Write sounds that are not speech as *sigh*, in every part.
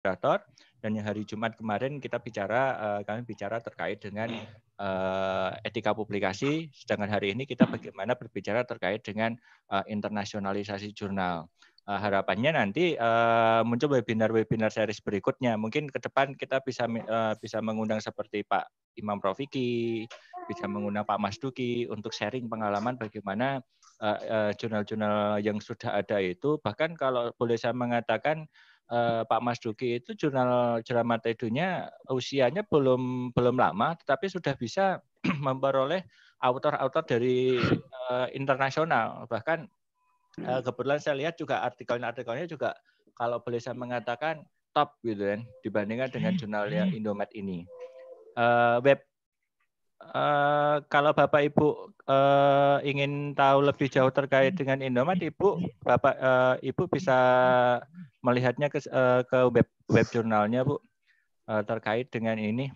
moderator dan yang hari Jumat kemarin kita bicara eh, kami bicara terkait dengan eh, etika publikasi sedangkan hari ini kita bagaimana berbicara terkait dengan eh, internasionalisasi jurnal. harapannya nanti uh, muncul webinar-webinar series berikutnya. Mungkin ke depan kita bisa bisa mengundang seperti Pak Imam Profiki, bisa mengundang Pak Mas Duki untuk sharing pengalaman bagaimana jurnal -jurnal yang sudah ada itu. Bahkan kalau boleh saya mengatakan eh, Pak Mas Duki itu jurnal drama tedunya usianya belum belum lama, tetapi sudah bisa *clears throat* memperoleh autor-autor dari eh, internasional. Bahkan eh, hmm. kebetulan saya lihat juga artikel-artikelnya juga kalau boleh saya mengatakan top gitu kan dibandingkan dengan jurnal yang hmm. Indomat ini. Uh, web Uh, kalau Bapak Ibu uh, ingin tahu lebih jauh terkait dengan Indomat, Ibu Bapak uh, Ibu bisa melihatnya ke uh, ke web web jurnalnya, Bu. Uh, terkait dengan ini.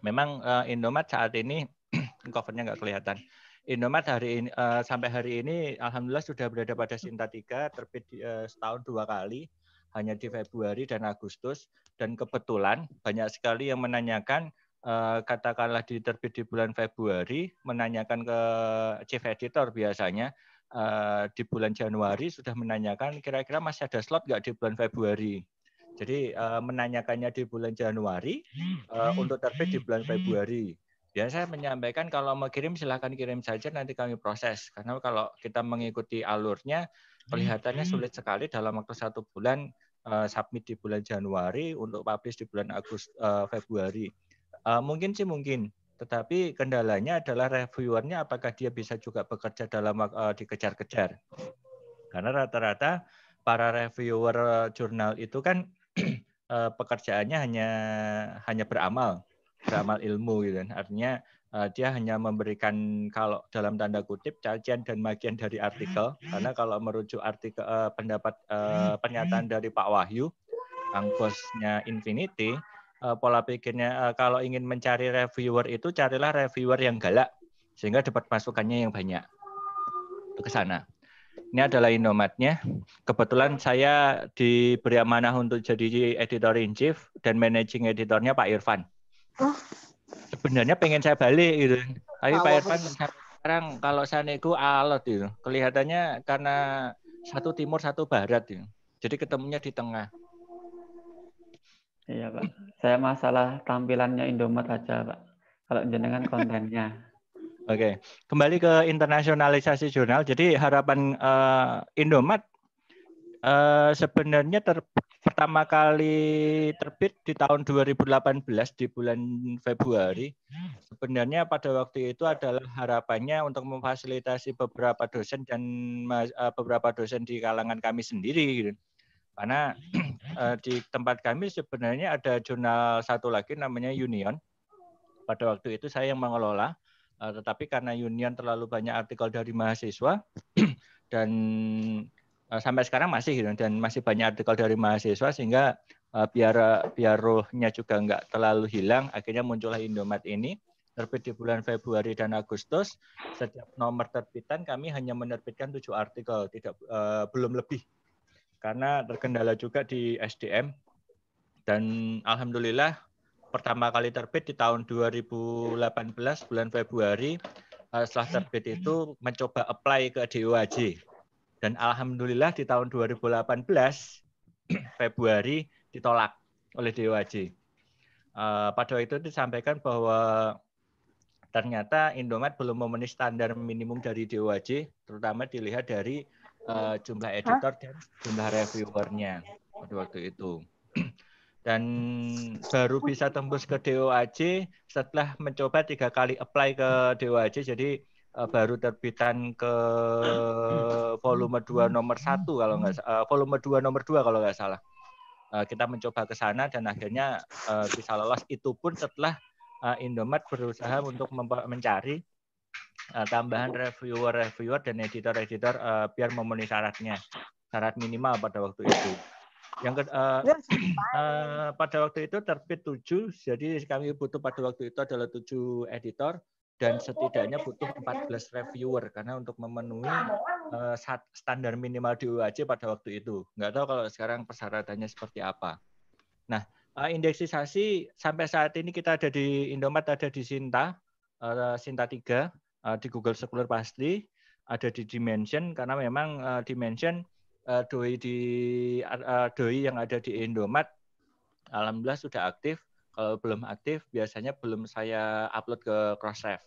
Memang uh, Indomat saat ini *clears throat* covernya nggak kelihatan. Indomat hari ini uh, sampai hari ini alhamdulillah sudah berada pada Sinta 3 terbit uh, setahun dua kali hanya di Februari dan Agustus dan kebetulan banyak sekali yang menanyakan Katakanlah eh, katakanlah diterbit di bulan Februari, menanyakan ke chief editor biasanya eh, di bulan Januari sudah menanyakan kira-kira masih ada slot nggak di bulan Februari. Jadi eh, menanyakannya di bulan Januari hmm, hmm, untuk terbit di hmm, bulan Februari. Biasanya menyampaikan kalau mau kirim silahkan kirim saja nanti kami proses karena kalau kita mengikuti alurnya kelihatannya sulit sekali dalam waktu satu bulan submit di bulan Januari untuk publish di bulan Agustus Februari. Uh, mungkin sih mungkin, tetapi kendalanya adalah reviewernya apakah dia bisa juga bekerja dalam uh, dikejar-kejar. Karena rata-rata para reviewer eh, jurnal itu kan uh, *clears throat* pekerjaannya hanya hanya beramal, beramal ilmu gitu kan. Artinya uh, dia hanya memberikan kalau dalam tanda kutip cacian dan magian dari artikel karena kalau merujuk artikel uh, pendapat uh, pernyataan dari Pak Wahyu angkosnya Infinity uh, pola pikirnya uh, kalau ingin mencari reviewer itu carilah reviewer yang galak sehingga dapat masukannya yang banyak ke sana. Ini adalah Indomatnya. Kebetulan saya diberi amanah untuk jadi editor in chief dan managing editornya Pak Irfan. Oh. Sebenarnya pengen saya balik gitu. Tapi Pak Irfan sekarang kalau saya nego alot gitu. Kelihatannya karena satu timur satu barat gitu. Jadi ketemunya di tengah. Iya Pak. Saya masalah tampilannya Indomaret aja Pak. Kalau jenengan kontennya. *laughs* Oke, okay. kembali ke internasionalisasi jurnal. Jadi harapan uh, eh, Indomat uh, eh, sebenarnya ter pertama kali terbit di tahun 2018 di bulan Februari. Sebenarnya pada waktu itu adalah harapannya untuk memfasilitasi beberapa dosen dan uh, beberapa dosen di kalangan kami sendiri. Gitu. Karena *clears throat* eh, di tempat kami sebenarnya ada jurnal satu lagi namanya Union. Pada waktu itu saya yang mengelola, eh, tetapi karena Union terlalu banyak artikel dari mahasiswa *clears throat* dan eh, sampai sekarang masih gitu, dan masih banyak artikel dari mahasiswa sehingga biar biar rohnya juga nggak terlalu hilang, akhirnya muncullah Indomat ini terbit di bulan Februari dan Agustus. Setiap nomor terbitan kami hanya menerbitkan tujuh artikel, tidak belum lebih karena terkendala juga di SDM dan alhamdulillah pertama kali terbit di tahun 2018 bulan Februari eh, setelah eh. terbit itu mencoba apply ke DOAJ dan alhamdulillah di tahun 2018 *clears throat* Februari ditolak oleh DOAJ. Eh, pada waktu itu disampaikan bahwa ternyata Indomaret belum memenuhi standar minimum dari DOAJ, terutama dilihat dari uh, jumlah editor Hah? dan jumlah reviewernya pada waktu itu. *clears throat* Dan baru bisa tembus ke DOAJ setelah mencoba tiga kali apply ke DOAJ. Jadi uh, baru terbitan ke volume 2 nomor satu kalau nggak uh, volume dua nomor dua kalau nggak salah. Uh, kita mencoba ke sana dan akhirnya uh, bisa lolos itu pun setelah uh, Indomaret berusaha untuk mencari uh, tambahan reviewer-reviewer dan editor-editor uh, biar memenuhi syaratnya, syarat minimal pada waktu itu. Yang uh, uh, pada waktu itu terbit tujuh, jadi kami butuh pada waktu itu adalah tujuh editor dan setidaknya butuh 14 reviewer karena untuk memenuhi uh, standar minimal di UAC pada waktu itu. Nggak tahu kalau sekarang persyaratannya seperti apa. Nah, uh, indeksisasi sampai saat ini kita ada di Indomat, ada di Sinta uh, Sinta 3 uh, di Google Scholar pasti ada di Dimension karena memang uh, Dimension uh, doi di uh, doi yang ada di Indomat alhamdulillah sudah aktif. Kalau belum aktif biasanya belum saya upload ke Crossref.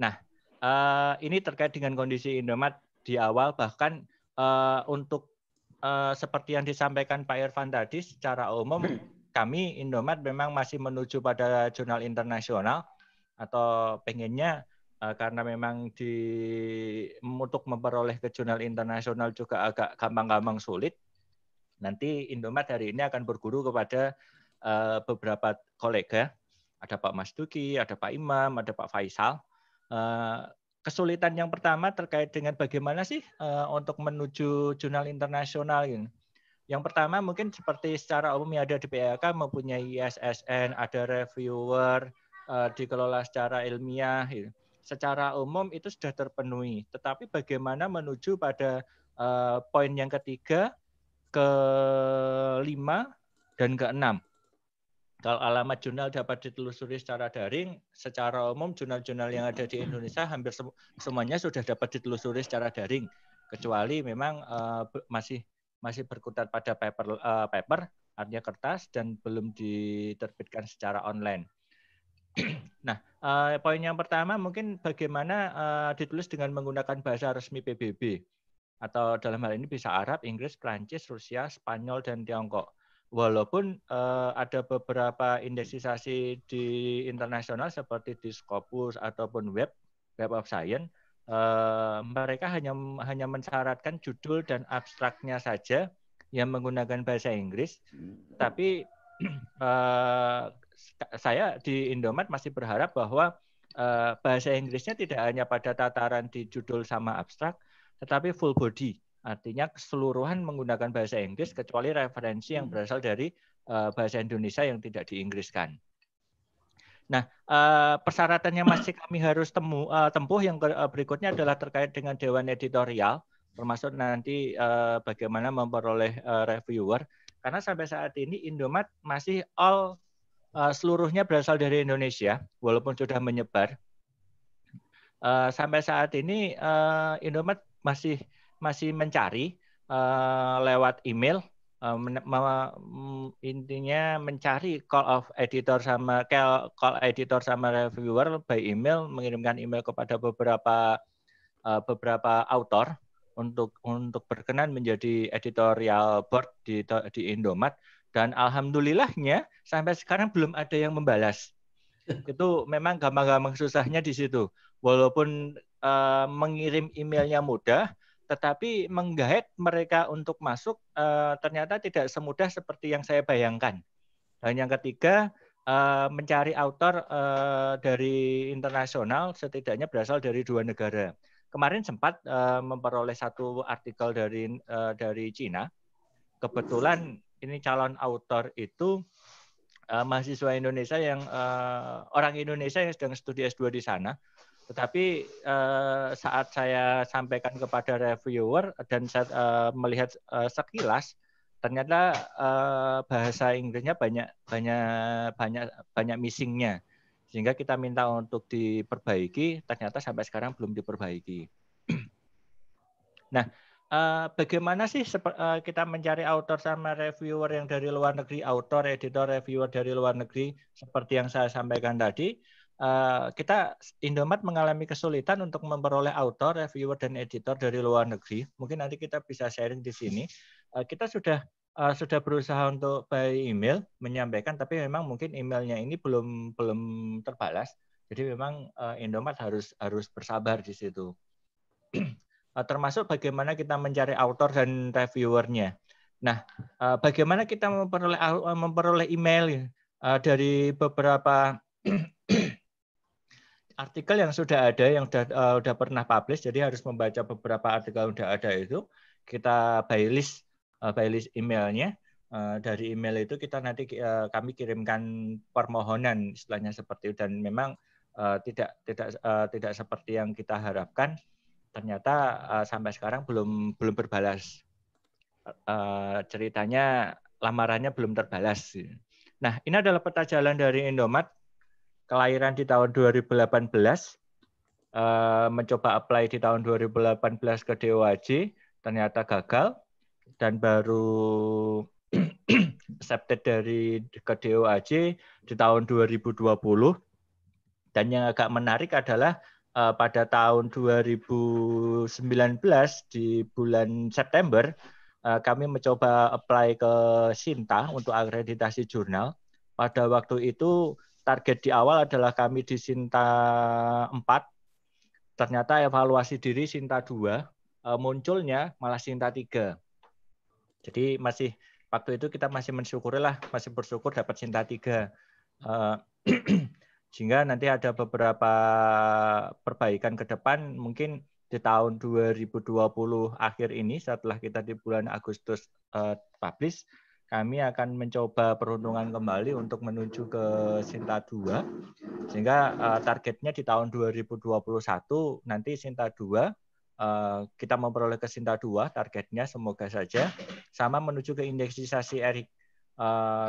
Nah, uh, ini terkait dengan kondisi Indomat di awal bahkan uh, untuk uh, seperti yang disampaikan Pak Irfan tadi secara umum hmm. kami Indomat memang masih menuju pada jurnal internasional atau pengennya uh, karena memang di untuk memperoleh ke jurnal internasional juga agak gampang-gampang sulit. Nanti Indomat hari ini akan berguru kepada uh, beberapa kolega. Ada Pak Mas Duki, ada Pak Imam, ada Pak Faisal. Uh, kesulitan yang pertama terkait dengan bagaimana sih uh, untuk menuju jurnal internasional ini. Yang pertama mungkin seperti secara umum ya ada di PHK mempunyai ISSN, ada reviewer, Eh, dikelola secara ilmiah, gitu. secara umum itu sudah terpenuhi. Tetapi bagaimana menuju pada eh, poin yang ketiga, kelima, dan keenam. Kalau alamat jurnal dapat ditelusuri secara daring, secara umum jurnal-jurnal yang ada di Indonesia hampir semuanya sudah dapat ditelusuri secara daring, kecuali memang eh, masih masih berkutat pada paper paper artinya kertas dan belum diterbitkan secara online. *clears throat* Nah, uh, poin yang pertama mungkin bagaimana uh, ditulis dengan menggunakan bahasa resmi PBB atau dalam hal ini bisa Arab, Inggris, Prancis, Rusia, Spanyol dan Tiongkok. Walaupun uh, ada beberapa indeksisasi di internasional seperti di Scopus ataupun Web Web of Science, uh, mereka hanya hanya mensyaratkan judul dan abstraknya saja yang menggunakan bahasa Inggris, hmm. tapi uh, *clears throat* saya di Indomaret masih berharap bahwa uh, bahasa Inggrisnya tidak hanya pada tataran di judul sama abstrak, tetapi full body. Artinya keseluruhan menggunakan bahasa Inggris kecuali referensi yang hmm. berasal dari uh, bahasa Indonesia yang tidak diinggriskan. Nah, eh, persyaratan persyaratannya masih kami harus temu, tempuh yang berikutnya adalah terkait dengan dewan editorial, termasuk nanti bagaimana memperoleh reviewer. Karena sampai saat ini Indomat masih all Eh, seluruhnya berasal dari Indonesia, walaupun sudah menyebar. Eh, sampai saat ini uh, Indomaret masih masih mencari lewat email mm, intinya mencari call of editor sama call, editor sama reviewer by email mengirimkan email kepada beberapa beberapa autor untuk untuk berkenan menjadi editorial board di di Indomat dan alhamdulillahnya sampai sekarang belum ada yang membalas. *laughs* Itu memang gampang-gampang susahnya di situ. Walaupun uh, mengirim emailnya mudah, tetapi menggait mereka untuk masuk uh, ternyata tidak semudah seperti yang saya bayangkan. Dan yang ketiga, uh, mencari author uh, dari internasional setidaknya berasal dari dua negara. Kemarin sempat memperoleh satu artikel dari dari Cina. Kebetulan ini calon autor itu uh, mahasiswa Indonesia yang uh, orang Indonesia yang sedang studi S2 di sana. Tetapi uh, saat saya sampaikan kepada reviewer dan saya uh, melihat uh, sekilas ternyata uh, bahasa Inggrisnya banyak banyak banyak banyak missingnya sehingga kita minta untuk diperbaiki ternyata sampai sekarang belum diperbaiki. *clears throat* nah, Eh, bagaimana sih eh, kita mencari author sama reviewer yang dari luar negeri, author, editor, reviewer dari luar negeri, seperti yang saya sampaikan tadi, uh, kita Indomat mengalami kesulitan untuk memperoleh author, reviewer, dan editor dari luar negeri. Mungkin nanti kita bisa sharing di sini. Uh, kita sudah uh, sudah berusaha untuk by email menyampaikan, tapi memang mungkin emailnya ini belum belum terbalas. Jadi memang uh, Indomaret harus harus bersabar di situ *clears throat* Eh, termasuk bagaimana kita mencari author dan reviewernya. Nah, eh, bagaimana kita memperoleh eh, memperoleh email dari beberapa *clears throat* artikel yang sudah ada yang sudah sudah pernah publish jadi harus membaca beberapa artikel yang sudah ada itu kita by list by list emailnya dari email itu kita nanti kami kirimkan permohonan istilahnya seperti itu dan memang tidak tidak tidak seperti yang kita harapkan ternyata uh, sampai sekarang belum belum berbalas. Uh, ceritanya lamarannya belum terbalas. Nah, ini adalah peta jalan dari Indomat kelahiran di tahun 2018 uh, eh, mencoba apply di tahun 2018 ke DOAJ ternyata gagal dan baru *clears throat* accepted dari ke DOAJ di tahun 2020 dan yang agak menarik adalah uh, pada tahun 2019 di bulan September uh, kami mencoba apply ke Sinta untuk akreditasi jurnal. Pada waktu itu target di awal adalah kami di Sinta 4. Ternyata evaluasi diri Sinta 2, uh, eh, munculnya malah Sinta 3. Jadi masih waktu itu kita masih mensyukurilah, masih bersyukur dapat Sinta 3. Uh, *clears throat* Sehingga nanti ada beberapa perbaikan ke depan mungkin di tahun 2020 akhir ini setelah kita di bulan Agustus uh, publish kami akan mencoba perundungan kembali untuk menuju ke Sinta 2 sehingga uh, targetnya di tahun 2021 nanti Sinta 2 eh, kita memperoleh ke Sinta 2 targetnya semoga saja sama menuju ke indeksisasi Erik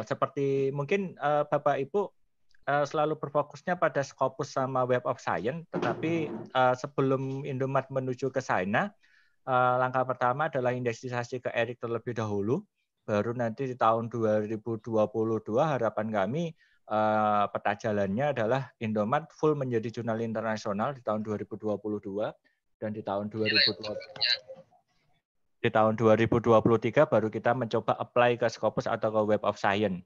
seperti mungkin Bapak Ibu Eh, selalu berfokusnya pada Scopus sama Web of Science, tetapi uh, sebelum Indomaret menuju ke sana, uh, eh, langkah pertama adalah indeksisasi ke Erik terlebih dahulu, baru nanti di tahun 2022 harapan kami uh, peta jalannya adalah Indomaret full menjadi jurnal internasional di tahun 2022 dan di tahun 2022 iya, di tahun 2023 baru kita mencoba apply ke Scopus atau ke Web of Science.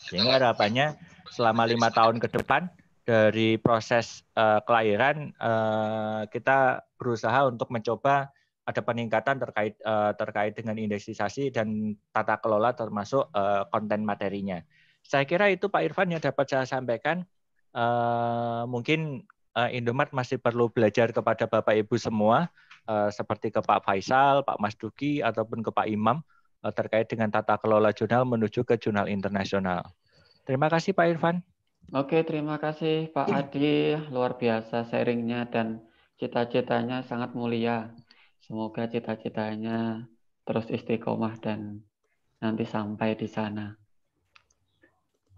Sehingga harapannya selama lima tahun ke depan dari proses uh, kelahiran uh, kita berusaha untuk mencoba ada peningkatan terkait uh, terkait dengan indeksisasi dan tata kelola termasuk uh, konten materinya. Saya kira itu Pak Irfan yang dapat saya sampaikan. Uh, mungkin uh, Indomaret masih perlu belajar kepada Bapak Ibu semua uh, seperti ke Pak Faisal, Pak Mas Duki ataupun ke Pak Imam Eh, terkait dengan tata kelola jurnal menuju ke jurnal internasional. Terima kasih Pak Irfan. Oke, terima kasih Pak Adi. Luar biasa sharingnya dan cita-citanya sangat mulia. Semoga cita-citanya terus istiqomah dan nanti sampai di sana.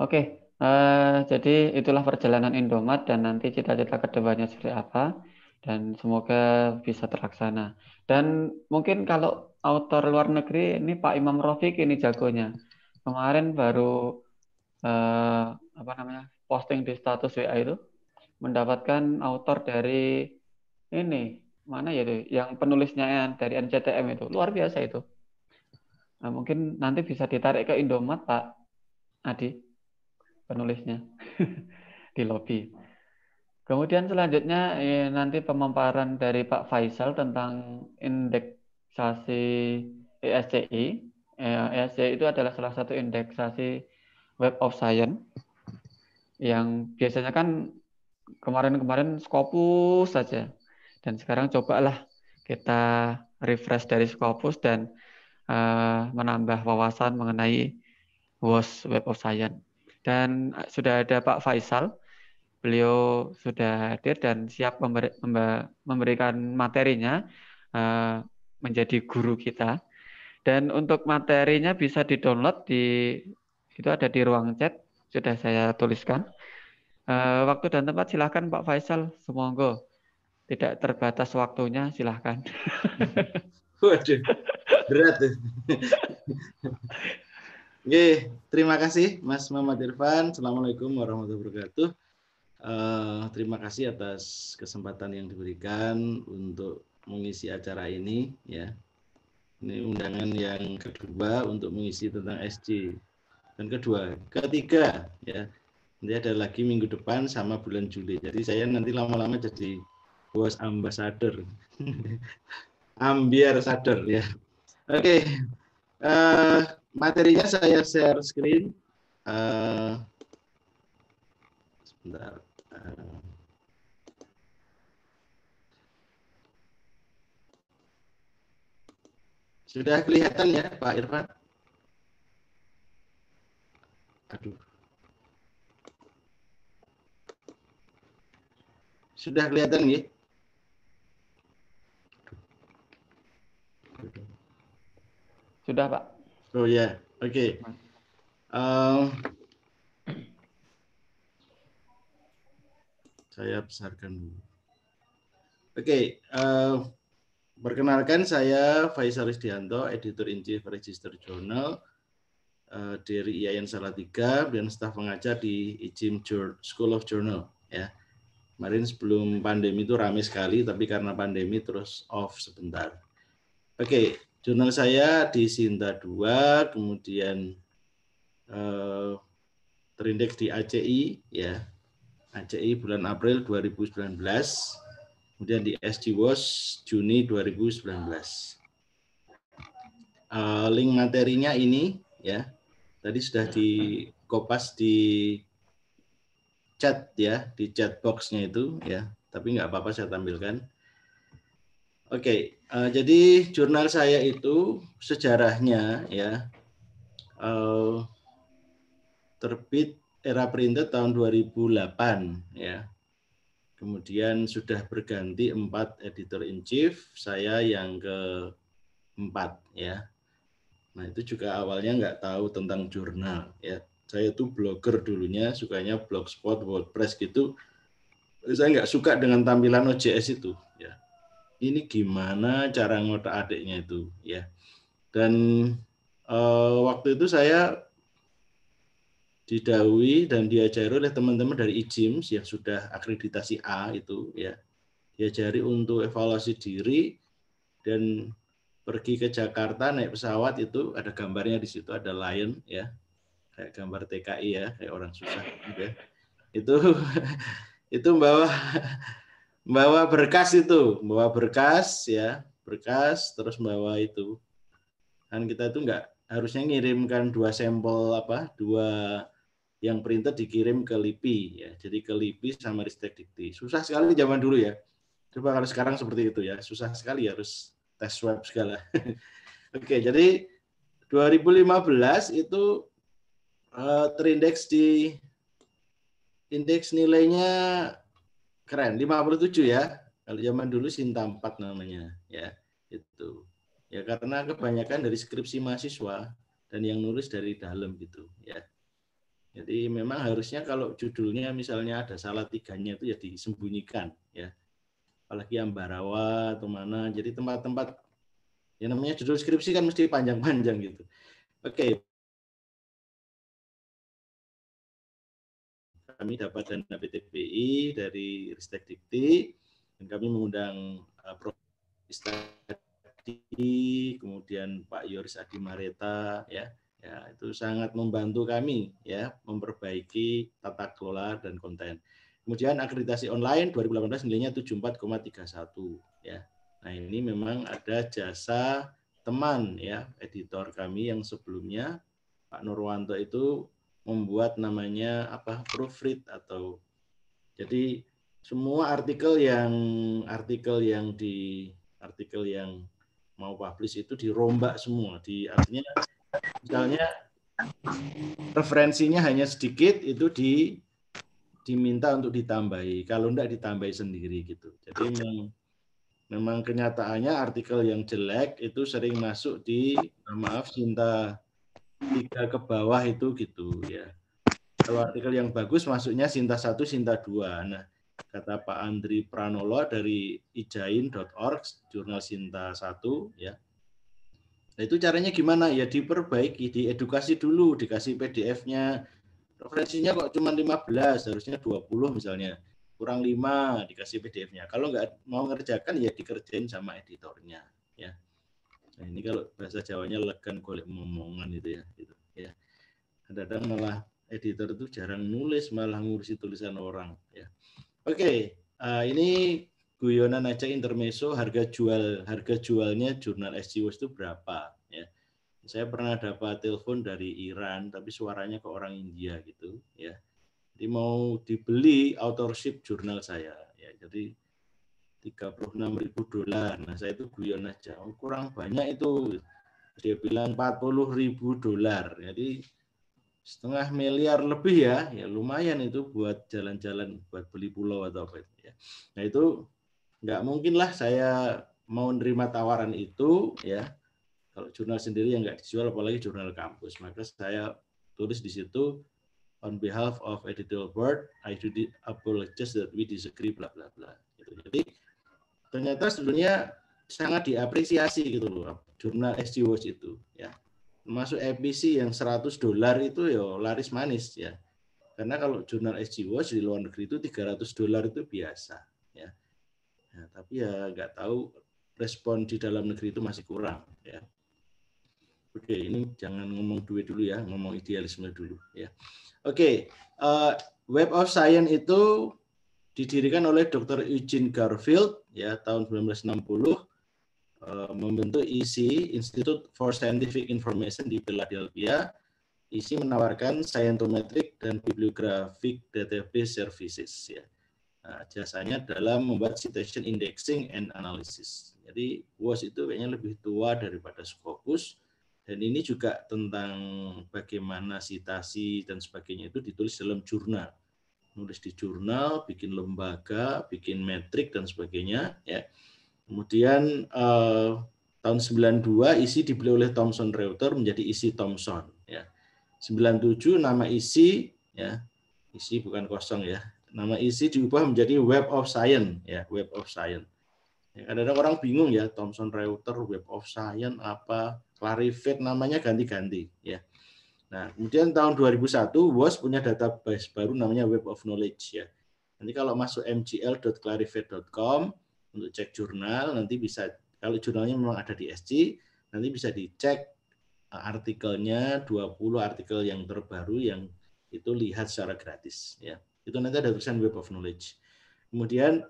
Oke, eh, jadi itulah perjalanan Indomat dan nanti cita-cita kedepannya seperti apa dan semoga bisa terlaksana. Dan mungkin kalau autor luar negeri ini Pak Imam Rofiq ini jagonya. Kemarin baru eh, apa namanya posting di status WA itu mendapatkan autor dari ini mana ya itu yang penulisnya dari NCTM itu luar biasa itu. Nah, mungkin nanti bisa ditarik ke Indomat Pak Adi penulisnya *laughs* di lobby. Kemudian selanjutnya ya, nanti pemaparan dari Pak Faisal tentang indeksasi ESCI. ESCI eh, e itu adalah salah satu indeksasi Web of Science yang biasanya kan kemarin-kemarin Scopus saja. Dan sekarang cobalah kita refresh dari Scopus dan uh, menambah wawasan mengenai WOS Web of Science. Dan sudah ada Pak Faisal beliau sudah hadir dan siap memberi, memberikan materinya uh, menjadi guru kita. Dan untuk materinya bisa didownload di itu ada di ruang chat sudah saya tuliskan. Uh, waktu dan tempat silahkan Pak Faisal, semoga tidak terbatas waktunya silahkan. *laughs* Waduh, berat. Ya. *laughs* Oke, terima kasih Mas Muhammad Irfan. Assalamualaikum warahmatullahi wabarakatuh. Uh, terima kasih atas kesempatan yang diberikan untuk mengisi acara ini ya. Ini undangan yang kedua untuk mengisi tentang SC. Dan kedua, ketiga ya. Nanti ada lagi minggu depan sama bulan Juli. Jadi saya nanti lama-lama jadi bos ambassador. *laughs* Ambiar sadar ya. Oke. Okay. Uh, eh, materinya saya share screen. Uh, sebentar. Sudah kelihatan ya Pak Irfan? Aduh. Sudah kelihatan ya? Sudah Pak. Oh ya, yeah. oke. Okay. Um, saya besarkan dulu. Oke, okay, uh, Perkenalkan saya Faisal Risdianto, Editor in Chief Register Journal uh, dari IAIN Salatiga dan staf pengajar di IJIM School of Journal. Ya, kemarin sebelum pandemi itu ramai sekali, tapi karena pandemi terus off sebentar. Oke, okay, jurnal saya di Sinta 2, kemudian uh, eh, terindeks di ACI, ya, ACI bulan April 2019 kemudian di SD Wash Juni 2019. Uh, eh, link materinya ini ya, tadi sudah dikopas di chat ya, di chat boxnya itu ya, tapi nggak apa-apa saya tampilkan. Oke, okay, uh, eh, jadi jurnal saya itu sejarahnya ya uh, terbit era printed tahun 2008 ya Kemudian sudah berganti empat editor in chief, saya yang ke empat ya. Nah itu juga awalnya nggak tahu tentang jurnal ya. Saya tuh blogger dulunya, sukanya blogspot, wordpress gitu. Saya nggak suka dengan tampilan OJS itu ya. Ini gimana cara ngotak adiknya itu ya. Dan eh, waktu itu saya didahului dan diajari oleh teman-teman dari IJIMS yang sudah akreditasi A itu ya. Diajari untuk evaluasi diri dan pergi ke Jakarta naik pesawat itu ada gambarnya di situ ada lion ya. Kayak gambar TKI ya, kayak orang susah gitu ya. Itu *laughs* itu membawa membawa berkas itu, membawa berkas ya, berkas terus membawa itu. Kan kita itu enggak harusnya ngirimkan dua sampel apa, dua yang printer dikirim ke LIPI ya. Jadi ke LIPI sama Ristek Dikti. Susah sekali zaman dulu ya. Coba kalau sekarang seperti itu ya, susah sekali harus tes swab segala. *laughs* Oke, jadi 2015 itu eh, terindeks di indeks nilainya keren 57 ya. Kalau zaman dulu Sinta 4 namanya ya. Itu. Ya karena kebanyakan dari skripsi mahasiswa dan yang nulis dari dalam gitu ya jadi memang harusnya kalau judulnya misalnya ada salah tiganya itu ya disembunyikan ya. Apalagi Ambarawa atau mana. Jadi tempat-tempat yang namanya judul skripsi kan mesti panjang-panjang gitu. Oke. Okay. Kami dapat dana PTBI dari Ristek Dikti dan kami mengundang uh, Prof. Istadi, kemudian Pak Yoris Adi Mareta ya ya itu sangat membantu kami ya memperbaiki tata kelola dan konten. Kemudian akreditasi online 2018 nilainya 74,31 ya. Nah, ini memang ada jasa teman ya editor kami yang sebelumnya Pak Nurwanto itu membuat namanya apa proofread atau jadi semua artikel yang artikel yang di artikel yang mau publish itu dirombak semua di artinya misalnya referensinya hanya sedikit itu di diminta untuk ditambahi kalau tidak ditambahi sendiri gitu jadi memang memang kenyataannya artikel yang jelek itu sering masuk di maaf cinta tiga ke bawah itu gitu ya kalau artikel yang bagus masuknya Sinta satu, Sinta dua. Nah, kata Pak Andri Pranolo dari ijain.org, jurnal Sinta satu ya, Nah, itu caranya gimana? Ya diperbaiki, diedukasi dulu, dikasih PDF-nya. Referensinya kok cuma 15, harusnya 20 misalnya. Kurang 5 dikasih PDF-nya. Kalau nggak mau ngerjakan ya dikerjain sama editornya, ya. Nah, ini kalau bahasa Jawanya legan golek momongan itu ya, gitu ya. kadang malah editor itu jarang nulis, malah ngurusi tulisan orang, ya. Oke, okay. uh, eh, ini guyonan aja intermeso harga jual harga jualnya jurnal SGW itu berapa ya saya pernah dapat telepon dari Iran tapi suaranya ke orang India gitu ya jadi mau dibeli authorship jurnal saya ya jadi 36 ribu dolar nah saya itu guyon aja oh, kurang banyak itu dia bilang 40 ribu dolar jadi setengah miliar lebih ya ya lumayan itu buat jalan-jalan buat beli pulau atau apa itu ya nah itu nggak mungkin lah saya mau nerima tawaran itu ya kalau jurnal sendiri yang nggak dijual apalagi jurnal kampus maka saya tulis di situ on behalf of editorial board I do the apologize that we disagree bla bla bla gitu. jadi ternyata sebenarnya sangat diapresiasi gitu loh jurnal SG Watch itu ya masuk FBC yang 100 dolar itu ya laris manis ya karena kalau jurnal SG Watch di luar negeri itu 300 dolar itu biasa Ya, tapi ya nggak tahu respon di dalam negeri itu masih kurang. Ya. Oke, ini jangan ngomong duit dulu ya, ngomong idealisme dulu ya. Oke, uh, Web of Science itu didirikan oleh Dr. Eugene Garfield ya tahun 1960 eh, membentuk ISI Institute for Scientific Information di Philadelphia. ISI menawarkan scientometric dan bibliographic database services ya. Nah, jasanya dalam membuat citation indexing and analysis. Jadi WOS itu kayaknya lebih tua daripada Scopus dan ini juga tentang bagaimana citasi dan sebagainya itu ditulis dalam jurnal. Nulis di jurnal, bikin lembaga, bikin metrik dan sebagainya ya. Kemudian eh, tahun 92 isi dibeli oleh Thomson Reuters menjadi isi Thomson ya. 97 nama isi ya. Isi bukan kosong ya nama isi diubah menjadi Web of Science ya Web of Science ya, kadang-kadang orang bingung ya Thomson Reuters Web of Science apa Clarivate namanya ganti-ganti ya nah kemudian tahun 2001 Bos punya database baru namanya Web of Knowledge ya nanti kalau masuk mgl.clarivate.com untuk cek jurnal nanti bisa kalau jurnalnya memang ada di SC nanti bisa dicek eh, artikelnya 20 artikel yang terbaru yang itu lihat secara gratis ya. Itu nanti ada tulisan Web of Knowledge. Kemudian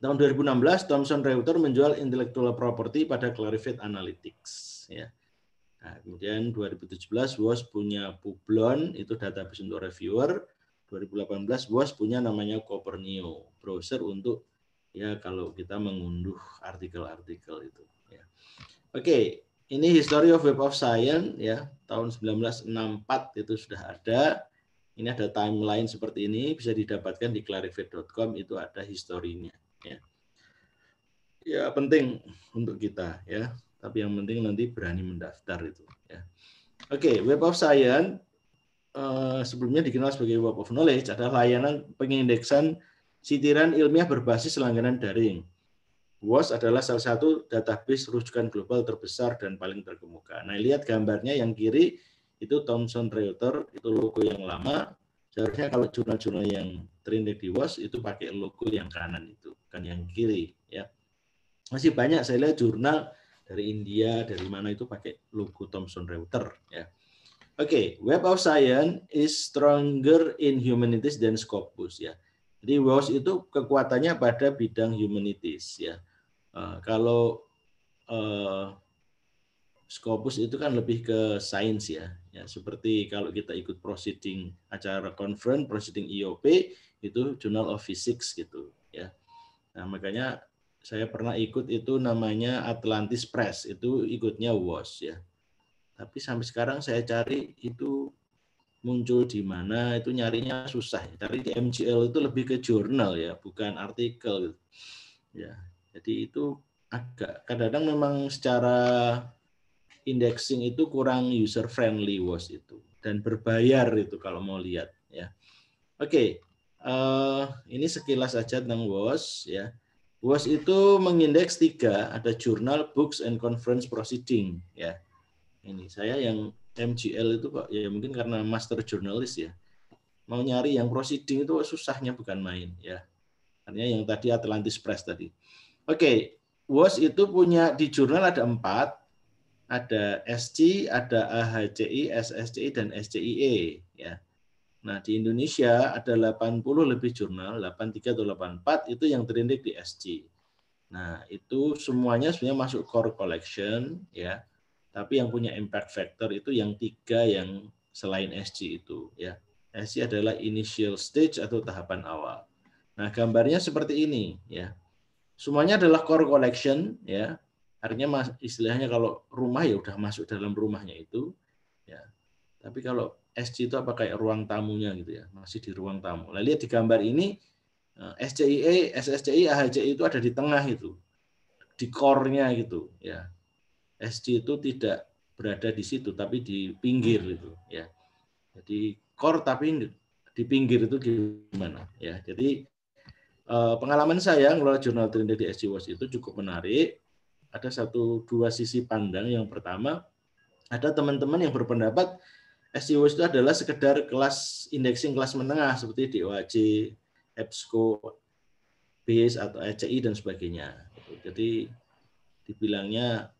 tahun 2016 Thomson Reuters menjual intellectual property pada Clarivate Analytics ya. Nah, kemudian 2017 WOS punya Publon itu database untuk reviewer. 2018 WOS punya namanya Copernio browser untuk ya kalau kita mengunduh artikel-artikel itu ya. Oke, okay. ini History of Web of Science ya tahun 1964 itu sudah ada. Ini ada timeline seperti ini bisa didapatkan di clarivate.com itu ada historinya ya. Ya penting untuk kita ya, tapi yang penting nanti berani mendaftar itu ya. Oke, okay, Web of Science uh, sebelumnya dikenal sebagai Web of Knowledge adalah layanan pengindeksan sitiran ilmiah berbasis langganan daring. WOS adalah salah satu database rujukan global terbesar dan paling terkemuka. Nah, lihat gambarnya yang kiri itu Thomson Reuters itu logo yang lama seharusnya kalau jurnal-jurnal yang Trinity di WAS itu pakai logo yang kanan itu kan yang kiri ya masih banyak saya lihat jurnal dari India dari mana itu pakai logo Thomson Reuters ya oke okay, Web of Science is stronger in humanities than Scopus ya jadi WAS itu kekuatannya pada bidang humanities ya uh, kalau uh, Scopus itu kan lebih ke sains ya Ya, seperti kalau kita ikut proceeding acara conference, proceeding IOP e itu Journal of Physics gitu ya. Nah, makanya saya pernah ikut itu namanya Atlantis Press, itu ikutnya WOS ya. Tapi sampai sekarang saya cari itu muncul di mana itu nyarinya susah. Cari di MGL itu lebih ke jurnal ya, bukan artikel. Gitu, ya, jadi itu agak kadang-kadang memang secara indexing itu kurang user friendly was itu dan berbayar itu kalau mau lihat ya. Oke, okay. uh, eh, ini sekilas aja tentang was ya. Was itu mengindeks tiga, ada jurnal, books, and conference proceeding ya. Ini saya yang MGL itu kok ya mungkin karena master jurnalis ya. Mau nyari yang proceeding itu susahnya bukan main ya. Artinya yang tadi Atlantis Press tadi. Oke, okay. Was itu punya di jurnal ada empat, ada SC, ada AHCI, SSCI, dan SCIE. Ya. Nah, di Indonesia ada 80 lebih jurnal, 83 atau 84 itu yang terindik di SC. Nah, itu semuanya sebenarnya masuk core collection ya. Tapi yang punya impact factor itu yang tiga yang selain SC itu ya. SC adalah initial stage atau tahapan awal. Nah, gambarnya seperti ini ya. Semuanya adalah core collection ya. Artinya mas, istilahnya kalau rumah ya udah masuk dalam rumahnya itu, ya. Tapi kalau SC itu apa kayak ruang tamunya gitu ya, masih di ruang tamu. Nah, lihat di gambar ini eh, SCIE, SSCI, e, AHCI e itu ada di tengah itu, di core-nya gitu ya. SC itu tidak berada di situ tapi di pinggir itu, ya. Jadi core tapi di pinggir itu gimana ya. Jadi eh, pengalaman saya ngelola jurnal Trinity di SC Watch itu cukup menarik ada satu dua sisi pandang. Yang pertama, ada teman-teman yang berpendapat SEO itu adalah sekedar kelas indexing kelas menengah seperti DOAJ, EBSCO, BASE atau ECI dan sebagainya. Jadi dibilangnya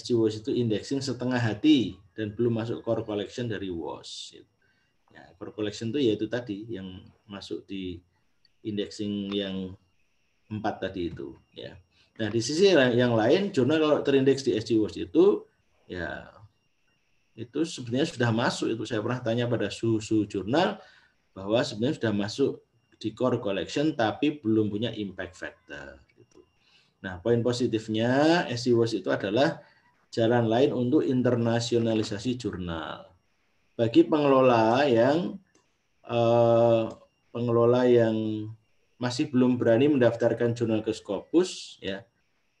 SEO itu indexing setengah hati dan belum masuk core collection dari WOS. Ya, core collection itu yaitu tadi yang masuk di indexing yang empat tadi itu. Ya. Nah, di sisi yang lain, jurnal kalau terindeks di SG itu, ya itu sebenarnya sudah masuk. Itu saya pernah tanya pada susu jurnal bahwa sebenarnya sudah masuk di core collection, tapi belum punya impact factor. Gitu. Nah, poin positifnya SG itu adalah jalan lain untuk internasionalisasi jurnal. Bagi pengelola yang eh, pengelola yang masih belum berani mendaftarkan jurnal ke Scopus ya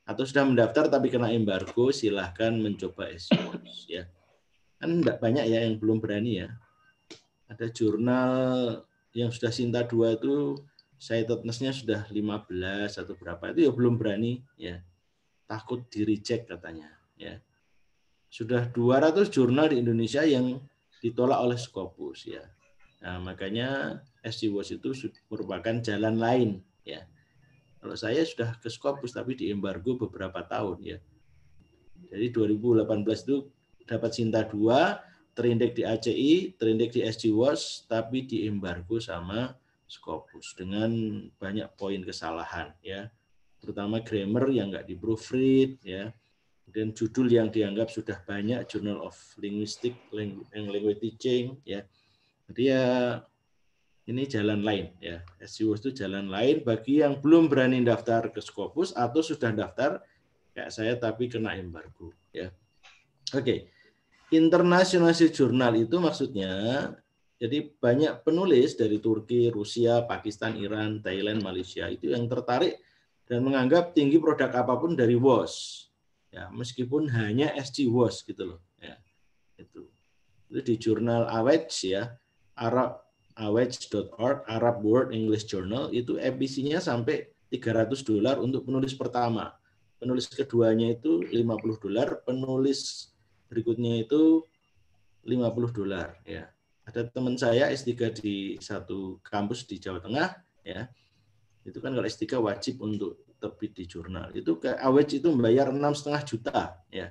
atau sudah mendaftar tapi kena embargo silahkan mencoba Scopus ya kan tidak banyak ya yang belum berani ya ada jurnal yang sudah Sinta 2 itu saya sudah 15 atau berapa itu ya belum berani ya takut di reject katanya ya sudah 200 jurnal di Indonesia yang ditolak oleh Scopus ya Nah, makanya SD Watch itu merupakan jalan lain ya. Kalau saya sudah ke Scopus tapi di embargo beberapa tahun ya. Jadi 2018 itu dapat Sinta dua terindek di ACI, terindek di SD Watch tapi di embargo sama Scopus dengan banyak poin kesalahan ya. Terutama grammar yang enggak di proofread ya. Kemudian judul yang dianggap sudah banyak Journal of Linguistic and Language Teaching ya jadi ya ini jalan lain ya. SEO itu jalan lain bagi yang belum berani daftar ke Scopus atau sudah daftar kayak saya tapi kena embargo ya. Oke. Okay. International Journal itu maksudnya jadi banyak penulis dari Turki, Rusia, Pakistan, Iran, Thailand, Malaysia itu yang tertarik dan menganggap tinggi produk apapun dari WOS. Ya, meskipun hanya SG WOS gitu loh. Ya, itu. itu di jurnal Awets ya arabawatch.org, e Arab World English Journal, itu FPC-nya sampai 300 dolar untuk penulis pertama. Penulis keduanya itu 50 dolar, penulis berikutnya itu 50 dolar ya. Ada teman saya S3 di satu kampus di Jawa Tengah ya. Itu kan kalau S3 wajib untuk terbit di jurnal. Itu ke e itu membayar enam setengah juta ya.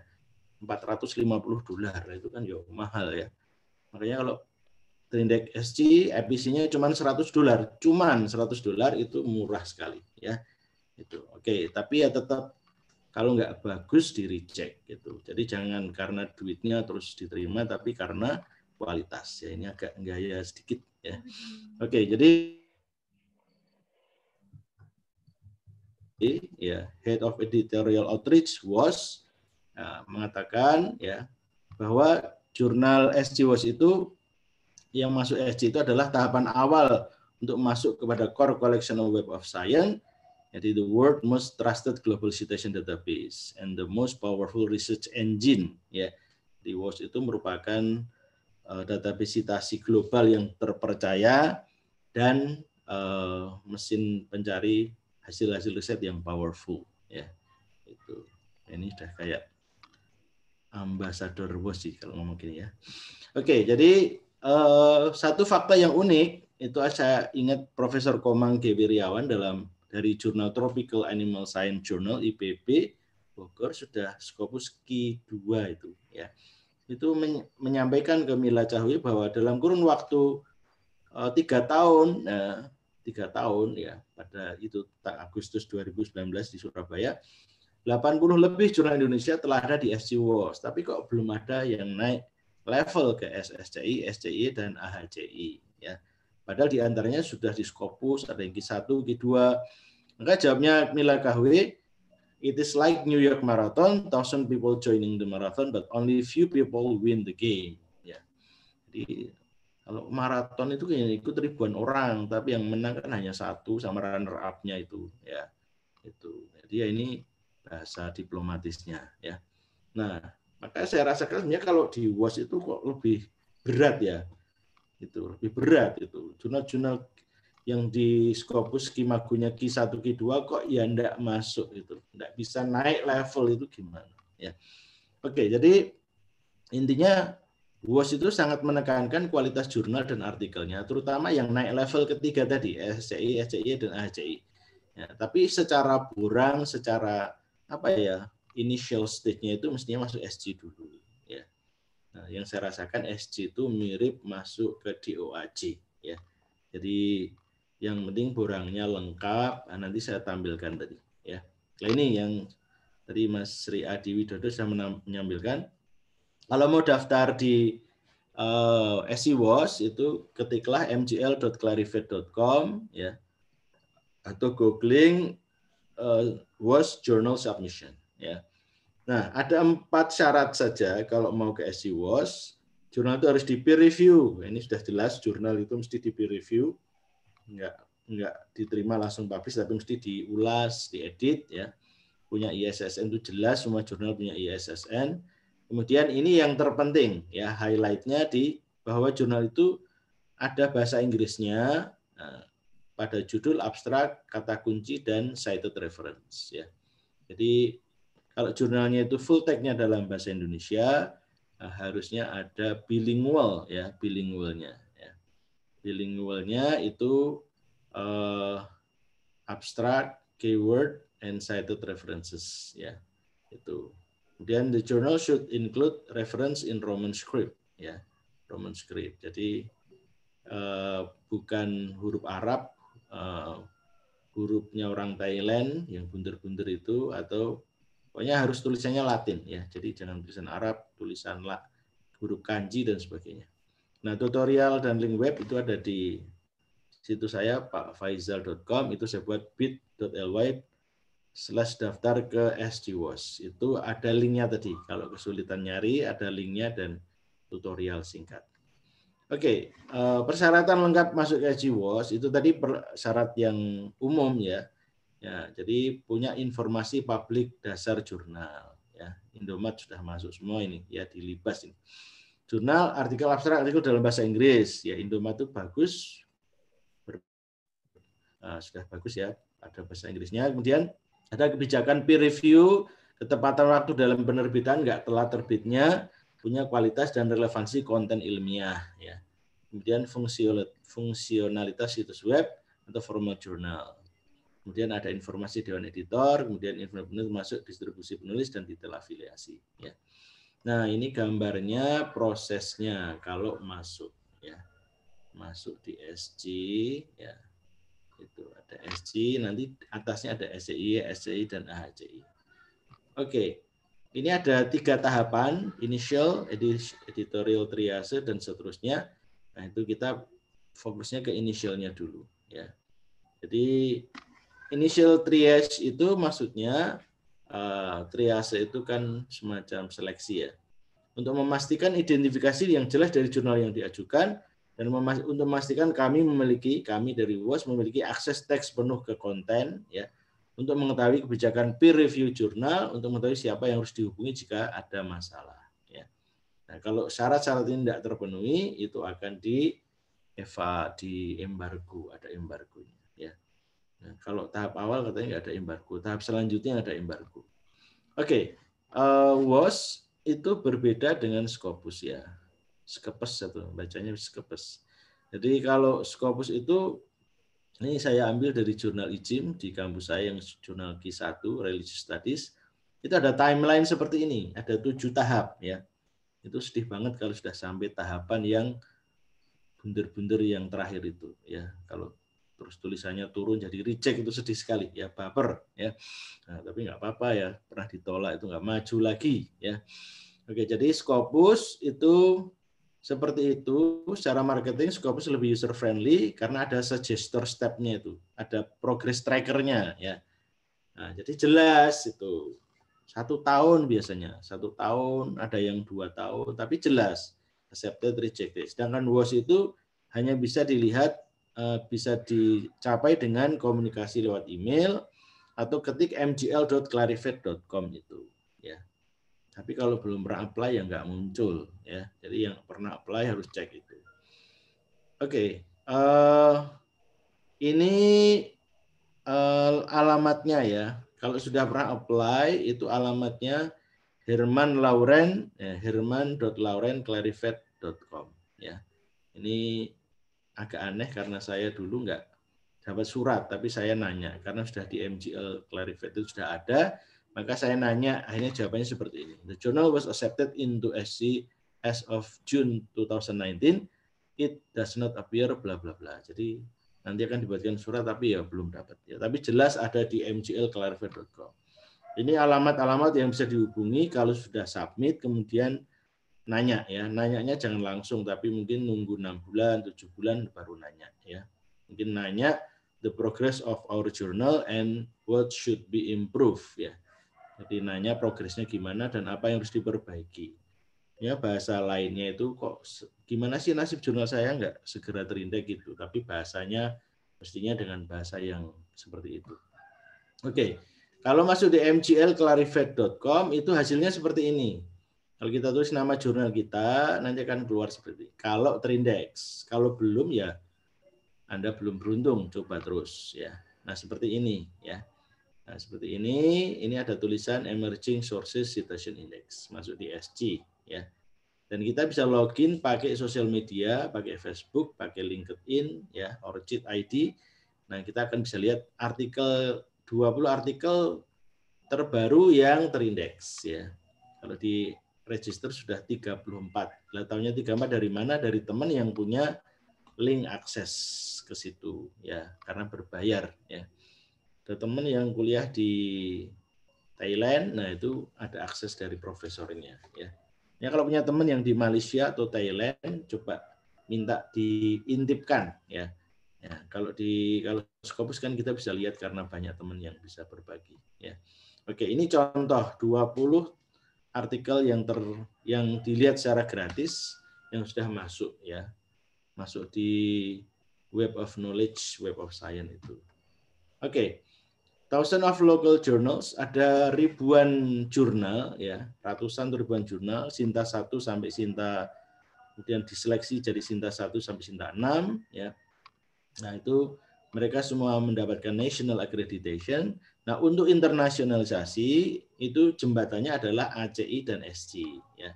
450 dolar itu kan ya mahal ya. Makanya kalau Indeks SC EPC-nya cuma 100 dolar. Cuman 100 dolar itu murah sekali ya. Itu. Oke, tapi ya tetap kalau nggak bagus di reject gitu. Jadi jangan karena duitnya terus diterima tapi karena kualitas. Ya ini agak gaya sedikit ya. Mm-hmm. Oke, jadi ya head of editorial outreach was uh, mengatakan ya bahwa jurnal SC was itu yang masuk SD itu adalah tahapan awal untuk masuk kepada core collection of web of science, yaitu the world most trusted global citation database and the most powerful research engine. Ya, di WOS itu merupakan uh, database citasi global yang terpercaya dan uh, mesin pencari hasil-hasil riset yang powerful. Ya, itu ini sudah kayak ambasador WOS sih kalau ngomong gini ya. Oke, jadi Eh, satu fakta yang unik itu saya ingat Profesor Komang G. dalam dari jurnal Tropical Animal Science Journal IPB Bogor sudah Scopus Q2 itu ya. Itu menyampaikan ke Mila Cahwi bahwa dalam kurun waktu eh, tiga tahun eh, tiga tahun ya pada itu Agustus 2019 di Surabaya 80 lebih jurnal Indonesia telah ada di SC Wars tapi kok belum ada yang naik level ke SSCI, SCI, dan AHCI. Ya. Padahal di antaranya sudah di Scopus, ada yang G1, G2. Maka jawabnya Mila Kahwe, it is like New York Marathon, thousand people joining the marathon, but only few people win the game. Ya. Jadi kalau maraton itu kayaknya ikut ribuan orang, tapi yang menang kan hanya satu sama runner up-nya itu, ya. Itu. Jadi ya ini bahasa diplomatisnya, ya. Nah, maka saya rasakan sebenarnya kalau di UAS itu kok lebih berat ya. Itu lebih berat itu. Jurnal-jurnal yang di Scopus Kimagunya Q1 Q2 kok ya ndak masuk itu. Ndak bisa naik level itu gimana ya. Oke, jadi intinya Was itu sangat menekankan kualitas jurnal dan artikelnya, terutama yang naik level ketiga tadi, SCI, SCI, dan AHCI. Ya, tapi secara burang, secara apa ya, initial stage-nya itu mestinya masuk SG dulu ya. Nah, yang saya rasakan SG itu mirip masuk ke DOAJ ya. Jadi yang penting borangnya lengkap, nah, nanti saya tampilkan tadi ya. Nah, ini yang tadi Mas Sri Adi Widodo sudah menyampaikan. Kalau mau daftar di uh, eh, SEWOS itu ketiklah mgl.clarivate.com ya atau googling uh, eh, was journal submission Ya. Nah, ada empat syarat saja kalau mau ke SC Wash. Jurnal itu harus di peer review. Ini sudah jelas, jurnal itu mesti di peer review. Enggak, enggak diterima langsung publish, tapi mesti diulas, diedit. ya Punya ISSN itu jelas, semua jurnal punya ISSN. Kemudian ini yang terpenting, ya highlightnya di bahwa jurnal itu ada bahasa Inggrisnya nah, pada judul abstrak, kata kunci, dan cited reference. ya Jadi kalau jurnalnya itu full tag-nya dalam bahasa Indonesia, eh, harusnya ada bilingual ya, bilingualnya. Ya. Bilingualnya itu uh, abstract, keyword, and cited references ya. Itu. Kemudian the journal should include reference in Roman script ya. Roman script. Jadi uh, bukan huruf Arab, uh, hurufnya orang Thailand yang bunder-bunder itu atau Pokoknya harus tulisannya Latin ya. Jadi jangan tulisan Arab, tulisan La, huruf kanji dan sebagainya. Nah, tutorial dan link web itu ada di situs saya pakfaizal.com itu saya buat bit.ly slash daftar ke SGWAS. Itu ada linknya tadi. Kalau kesulitan nyari, ada linknya dan tutorial singkat. Oke, okay, eh, persyaratan lengkap masuk ke SGWAS itu tadi syarat yang umum ya. Ya, jadi punya informasi publik dasar jurnal. Ya, Indomat sudah masuk semua ini ya di ini. Jurnal, artikel abstrak, artikel dalam bahasa Inggris. Ya, Indomat itu bagus, ber, uh, sudah bagus ya, ada bahasa Inggrisnya. Kemudian ada kebijakan peer review, ketepatan waktu dalam penerbitan, nggak telat terbitnya, punya kualitas dan relevansi konten ilmiah. Ya. Kemudian fungsi fungsionalitas situs web atau formal jurnal kemudian ada informasi dewan editor, kemudian informasi penulis masuk distribusi penulis dan detail afiliasi. Ya. Nah ini gambarnya prosesnya kalau masuk ya masuk di SC ya itu ada SC nanti atasnya ada SCI, e SCI e dan AHCI. Oke, ini ada tiga tahapan initial, editorial triase dan seterusnya. Nah itu kita fokusnya ke initialnya dulu ya. Jadi initial triage itu maksudnya uh, triase itu kan semacam seleksi ya. Untuk memastikan identifikasi yang jelas dari jurnal yang diajukan dan memas untuk memastikan kami memiliki kami dari WOS memiliki akses teks penuh ke konten ya untuk mengetahui kebijakan peer review jurnal untuk mengetahui siapa yang harus dihubungi jika ada masalah ya. Nah, kalau syarat-syarat ini tidak terpenuhi itu akan di Eva di embargo ada embargonya. Ya, kalau tahap awal katanya nggak ada embargo, tahap selanjutnya ada embargo. Oke, okay. uh, eh, was itu berbeda dengan scopus ya. scopus satu, bacanya scopus. Jadi kalau scopus itu ini saya ambil dari jurnal IJIM di kampus saya yang jurnal Q1 Religious Studies. Itu ada timeline seperti ini, ada tujuh tahap ya. Itu sedih banget kalau sudah sampai tahapan yang bunder-bunder yang terakhir itu ya. Kalau terus tulisannya turun jadi reject itu sedih sekali ya baper ya nah, tapi nggak apa-apa ya pernah ditolak itu nggak maju lagi ya oke jadi Scopus itu seperti itu secara marketing Scopus lebih user friendly karena ada suggestor stepnya itu ada progress trackernya ya nah, jadi jelas itu satu tahun biasanya satu tahun ada yang dua tahun tapi jelas accepted rejected sedangkan was itu hanya bisa dilihat Eh, bisa dicapai dengan komunikasi lewat email atau ketik mgl.clarivate.com itu ya. Tapi kalau belum pernah apply ya nggak muncul ya. Jadi yang pernah apply harus cek itu. Oke, okay. uh, eh, ini uh, alamatnya ya. Kalau sudah pernah apply itu alamatnya Herman Lauren ya, Herman.LaurenClarivate.com ya. Ini agak aneh karena saya dulu nggak dapat surat, tapi saya nanya karena sudah di MGL Clarify itu sudah ada, maka saya nanya akhirnya jawabannya seperti ini. The journal was accepted into SC as of June 2019. It does not appear bla bla bla. Jadi nanti akan dibuatkan surat tapi ya belum dapat ya. Tapi jelas ada di mglclarify.com. Ini alamat-alamat yang bisa dihubungi kalau sudah submit kemudian nanya ya nanyanya jangan langsung tapi mungkin nunggu enam bulan tujuh bulan baru nanya ya mungkin nanya the progress of our journal and what should be improved ya jadi nanya progresnya gimana dan apa yang harus diperbaiki ya bahasa lainnya itu kok gimana sih nasib jurnal saya nggak segera terindek gitu tapi bahasanya mestinya dengan bahasa yang seperti itu oke okay. kalau masuk di mgl itu hasilnya seperti ini kalau kita tulis nama jurnal kita, nanti akan keluar seperti ini. Kalau terindeks, kalau belum ya Anda belum beruntung, coba terus ya. Nah, seperti ini ya. Nah, seperti ini, ini ada tulisan Emerging Sources Citation Index, masuk di SC ya. Dan kita bisa login pakai sosial media, pakai Facebook, pakai LinkedIn, ya, Orchid ID. Nah, kita akan bisa lihat artikel 20 artikel terbaru yang terindeks ya. Kalau di register sudah 34. Lah tahunya 34 dari mana? Dari teman yang punya link akses ke situ ya, karena berbayar ya. Ada teman yang kuliah di Thailand, nah itu ada akses dari profesornya ya. Ya kalau punya teman yang di Malaysia atau Thailand coba minta diintipkan ya. Ya, kalau di kalau Scopus kan kita bisa lihat karena banyak teman yang bisa berbagi ya. Oke, ini contoh 20 artikel yang ter yang dilihat secara gratis yang sudah masuk ya masuk di web of knowledge web of science itu oke okay. Thousand of local journals, ada ribuan jurnal, ya, ratusan ribuan jurnal, Sinta 1 sampai Sinta, kemudian diseleksi jadi Sinta 1 sampai Sinta 6, ya. Nah, itu mereka semua mendapatkan national accreditation. Nah, untuk internasionalisasi itu jembatannya adalah ACI dan SC ya.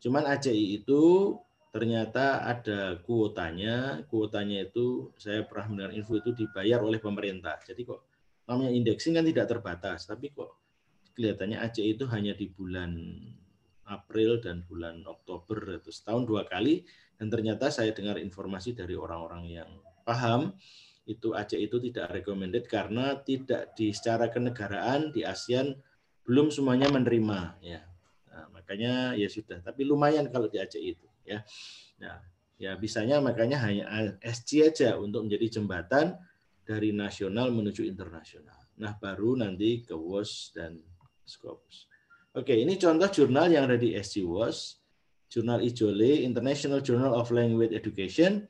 Cuman ACI itu ternyata ada kuotanya, kuotanya itu saya pernah mendengar info itu dibayar oleh pemerintah. Jadi kok namanya indexing kan tidak terbatas, tapi kok kelihatannya ACI itu hanya di bulan April dan bulan Oktober itu setahun dua kali dan ternyata saya dengar informasi dari orang-orang yang paham itu Aceh itu tidak recommended karena tidak di secara kenegaraan di ASEAN belum semuanya menerima ya. Nah, makanya ya sudah, tapi lumayan kalau di Aceh itu ya. Nah, ya bisanya makanya hanya SC aja untuk menjadi jembatan dari nasional menuju internasional. Nah, baru nanti ke WOS dan Scopus. Oke, ini contoh jurnal yang ada di SC WOS, jurnal Ijole International Journal of Language Education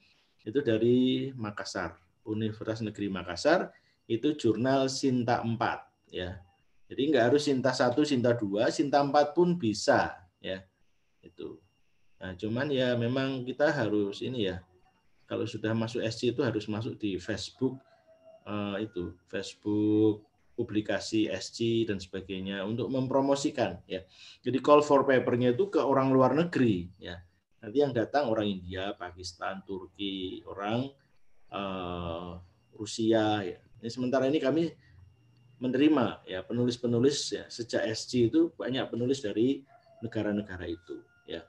itu dari Makassar Universitas Negeri Makassar itu jurnal Sinta 4 ya. Jadi nggak harus Sinta 1, Sinta 2, Sinta 4 pun bisa ya. Itu. Nah, cuman ya memang kita harus ini ya. Kalau sudah masuk SC itu harus masuk di Facebook eh, itu, Facebook publikasi SC dan sebagainya untuk mempromosikan ya. Jadi call for papernya itu ke orang luar negeri ya. Nanti yang datang orang India, Pakistan, Turki, orang Eh, Rusia. Ya. Ini sementara ini kami menerima ya penulis-penulis ya sejak SC itu banyak penulis dari negara-negara itu ya.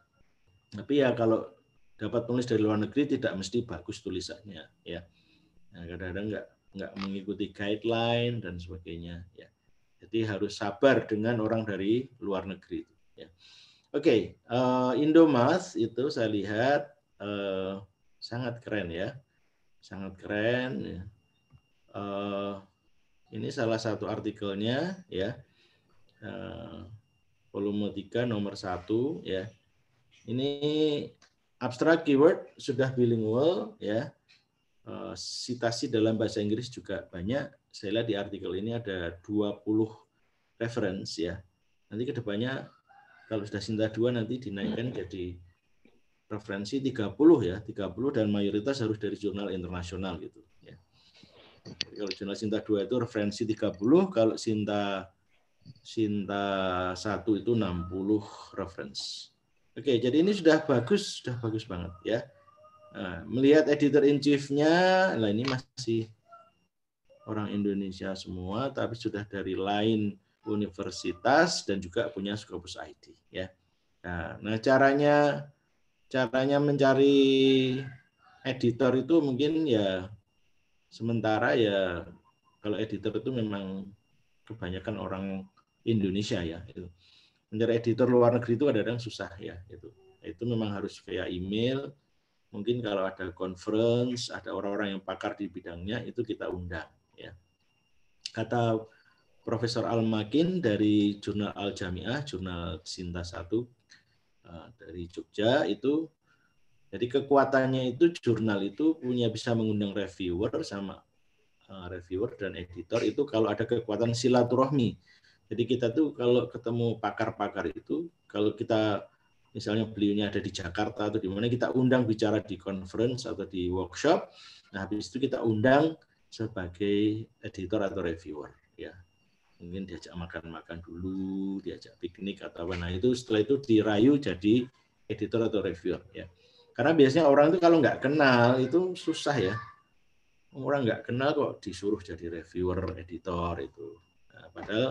Tapi ya kalau dapat penulis dari luar negeri tidak mesti bagus tulisannya ya. Nah, kadang-kadang nggak nggak mengikuti guideline dan sebagainya ya. Jadi harus sabar dengan orang dari luar negeri ya. Oke, okay, uh, eh, Indomas itu saya lihat uh, sangat keren ya sangat keren. Ya. Eh, ini salah satu artikelnya ya. Eh, volume 3 nomor satu ya. Ini abstrak keyword sudah bilingual ya. Eh, sitasi dalam bahasa Inggris juga banyak. Saya lihat di artikel ini ada 20 reference ya. Nanti kedepannya kalau sudah Sinta dua nanti dinaikkan jadi referensi 30 ya, 30 dan mayoritas harus dari jurnal internasional gitu ya. Jadi kalau jurnal Sinta 2 itu referensi 30, kalau Sinta Sinta 1 itu 60 reference. Oke, jadi ini sudah bagus, sudah bagus banget ya. Nah, melihat editor in chief-nya, nah ini masih orang Indonesia semua tapi sudah dari lain universitas dan juga punya Scopus ID ya. Nah, nah caranya caranya mencari editor itu mungkin ya sementara ya kalau editor itu memang kebanyakan orang Indonesia ya itu mencari editor luar negeri itu kadang-kadang susah ya itu itu memang harus via email mungkin kalau ada conference ada orang-orang yang pakar di bidangnya itu kita undang ya kata Profesor Al Makin dari jurnal Al Jamiah jurnal Sinta 1 Ah, dari Jogja itu jadi kekuatannya itu jurnal itu punya bisa mengundang reviewer sama ah, reviewer dan editor itu kalau ada kekuatan silaturahmi. Jadi kita tuh kalau ketemu pakar-pakar itu kalau kita misalnya beliaunya ada di Jakarta atau di mana kita undang bicara di conference atau di workshop. Nah, habis itu kita undang sebagai editor atau reviewer ya mungkin diajak makan-makan dulu, diajak piknik atau apa. Nah itu setelah itu dirayu jadi editor atau reviewer ya. Karena biasanya orang itu kalau nggak kenal itu susah ya. Orang nggak kenal kok disuruh jadi reviewer, editor itu. Nah, padahal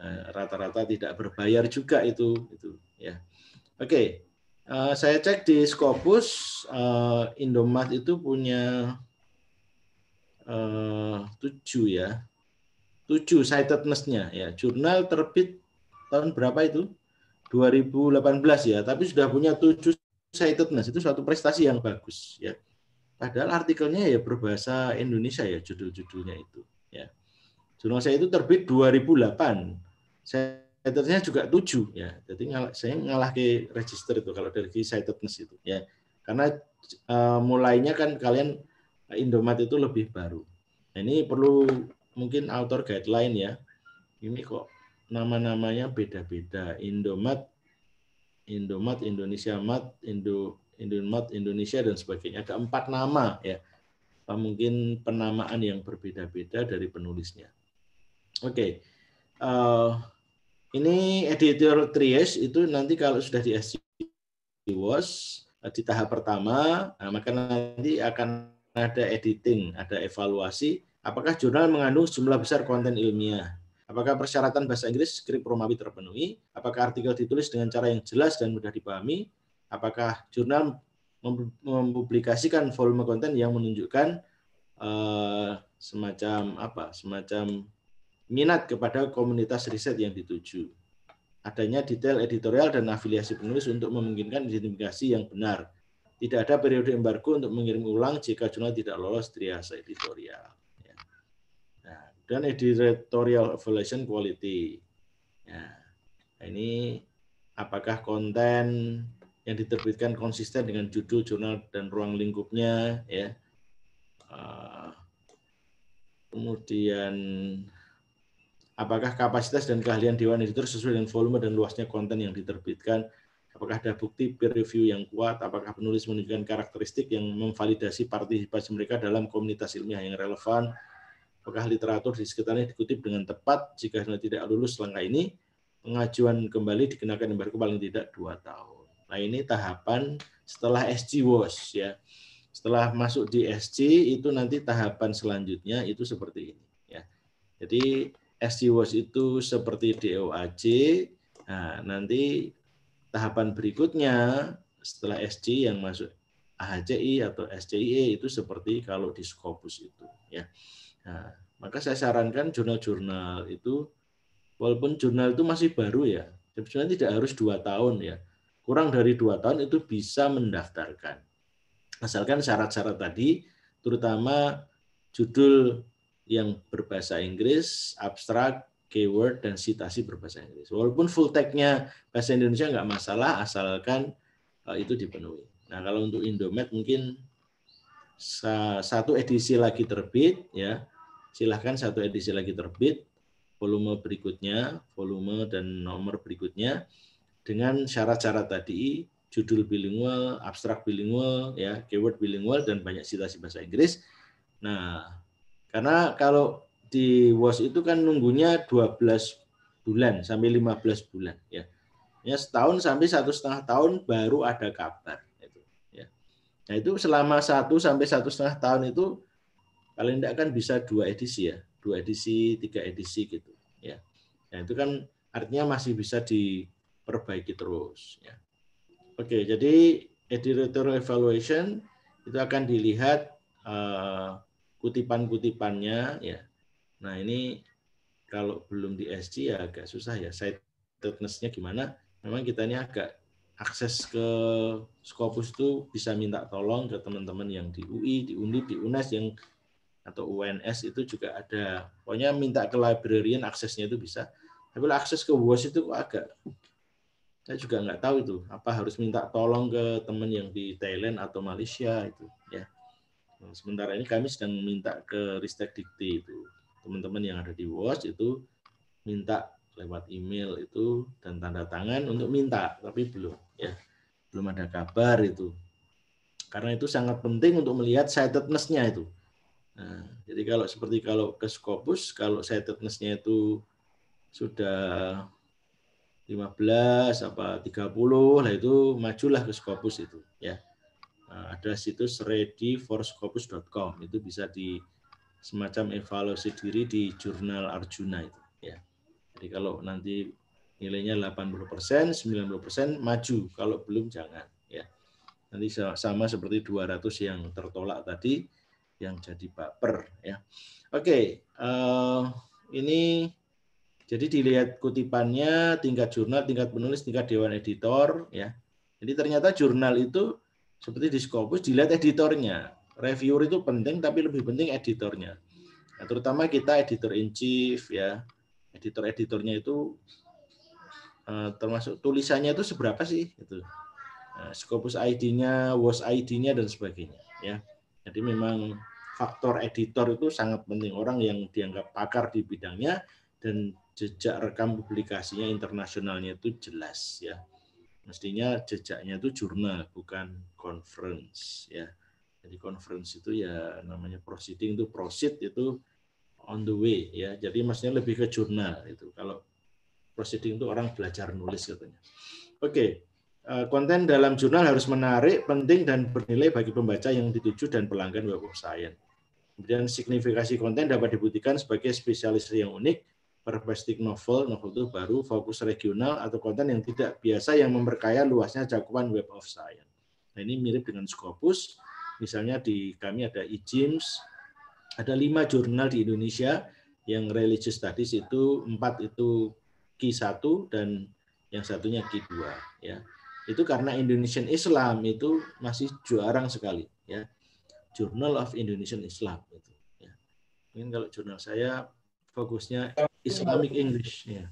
eh, rata-rata tidak berbayar juga itu itu ya. Oke, okay. uh, eh, saya cek di Scopus uh, Indomaret itu punya uh, 7 ya 7 citednessnya ya. Jurnal terbit tahun berapa itu? 2018 ya, tapi sudah punya 7 citedness. Itu suatu prestasi yang bagus ya. Padahal artikelnya ya berbahasa Indonesia ya judul-judulnya itu ya. Jurnal saya itu terbit 2008. citednessnya juga 7 ya. Jadi saya ngalah ke register itu kalau dari citedness itu ya. Karena uh, mulainya kan kalian Indomat itu lebih baru. Nah, ini perlu mungkin author guideline ya. Ini kok nama-namanya beda-beda. Indomat, Indomat, Indonesia Mat, Indo Indomat, Indonesia dan sebagainya. Ada empat nama ya. Mungkin penamaan yang berbeda-beda dari penulisnya. Oke. Okay. Uh, eh, ini editor Tries itu nanti kalau sudah di SGWOS di tahap pertama, nah maka nanti akan ada editing, ada evaluasi, Apakah jurnal mengandung jumlah besar konten ilmiah? Apakah persyaratan bahasa Inggris skrip Romawi terpenuhi? Apakah artikel ditulis dengan cara yang jelas dan mudah dipahami? Apakah jurnal mempublikasikan volume konten yang menunjukkan uh, semacam apa? Semacam minat kepada komunitas riset yang dituju. Adanya detail editorial dan afiliasi penulis untuk memungkinkan identifikasi yang benar. Tidak ada periode embargo untuk mengirim ulang jika jurnal tidak lolos triase editorial dan editorial evaluation quality. Ya. Nah, ini apakah konten yang diterbitkan konsisten dengan judul jurnal dan ruang lingkupnya ya. Eh, kemudian apakah kapasitas dan keahlian dewan editor sesuai dengan volume dan luasnya konten yang diterbitkan? Apakah ada bukti peer review yang kuat? Apakah penulis menunjukkan karakteristik yang memvalidasi partisipasi mereka dalam komunitas ilmiah yang relevan? Apakah literatur di sekitarnya dikutip dengan tepat? Jika tidak lulus langkah ini, pengajuan kembali dikenakan embargo paling tidak dua tahun. Nah ini tahapan setelah SG WOS ya. Setelah masuk di SG itu nanti tahapan selanjutnya itu seperti ini ya. Jadi SG WOS itu seperti DOAJ. Nah, nanti tahapan berikutnya setelah SG yang masuk AHCI atau SCIE itu seperti kalau di Scopus itu ya. Nah, maka saya sarankan jurnal-jurnal itu, walaupun jurnal itu masih baru ya, sebenarnya tidak harus dua tahun ya. Kurang dari dua tahun itu bisa mendaftarkan. Asalkan syarat-syarat tadi, terutama judul yang berbahasa Inggris, abstrak, keyword, dan citasi berbahasa Inggris. Walaupun full tag-nya bahasa Indonesia nggak masalah, asalkan eh, itu dipenuhi. Nah, kalau untuk Indomed mungkin satu edisi lagi terbit ya silahkan satu edisi lagi terbit, volume berikutnya, volume dan nomor berikutnya, dengan syarat-syarat tadi, judul bilingual, abstrak bilingual, ya, keyword bilingual, dan banyak citasi bahasa Inggris. Nah, karena kalau di WOS itu kan nunggunya 12 bulan sampai 15 bulan ya. Ya setahun sampai satu setengah tahun baru ada kabar itu ya. Nah itu selama satu sampai satu setengah tahun itu Paling tidak kan bisa dua edisi ya, dua edisi, tiga edisi gitu. Ya, nah, itu kan artinya masih bisa diperbaiki terus. Ya. Oke, jadi editorial evaluation itu akan dilihat eh, kutipan-kutipannya ya. Nah ini kalau belum di SG ya agak susah ya. citedness gimana? Memang kita ini agak akses ke Scopus itu bisa minta tolong ke teman-teman yang di UI, di Undip, di UNES yang atau UNS itu juga ada. Pokoknya minta ke librarian aksesnya itu bisa. Tapi akses ke WOS itu kok agak saya juga nggak tahu itu apa harus minta tolong ke teman yang di Thailand atau Malaysia itu ya. Nah, sementara ini kami sedang minta ke Ristek Dikti itu. Teman-teman yang ada di WOS itu minta lewat email itu dan tanda tangan untuk minta tapi belum ya belum ada kabar itu karena itu sangat penting untuk melihat sightedness-nya itu Nah, jadi kalau seperti kalau ke skopus, kalau sightedness-nya itu sudah 15 apa 30 lah itu majulah ke skopus itu ya. Nah, ada situs readyforscopus.com itu bisa di semacam evaluasi diri di jurnal Arjuna itu ya. Jadi kalau nanti nilainya 80%, 90% maju, kalau belum jangan ya. Nanti sama seperti 200 yang tertolak tadi yang jadi baper ya. Oke, okay, uh, eh, ini jadi dilihat kutipannya, tingkat jurnal, tingkat penulis, tingkat dewan editor ya. Jadi ternyata jurnal itu seperti di Scopus dilihat editornya. Reviewer itu penting tapi lebih penting editornya. Nah, terutama kita editor in chief ya. Editor-editornya itu uh, termasuk tulisannya itu seberapa sih itu. Nah, Scopus ID-nya, WOS ID-nya dan sebagainya ya. Jadi memang faktor editor itu sangat penting orang yang dianggap pakar di bidangnya dan jejak rekam publikasinya internasionalnya itu jelas ya mestinya jejaknya itu jurnal bukan conference ya jadi conference itu ya namanya proceeding itu proceed itu on the way ya jadi maksudnya lebih ke jurnal itu kalau proceeding itu orang belajar nulis katanya oke okay. Eh, konten dalam jurnal harus menarik, penting, dan bernilai bagi pembaca yang dituju dan pelanggan Web of Science. Kemudian signifikasi konten dapat dibuktikan sebagai spesialis yang unik, perfestik novel, novel itu baru, fokus regional, atau konten yang tidak biasa yang memperkaya luasnya cakupan Web of Science. Nah ini mirip dengan Scopus, misalnya di kami ada IJIMS, ada lima jurnal di Indonesia yang religious studies itu empat itu Q1 dan yang satunya Q2 ya itu karena Indonesian Islam itu masih jarang sekali ya Journal of Indonesian Islam itu ya. mungkin kalau jurnal saya fokusnya Islamic English ya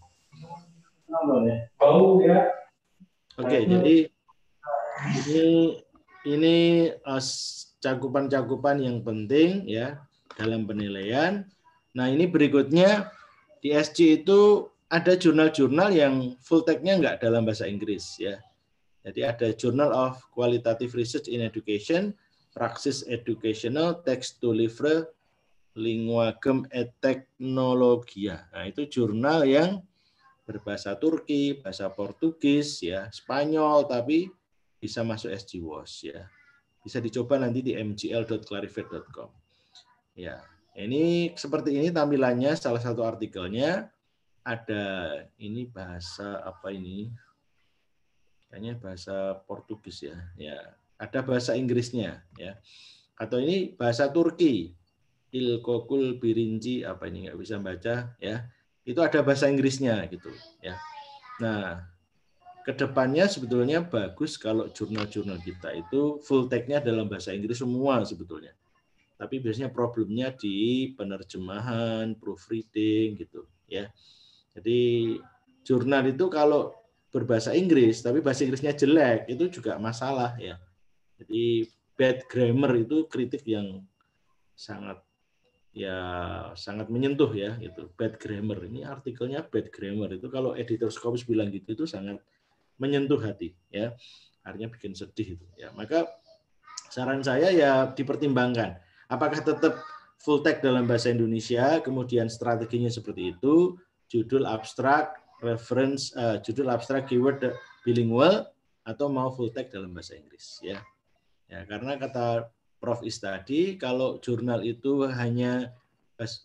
oke jadi ini ini eh, cakupan-cakupan yang penting ya dalam penilaian nah ini berikutnya di SC itu ada jurnal-jurnal yang full tag-nya nggak dalam bahasa Inggris ya jadi ada Journal of Qualitative Research in Education, Praxis Educational, Text to Livre, Linguagem et Teknologia. Nah, itu jurnal yang berbahasa Turki, bahasa Portugis, ya, Spanyol, tapi bisa masuk SG ya. Bisa dicoba nanti di mgl.clarivate.com. Ya, ini seperti ini tampilannya salah satu artikelnya ada ini bahasa apa ini kayaknya bahasa Portugis ya ya ada bahasa Inggrisnya ya atau ini bahasa Turki ilkokul birinci apa ini nggak bisa baca ya itu ada bahasa Inggrisnya gitu ya nah kedepannya sebetulnya bagus kalau jurnal-jurnal kita itu full tag-nya dalam bahasa Inggris semua sebetulnya tapi biasanya problemnya di penerjemahan proofreading gitu ya jadi jurnal itu kalau berbahasa Inggris tapi bahasa Inggrisnya jelek itu juga masalah ya. Jadi bad grammar itu kritik yang sangat ya sangat menyentuh ya itu bad grammar ini artikelnya bad grammar itu kalau editor Scopus bilang gitu itu sangat menyentuh hati ya artinya bikin sedih itu ya maka saran saya ya dipertimbangkan apakah tetap full text dalam bahasa Indonesia kemudian strateginya seperti itu judul abstrak reference uh, judul abstrak keyword well eh, atau mau full text dalam bahasa Inggris ya. Ya, karena kata Prof Is tadi kalau jurnal itu hanya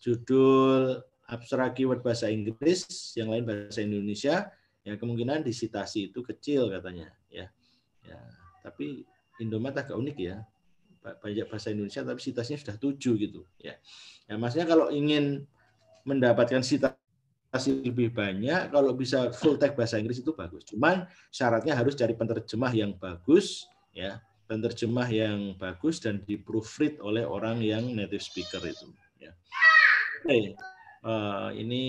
judul abstrak keyword bahasa Inggris, yang lain bahasa Indonesia, ya kemungkinan disitasi itu kecil katanya ya. Ya, tapi Indomat agak unik ya. Banyak bahasa Indonesia tapi sitasnya sudah tujuh gitu ya. Ya, maksudnya kalau ingin mendapatkan sita investasi lebih banyak. Kalau bisa full text bahasa Inggris itu bagus. Cuman syaratnya harus cari penerjemah yang bagus, ya, penerjemah yang bagus dan di proofread oleh orang yang native speaker itu. Ya. Oke, okay. uh, eh, ini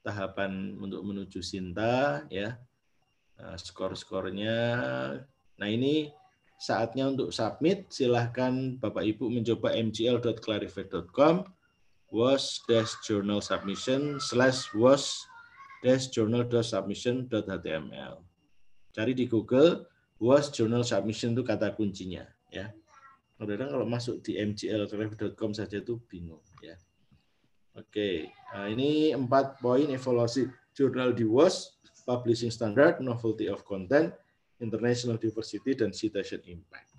tahapan untuk menuju Sinta, ya. Uh, Skor-skornya. Nah ini saatnya untuk submit. Silahkan Bapak Ibu mencoba mgl.clarify.com was dash journal submission slash was dash journal submission html. Cari di Google was journal submission itu kata kuncinya ya. Kadang kalau masuk di mgl.com saja itu bingung ya. Oke, nah, ini empat poin evaluasi jurnal di WAS, Publishing Standard, Novelty of Content, International Diversity, dan Citation Impact.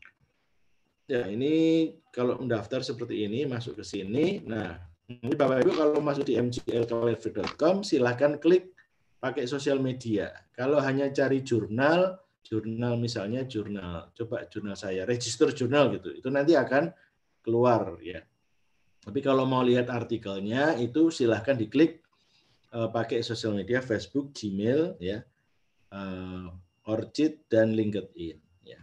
Ya, ini kalau mendaftar seperti ini, masuk ke sini. Nah, jadi Bapak Ibu kalau masuk di mglcareerfair.com silahkan klik pakai sosial media. Kalau hanya cari jurnal, jurnal misalnya jurnal, coba jurnal saya, register jurnal gitu. Itu nanti akan keluar ya. Tapi kalau mau lihat artikelnya itu silahkan diklik eh, pakai sosial media Facebook, Gmail ya. Eh, Orchid dan LinkedIn ya.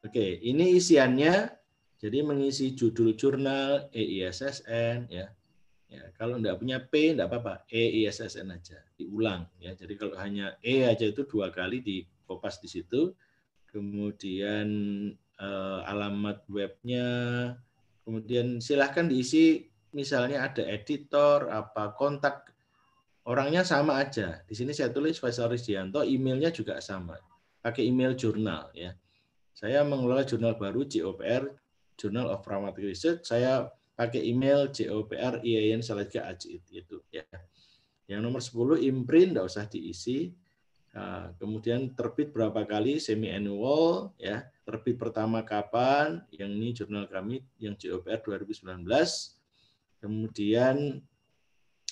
Oke, ini isiannya jadi mengisi judul jurnal EISSN ya, Ya, kalau tidak punya P, tidak apa-apa. E, I, S, S, N aja. Diulang. Ya. Jadi kalau hanya E aja itu dua kali di dikopas di situ. Kemudian eh, alamat webnya. Kemudian silahkan diisi misalnya ada editor, apa kontak. Orangnya sama aja. Di sini saya tulis Faisal Rizdianto, emailnya juga sama. Pakai email jurnal. ya. Saya mengelola jurnal baru, JOPR, Journal of Pragmatic Research. Saya pakai email joprian@ajit itu ya. Yang nomor 10 imprint tidak usah diisi. Nah, kemudian terbit berapa kali semi annual ya, terbit pertama kapan? Yang ini jurnal kami yang JOPR 2019. Kemudian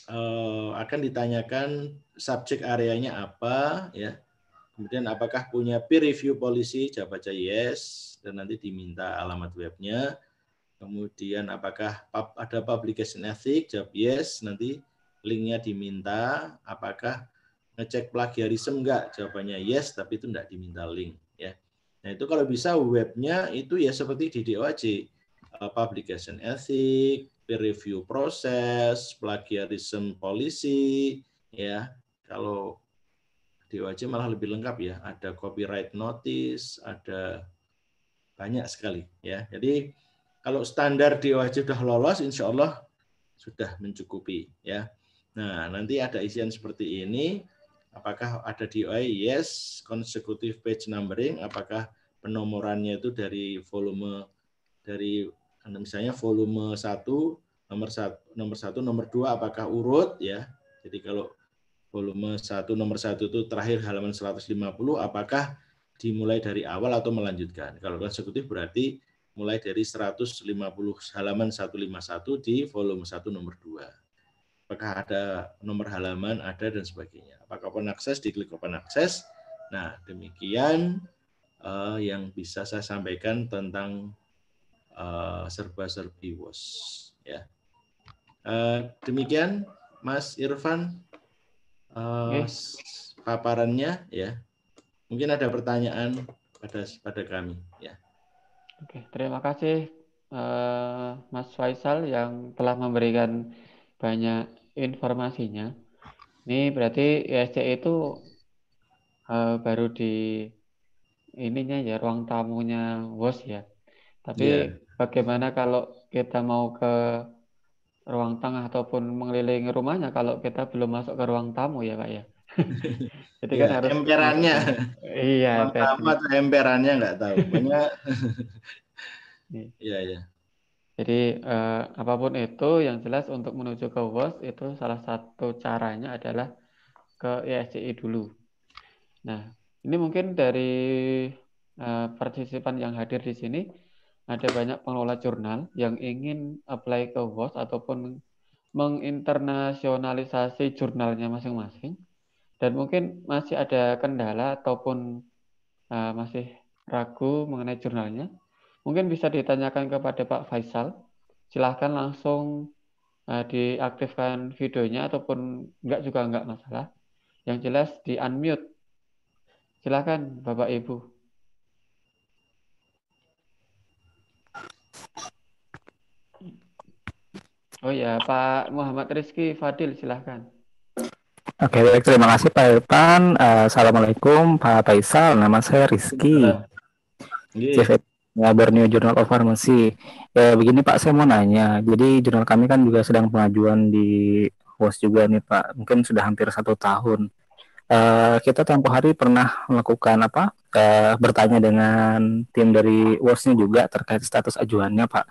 eh, akan ditanyakan subjek areanya apa ya. Kemudian apakah punya peer review policy? Jawab aja yes dan nanti diminta alamat webnya Kemudian apakah ada publication ethic? Jawab yes, nanti linknya diminta. Apakah ngecek plagiarisme enggak? Jawabannya yes, tapi itu enggak diminta link. ya. Nah itu kalau bisa webnya itu ya seperti di DOAJ. Eh, publication ethic, peer review process, plagiarism policy, ya. Kalau DOAJ malah lebih lengkap ya. Ada copyright notice, ada banyak sekali ya. Jadi kalau standar DOAJ sudah lolos, insya Allah sudah mencukupi. ya. Nah, nanti ada isian seperti ini. Apakah ada DOI? Yes. Consecutive page numbering. Apakah penomorannya itu dari volume dari misalnya volume satu nomor satu nomor 1 nomor 2 apakah urut ya. Jadi kalau volume satu nomor satu itu terakhir halaman 150 apakah dimulai dari awal atau melanjutkan. Kalau konsekutif berarti mulai dari 150 halaman 151 di volume 1 nomor 2. Apakah ada nomor halaman, ada, dan sebagainya. Apakah open access, diklik open access. Nah, demikian uh, yang bisa saya sampaikan tentang uh, serba-serbi WOS. Ya. Uh, demikian, Mas Irfan, uh, yes. paparannya. ya. Mungkin ada pertanyaan pada pada kami. Ya. Oke, terima kasih uh, Mas Faisal yang telah memberikan banyak informasinya. Ini berarti ISC itu uh, baru di ininya ya ruang tamunya WOS ya. Tapi yeah. bagaimana kalau kita mau ke ruang tengah ataupun mengelilingi rumahnya kalau kita belum masuk ke ruang tamu ya Pak ya? Jadi ya, kan iya, harus emperannya. Iya. Pertama tuh emperannya nggak tahu. Punya. Iya. iya iya. Jadi eh, apapun itu yang jelas untuk menuju ke WOS itu salah satu caranya adalah ke ESCI dulu. Nah ini mungkin dari eh, partisipan yang hadir di sini ada banyak pengelola jurnal yang ingin apply ke WOS ataupun menginternasionalisasi jurnalnya masing-masing dan mungkin masih ada kendala ataupun uh, masih ragu mengenai jurnalnya, mungkin bisa ditanyakan kepada Pak Faisal. Silahkan langsung uh, diaktifkan videonya ataupun enggak juga enggak masalah. Yang jelas di unmute. Silahkan Bapak Ibu. Oh ya, Pak Muhammad Rizky Fadil, silahkan. Oke, baik. Terima kasih Pak Irfan. Uh, Assalamualaikum Pak Faisal. Nama saya Rizky. Chief yeah. Borneo Journal of Pharmacy. Ya, begini Pak, saya mau nanya. Jadi jurnal kami kan juga sedang pengajuan di WOS juga nih Pak. Mungkin sudah hampir satu tahun. Uh, kita tempo hari pernah melakukan apa? Uh, bertanya dengan tim dari wos juga terkait status ajuannya Pak.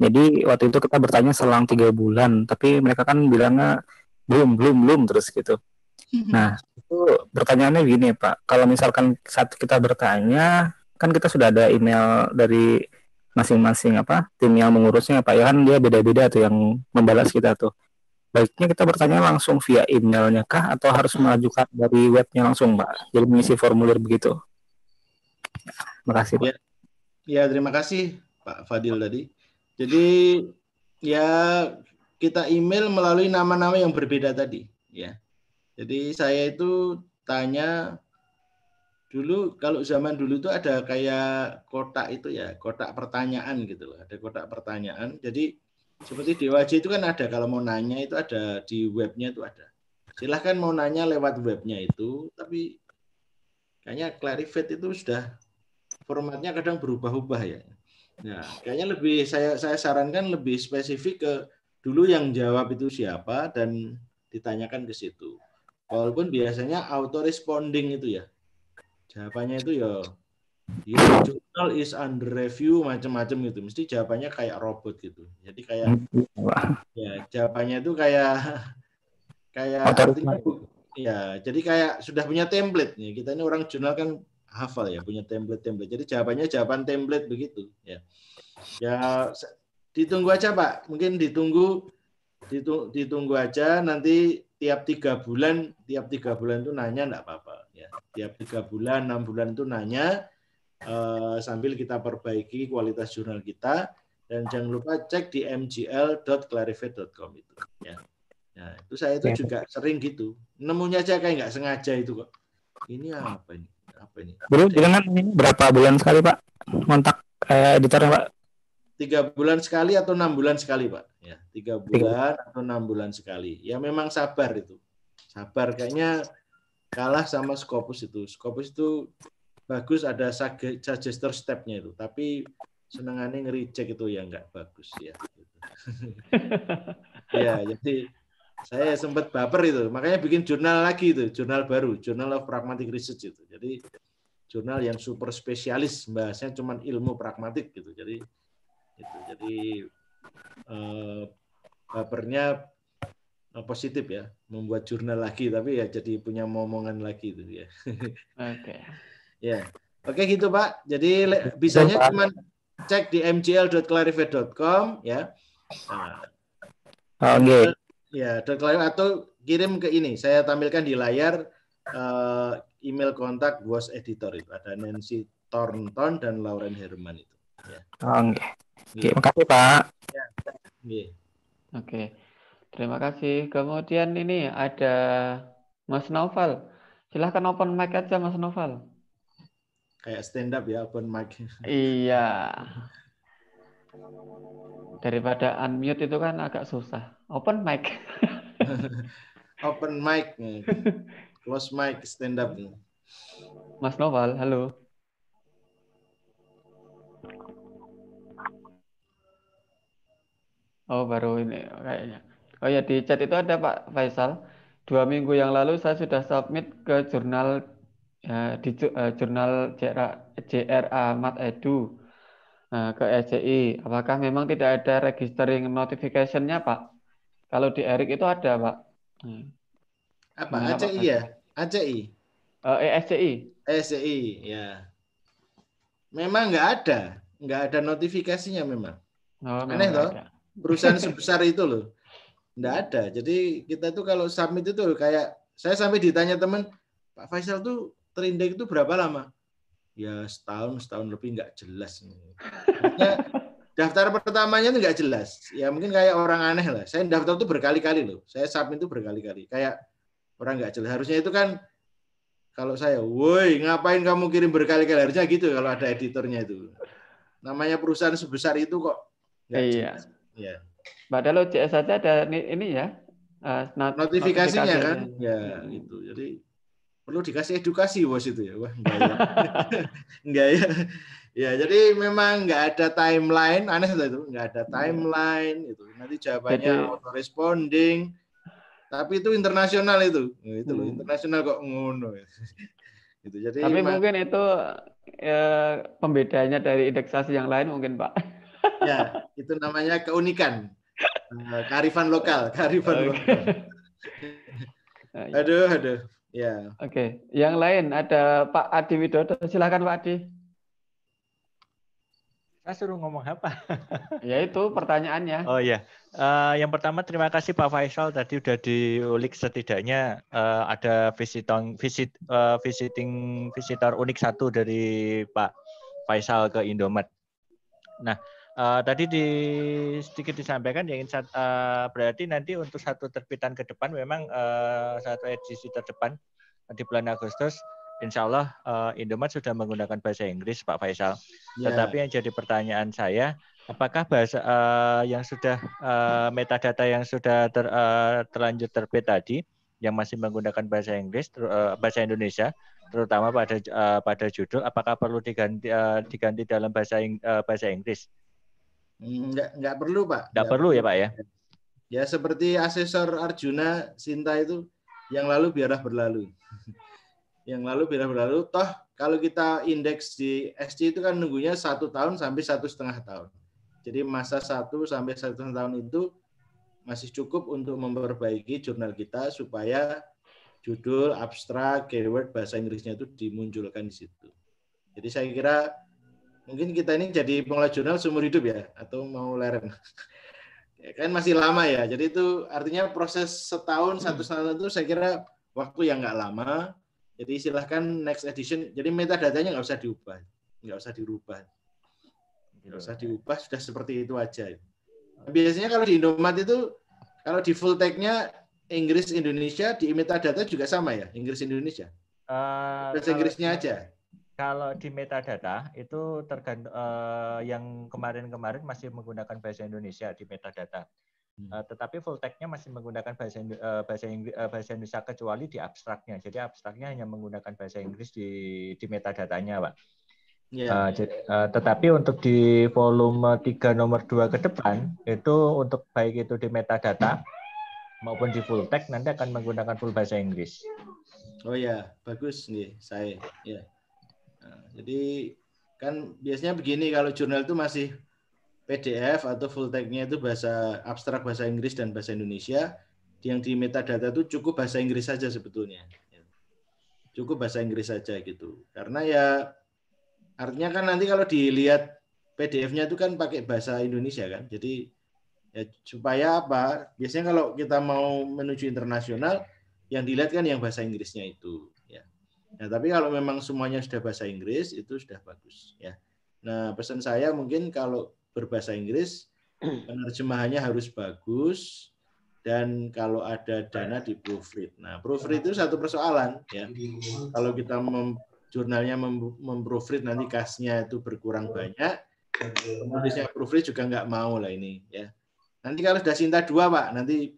Jadi waktu itu kita bertanya selang tiga bulan, tapi mereka kan bilangnya belum belum belum terus gitu nah itu pertanyaannya gini pak kalau misalkan saat kita bertanya kan kita sudah ada email dari masing-masing apa tim yang mengurusnya pak Yohan ya dia beda-beda tuh yang membalas kita tuh baiknya kita bertanya langsung via emailnya kah atau harus mengajukan dari webnya langsung pak jadi mengisi formulir begitu terima kasih pak. Ya, ya terima kasih pak Fadil tadi jadi ya kita email melalui nama-nama yang berbeda tadi, ya. Jadi saya itu tanya dulu kalau zaman dulu itu ada kayak kotak itu ya, kotak pertanyaan gitu loh, ada kotak pertanyaan. Jadi seperti di wajib itu kan ada kalau mau nanya itu ada di webnya itu ada. Silahkan mau nanya lewat webnya itu, tapi kayaknya Clarivate itu sudah formatnya kadang berubah-ubah ya. Nah, kayaknya lebih saya saya sarankan lebih spesifik ke dulu yang jawab itu siapa dan ditanyakan ke situ. Walaupun biasanya auto responding itu ya. Jawabannya itu ya your journal is under review macam-macam gitu. Mesti jawabannya kayak robot gitu. Jadi kayak hmm, iya, ya jawabannya itu kayak *laughs* kayak artinya, ya jadi kayak sudah punya template nih. Kita ini orang jurnal kan hafal ya punya template-template. Jadi jawabannya jawaban template begitu ya. Ya ditunggu aja Pak. Mungkin ditunggu ditunggu, ditunggu aja nanti tiap tiga bulan tiap tiga bulan itu nanya enggak apa-apa ya. Tiap tiga bulan enam bulan itu nanya uh, sambil kita perbaiki kualitas jurnal kita dan jangan lupa cek di mgl.clarivate.com itu ya. Nah, itu saya itu ya. juga sering gitu. Nemunya aja kayak nggak sengaja itu kok. Ini apa ini? Apa ini? berapa bulan sekali Pak kontak eh, editornya Pak? tiga bulan sekali atau enam bulan sekali pak ya tiga bulan atau enam bulan sekali ya memang sabar itu sabar kayaknya kalah sama Scopus itu Scopus itu bagus ada suggester stepnya itu tapi senengannya ngerijek itu ya nggak bagus ya *laughs* ya jadi saya sempat baper itu makanya bikin jurnal lagi itu jurnal baru jurnal of pragmatic research itu jadi jurnal yang super spesialis bahasanya cuma ilmu pragmatik gitu jadi Gitu. Jadi eh, papernya eh, positif ya, membuat jurnal lagi tapi ya jadi punya momongan lagi itu ya. *laughs* Oke. Okay. ya. Oke gitu Pak. Jadi bisanya cuma cek di mgl.clarivate.com ya. Nah, Oke. Okay. Ya, atau kirim ke ini. Saya tampilkan di layar uh, email kontak bos editor itu. Ada Nancy Thornton dan Lauren Herman itu. Ya. Oke. Okay. Oke, okay, iya. makasih Pak. Iya, iya. Oke. Terima kasih. Kemudian ini ada Mas Novel. Silahkan open mic aja Mas Novel. Kayak stand up ya open mic. Iya. Daripada unmute itu kan agak susah. Open mic. *laughs* open mic. *laughs* Close mic stand up. Mas Novel, halo. Oh, baru ini kayaknya. Oh ya, di chat itu ada Pak Faisal. Dua minggu yang lalu saya sudah submit ke jurnal ya, di uh, jurnal JRA, JRA Mat Edu uh, ke SCI. E Apakah memang tidak ada registering notification-nya, Pak? Kalau di Erik itu ada, Pak. Hmm. Apa? Mana, ACI Pak? ya? ACI? Uh, ESCI. E ESCI, ya. Memang nggak ada. Nggak ada notifikasinya memang. Oh, memang toh? Ada perusahaan sebesar itu loh. Enggak ada. Jadi kita tuh kalau submit itu kayak saya sampai ditanya teman, Pak Faisal tuh terindek itu berapa lama? Ya setahun, setahun lebih nggak jelas. Maksudnya, daftar pertamanya itu nggak jelas. Ya mungkin kayak orang aneh lah. Saya daftar tuh berkali-kali loh. Saya submit itu berkali-kali. Kayak orang nggak jelas. Harusnya itu kan kalau saya, woi ngapain kamu kirim berkali-kali? Harusnya gitu kalau ada editornya itu. Namanya perusahaan sebesar itu kok. Iya. Jelas Ya. Padahal OJS saja ada ini ini ya. Eh, not notifikasinya, kan? Ya, itu. Jadi perlu dikasih edukasi bos itu ya. Wah, enggak ya. *laughs* enggak ya. Ya, jadi memang nggak ada timeline, aneh itu, nggak ada iya. timeline itu. Nanti jawabannya auto responding. Tapi itu internasional itu. Nah, itu loh, hmm. internasional kok ngono. Ya. *laughs* Itu Jadi Tapi mungkin itu ya, pembedanya dari indeksasi yang lain mungkin, Pak ya, itu namanya keunikan. Eh, kearifan lokal, kearifan okay. lokal. *laughs* aduh, aduh. Ya. Oke, okay. yang lain ada Pak Adi Widodo. Silakan Pak Adi. Saya suruh ngomong apa? *laughs* ya itu pertanyaannya. Oh ya, uh, yang pertama terima kasih Pak Faisal tadi sudah diulik setidaknya uh, ada visitong visit uh, visiting visitor unik satu dari Pak Faisal ke Indomaret. Nah, Uh, tadi di, sedikit disampaikan ya, ingin uh, eh, berarti nanti untuk satu terbitan ke depan memang uh, satu edisi terdepan di bulan Agustus Insya Allah uh, Indomaret sudah menggunakan bahasa Inggris Pak Faisal. Yeah. Tetapi yang jadi pertanyaan saya, apakah bahasa uh, yang sudah uh, metadata yang sudah ter, uh, terlanjur terbit tadi yang masih menggunakan bahasa Inggris uh, bahasa Indonesia terutama pada uh, pada judul apakah perlu diganti uh, diganti dalam bahasa uh, bahasa Inggris Nggak, nggak perlu, Pak. Nggak, perlu ya, Pak ya? Ya, seperti asesor Arjuna Sinta itu, yang lalu biarlah berlalu. *laughs* yang lalu biarlah berlalu, toh kalau kita indeks di SC itu kan nunggunya satu tahun sampai satu setengah tahun. Jadi masa satu sampai satu setengah tahun itu masih cukup untuk memperbaiki jurnal kita supaya judul, abstrak, keyword bahasa Inggrisnya itu dimunculkan di situ. Jadi saya kira Mungkin kita ini jadi pengelola jurnal seumur hidup ya, atau mau lereng. *laughs* Ya kan masih lama ya. Jadi itu artinya proses setahun, hmm. satu setahun itu saya kira waktu yang nggak lama. Jadi silahkan next edition. Jadi metadatanya nggak usah diubah. Nggak usah dirubah. Nggak usah diubah, sudah seperti itu aja. Biasanya kalau di Indomat itu, kalau di full tag-nya Inggris Indonesia di metadata juga sama ya Inggris Indonesia eh, bahasa uh, Inggrisnya aja kalau di metadata itu tergantung uh, yang kemarin-kemarin masih menggunakan bahasa Indonesia di metadata. Uh, tetapi full text nya masih menggunakan bahasa uh, bahasa Inggris, uh, bahasa Indonesia kecuali di abstraknya. Jadi abstraknya hanya menggunakan bahasa Inggris di di metadatanya, Pak. Yeah. Iya. uh, tetapi untuk di volume 3 nomor 2 ke depan itu untuk baik itu di metadata maupun di full text nanti akan menggunakan full bahasa Inggris. Oh ya, yeah. bagus nih saya. Yeah. Nah, jadi kan biasanya begini kalau jurnal itu masih PDF atau full textnya itu bahasa abstrak bahasa Inggris dan bahasa Indonesia. Yang di metadata itu cukup bahasa Inggris saja sebetulnya. Cukup bahasa Inggris saja gitu. Karena ya artinya kan nanti kalau dilihat PDF-nya itu kan pakai bahasa Indonesia kan. Jadi ya supaya apa? Biasanya kalau kita mau menuju internasional yang dilihat kan yang bahasa Inggrisnya itu. Nah, tapi kalau memang semuanya sudah bahasa Inggris itu sudah bagus ya. Nah, pesan saya mungkin kalau berbahasa Inggris *clears throat* penerjemahannya harus bagus dan kalau ada dana di proofread. Nah, proofread itu satu persoalan ya. Kalau kita mem, jurnalnya mem, memproofread nanti kasnya itu berkurang banyak, penulisnya proofread juga nggak mau lah ini ya. Nanti kalau sudah cinta dua Pak, nanti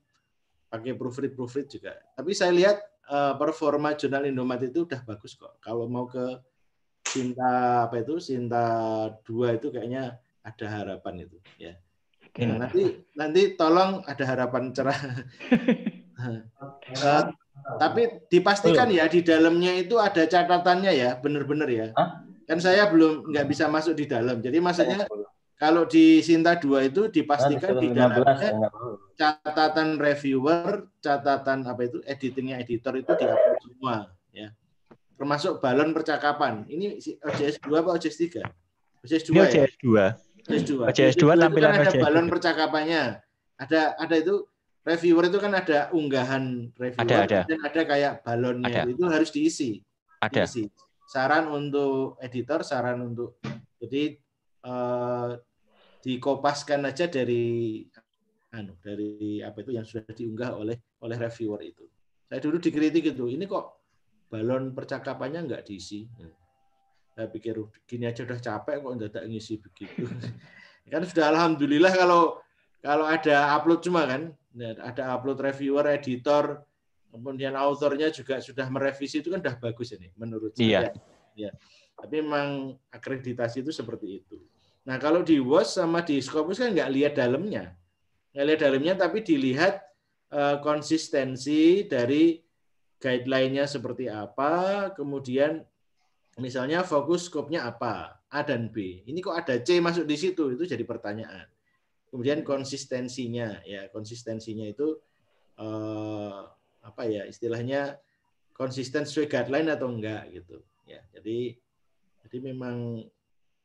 pakai proofread proofread juga. Tapi saya lihat Eh, performa jurnal Indomat itu udah bagus kok. Kalau mau ke Sinta apa itu Sinta dua itu kayaknya ada harapan itu ya. Okay. Nah, nanti nanti tolong ada harapan cerah. uh, *laughs* tapi dipastikan ya di dalamnya itu ada catatannya ya, benar-benar ya. Huh? Kan saya belum nggak bisa masuk di dalam. Jadi maksudnya oh, kalau di Sinta 2 itu dipastikan kan, di dalamnya ya, catatan reviewer, catatan apa itu editingnya editor itu dihapus semua ya. Termasuk balon percakapan. Ini OJS 2 apa OJS 3? OJS 2. OJS 2. OJS 2. OJS 2, OJS 2 tampilan kan ada balon percakapannya. Ada ada itu reviewer itu kan ada unggahan reviewer ada, ada. dan ada kayak balonnya ada. itu harus diisi. Ada. Diisi. Saran untuk editor, saran untuk jadi uh, dikopaskan aja dari anu dari apa itu yang sudah diunggah oleh oleh reviewer itu. Saya dulu dikritik itu, ini kok balon percakapannya nggak diisi. Saya pikir gini aja udah capek kok tidak ngisi begitu. *laughs* kan sudah alhamdulillah kalau kalau ada upload cuma kan, ada upload reviewer, editor, kemudian autornya juga sudah merevisi itu kan udah bagus ini menurut iya. saya. Iya. Ya. Tapi memang akreditasi itu seperti itu. Nah kalau di WOS sama di Scopus kan nggak lihat dalamnya. Nggak lihat dalamnya tapi dilihat uh, konsistensi dari guideline-nya seperti apa, kemudian misalnya fokus scope-nya apa, A dan B. Ini kok ada C masuk di situ, itu jadi pertanyaan. Kemudian konsistensinya, ya konsistensinya itu eh, apa ya istilahnya konsisten sesuai guideline atau enggak gitu. Ya, jadi jadi memang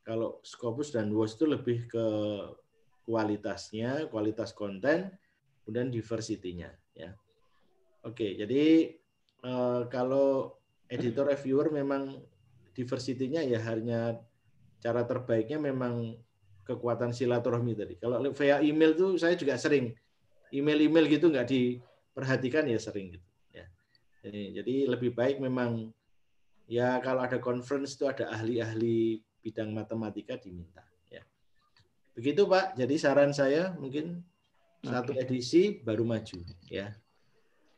kalau Scopus dan WOS itu lebih ke kualitasnya, kualitas konten, kemudian diversity-nya. Ya. Oke, jadi eh, kalau editor reviewer memang diversity-nya ya hanya cara terbaiknya memang kekuatan silaturahmi tadi. Kalau via email tuh saya juga sering email-email gitu nggak diperhatikan ya sering gitu. Ya. Jadi, jadi lebih baik memang ya kalau ada conference itu ada ahli-ahli bidang matematika diminta. Ya. Begitu Pak. Jadi saran saya mungkin okay. satu edisi baru maju. Ya,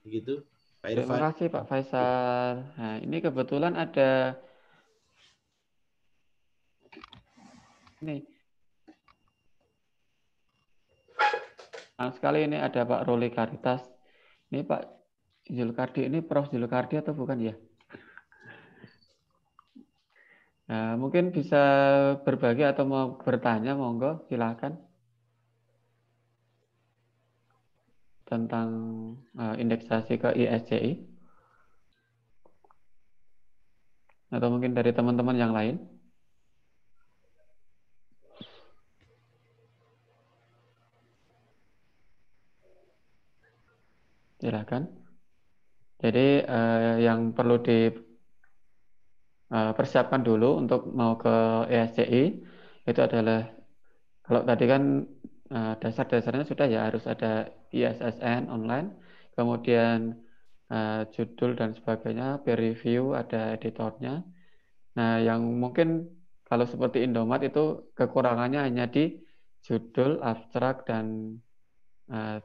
begitu. Pak Terima kasih Pak Faisal. Nah, ini kebetulan ada ini. Nah, sekali ini ada Pak Roli Karitas. Ini Pak Zulkardi, ini Prof Zulkardi atau bukan ya? Nah, mungkin bisa berbagi atau mau bertanya, monggo silahkan. Tentang uh, indeksasi ke ISCI. Atau mungkin dari teman-teman yang lain. Silahkan. Jadi uh, yang perlu di Eh, persiapkan dulu untuk mau ke ESCI itu adalah kalau tadi kan eh, dasar-dasarnya sudah ya harus ada ISSN online, kemudian eh, judul dan sebagainya, peer review ada editornya. Nah, yang mungkin kalau seperti Indomat itu kekurangannya hanya di judul, abstrak dan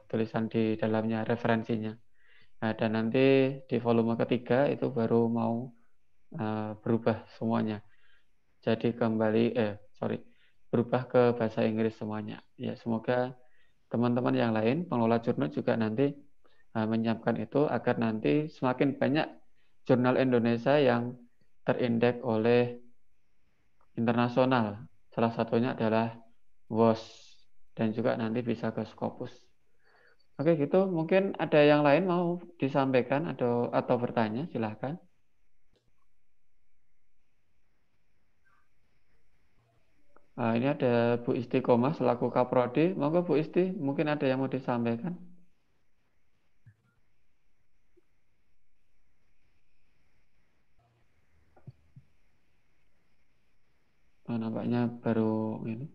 tulisan di dalamnya referensinya. Nah, dan nanti di volume ketiga itu baru mau Eh, berubah semuanya. Jadi kembali, eh sorry, berubah ke bahasa Inggris semuanya. Ya semoga teman-teman yang lain pengelola jurnal juga nanti uh, menyiapkan itu agar nanti semakin banyak jurnal Indonesia yang terindeks oleh internasional. Salah satunya adalah WOS dan juga nanti bisa ke Scopus. Oke gitu, mungkin ada yang lain mau disampaikan atau atau bertanya, silahkan. Nah, ini ada Bu Isti Koma selaku Kaprodi. Monggo Bu Isti, mungkin ada yang mau disampaikan. Oh, nampaknya baru ini.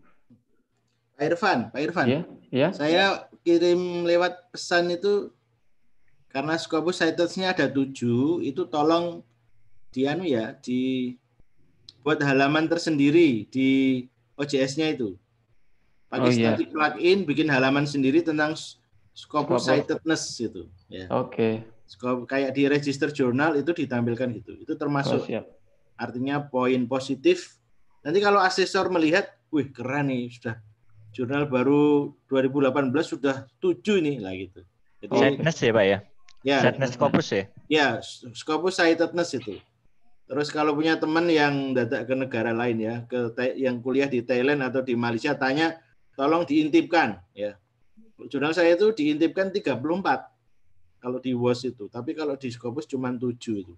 Pak Irfan, Pak Irfan. Ya, ya. Saya kirim lewat pesan itu karena Skobus nya ada tujuh, itu tolong dianu ya, di buat halaman tersendiri di OJS-nya itu. Pakai oh, iya. static yeah. plugin bikin halaman sendiri tentang scope of citedness itu. ya. Oke. Okay. kayak di register jurnal itu ditampilkan gitu. Itu termasuk oh, siap. artinya poin positif. Nanti kalau asesor melihat, wih keren nih sudah jurnal baru 2018 sudah tujuh nih lah gitu. Jadi, oh. Citedness ya Pak ya? Ya. Citedness Scopus ya? Ya, Scopus Citedness itu. Terus kalau punya teman yang datang ke negara lain ya, ke yang kuliah di Thailand atau di Malaysia tanya tolong diintipkan ya. Jurnal saya itu diintipkan 34 kalau di WOS itu, tapi kalau di Scopus cuma 7 itu.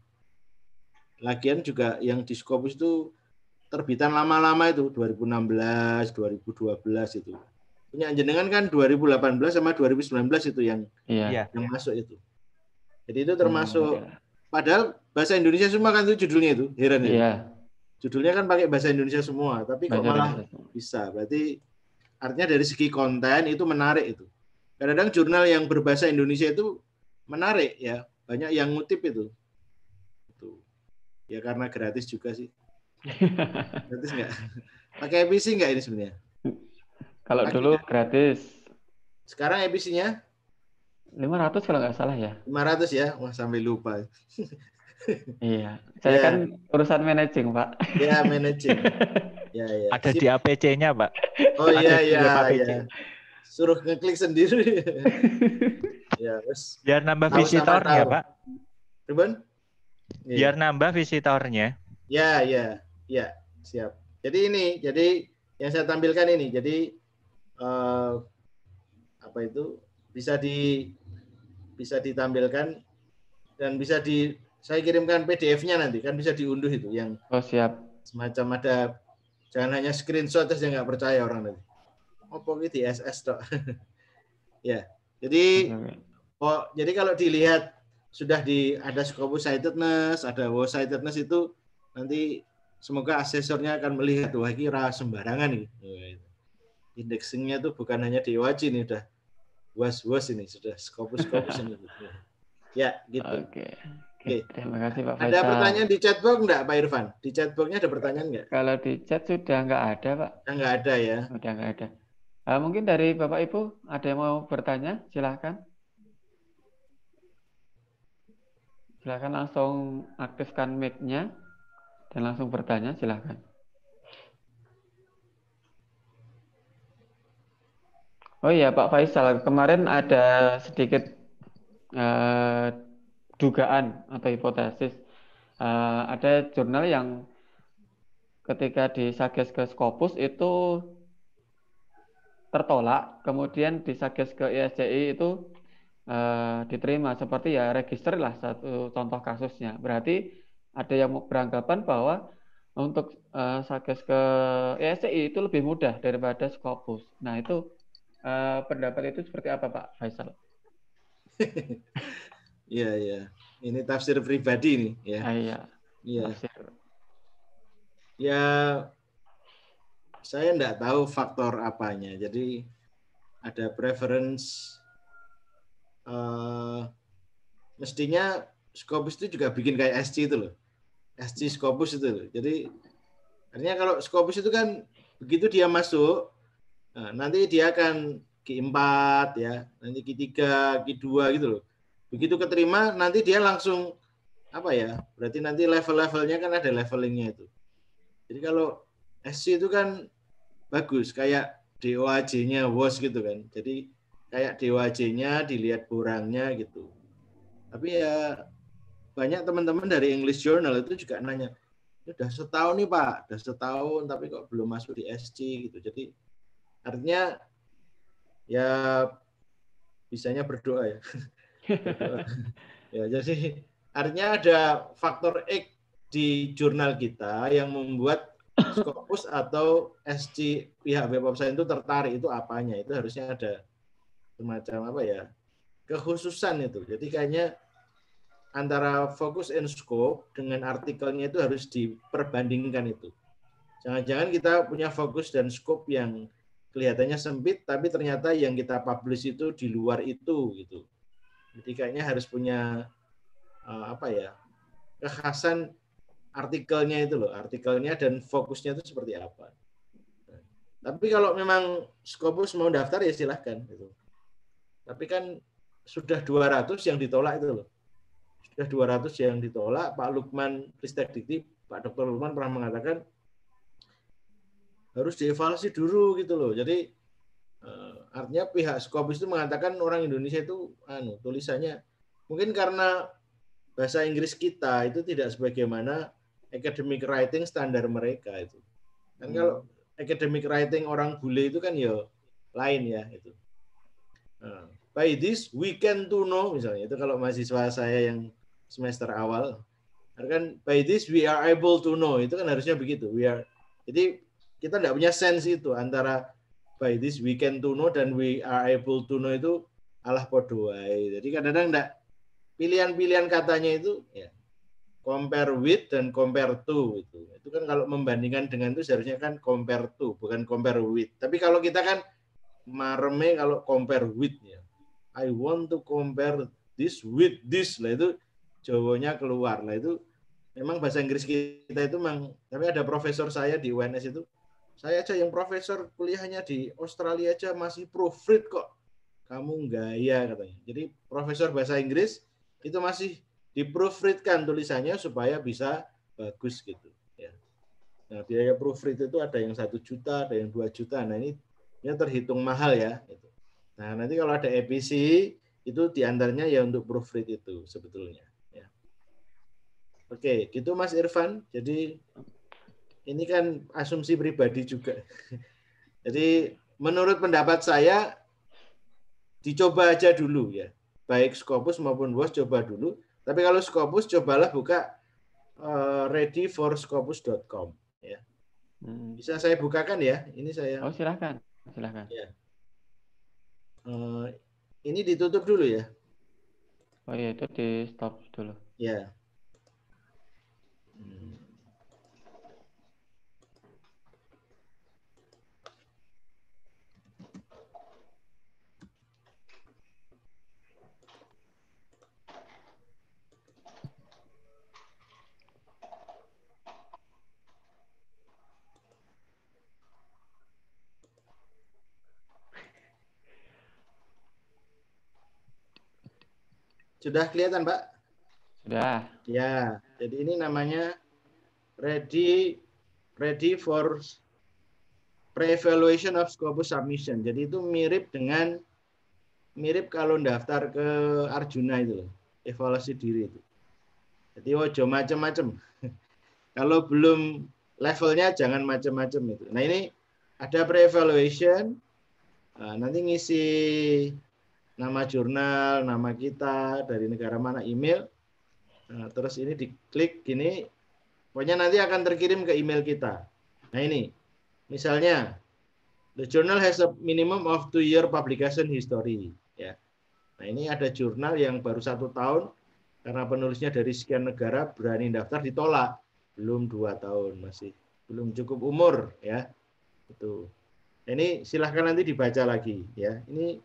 Lagian juga yang di Scopus itu terbitan lama-lama itu 2016, 2012 itu. Punya jenengan kan 2018 sama 2019 itu yang iya. yang masuk itu. Jadi itu termasuk hmm, Padahal bahasa Indonesia semua kan itu judulnya itu, heran ya. Iya. Judulnya kan pakai bahasa Indonesia semua, tapi kok malah bisa. Berarti artinya dari segi konten itu menarik itu. Kadang-kadang jurnal yang berbahasa Indonesia itu menarik ya, banyak yang ngutip itu. Itu. Ya karena gratis juga sih. *laughs* gratis enggak? Pakai EPC enggak ini sebenarnya? Kalau dulu gratis. Sekarang EPC-nya? 500 kalau nggak salah ya. 500 ya? Wah, sampai lupa. iya, saya yeah. kan urusan managing, Pak. Iya, yeah, managing. ya, ya. Ada Sip. di APC-nya, Pak. Oh iya, iya, iya. Suruh ngeklik sendiri. ya, wes. Biar nambah visitornya, Pak. Ruben? Yeah. Biar nambah visitornya. Ya, ya, ya, siap. Jadi ini, jadi yang saya tampilkan ini, jadi uh, apa itu bisa di bisa ditampilkan dan bisa di saya kirimkan PDF-nya nanti kan bisa diunduh itu yang oh, siap semacam ada jangan hanya screenshot saja nggak percaya orang nanti opo di SS dok *laughs* ya jadi mm-hmm. oh, jadi kalau dilihat sudah di ada Scopus sightedness ada wall sightedness itu nanti semoga asesornya akan melihat wah kira sembarangan nih indexingnya tuh bukan hanya di wajib ini udah was was ini sudah skopus Scopus ini. *laughs* ya gitu. Oke. Okay. Okay. Terima kasih Pak Faisal. Ada pertanyaan di chatbox enggak Pak Irfan? Di chatboxnya ada pertanyaan enggak? Kalau di chat sudah enggak ada Pak. Sudah enggak ada ya. Sudah enggak ada. Uh, mungkin dari Bapak Ibu ada yang mau bertanya? Silahkan. Silahkan langsung aktifkan mic-nya dan langsung bertanya. Silahkan. Oh iya Pak Faisal, kemarin ada sedikit uh, dugaan atau hipotesis. Uh, ada jurnal yang ketika disages ke Scopus itu tertolak, kemudian disages ke ISCI e itu uh, diterima. Seperti ya register lah satu contoh kasusnya. Berarti ada yang beranggapan bahwa untuk uh, sages ke ISCI e itu lebih mudah daripada Scopus. Nah itu uh, pendapat itu seperti apa Pak Faisal? *laughs* Iya iya, ini tafsir pribadi ini ya. Ah, iya. Iya. Ya saya tidak tahu faktor apanya. Jadi ada preference. Uh, mestinya Scopus itu juga bikin kayak SC itu loh. SC Scopus itu loh. Jadi artinya kalau Scopus itu kan begitu dia masuk Nah, nanti dia akan Q4 ya, nanti Q3, Q2 gitu loh. Begitu keterima nanti dia langsung apa ya? Berarti nanti level-levelnya kan ada levelingnya itu. Jadi kalau SC itu kan bagus kayak DOAJ-nya WOS gitu kan. Jadi kayak DOAJ-nya dilihat borangnya gitu. Tapi ya banyak teman-teman dari English Journal itu juga nanya, udah setahun nih Pak, udah setahun tapi kok belum masuk di SC gitu. Jadi artinya ya bisanya berdoa ya. berdoa. *laughs* ya jadi artinya ada faktor X di jurnal kita yang membuat skopus atau SC pihak web website itu tertarik itu apanya itu harusnya ada semacam apa ya kekhususan itu jadi kayaknya antara fokus and scope dengan artikelnya itu harus diperbandingkan itu jangan-jangan kita punya fokus dan scope yang kelihatannya sempit tapi ternyata yang kita publish itu di luar itu gitu. Jadi kayaknya harus punya uh, apa ya? kekhasan artikelnya itu loh, artikelnya dan fokusnya itu seperti apa. Tapi kalau memang Scopus mau daftar ya silahkan gitu. Tapi kan sudah 200 yang ditolak itu loh. Sudah 200 yang ditolak, Pak Lukman Ristek Dikti, Pak Dr. Lukman pernah mengatakan harus dievaluasi dulu gitu loh. Jadi eh, artinya pihak Skopis itu mengatakan orang Indonesia itu anu tulisannya mungkin karena bahasa Inggris kita itu tidak sebagaimana academic writing standar mereka itu. Kan hmm. kalau academic writing orang bule itu kan ya lain ya itu. Uh, nah, by this we can to know misalnya itu kalau mahasiswa saya yang semester awal kan by this we are able to know itu kan harusnya begitu we are jadi kita tidak punya sense itu antara by this we can to know dan we are able to know itu alah podoai. Jadi kadang-kadang tidak pilihan-pilihan katanya itu ya, compare with dan compare to itu. Itu kan kalau membandingkan dengan itu seharusnya kan compare to bukan compare with. Tapi kalau kita kan mareme kalau compare with ya. I want to compare this with this lah itu Jawanya keluar lah itu memang bahasa Inggris kita itu memang tapi ada profesor saya di UNS itu saya aja yang profesor kuliahnya di Australia aja masih proofread kok. Kamu gaya katanya. Jadi profesor bahasa Inggris itu masih di proofreadkan tulisannya supaya bisa bagus gitu. Ya. Nah biaya proofread itu ada yang satu juta, ada yang dua juta. Nah ini, ya terhitung mahal ya. Gitu. Nah nanti kalau ada EPC itu diantaranya ya untuk proofread itu sebetulnya. Ya. Oke, gitu Mas Irfan. Jadi ini kan asumsi pribadi juga. *laughs* Jadi menurut pendapat saya dicoba aja dulu ya. Baik Scopus maupun Bos coba dulu. Tapi kalau Scopus cobalah buka eh, readyforscopus.com ya. Hmm. Bisa saya bukakan ya? Ini saya Oh, silahkan. Silahkan. Ya. Eh, ini ditutup dulu ya. Oh iya, itu di stop dulu. Ya. Sudah kelihatan, Pak? Sudah. Ya, jadi ini namanya ready ready for pre-evaluation of Scopus submission. Jadi itu mirip dengan mirip kalau daftar ke Arjuna itu evaluasi diri itu. Jadi ojo macam-macam. *laughs* kalau belum levelnya jangan macam-macam itu. Nah, ini ada pre-evaluation. Nah, nanti ngisi nama jurnal, nama kita, dari negara mana, email. Nah, terus ini diklik gini, pokoknya nanti akan terkirim ke email kita. Nah ini, misalnya, the journal has a minimum of two year publication history. Ya. Nah ini ada jurnal yang baru satu tahun, karena penulisnya dari sekian negara berani daftar ditolak. Belum dua tahun, masih belum cukup umur. ya itu. Nah, ini silahkan nanti dibaca lagi. ya Ini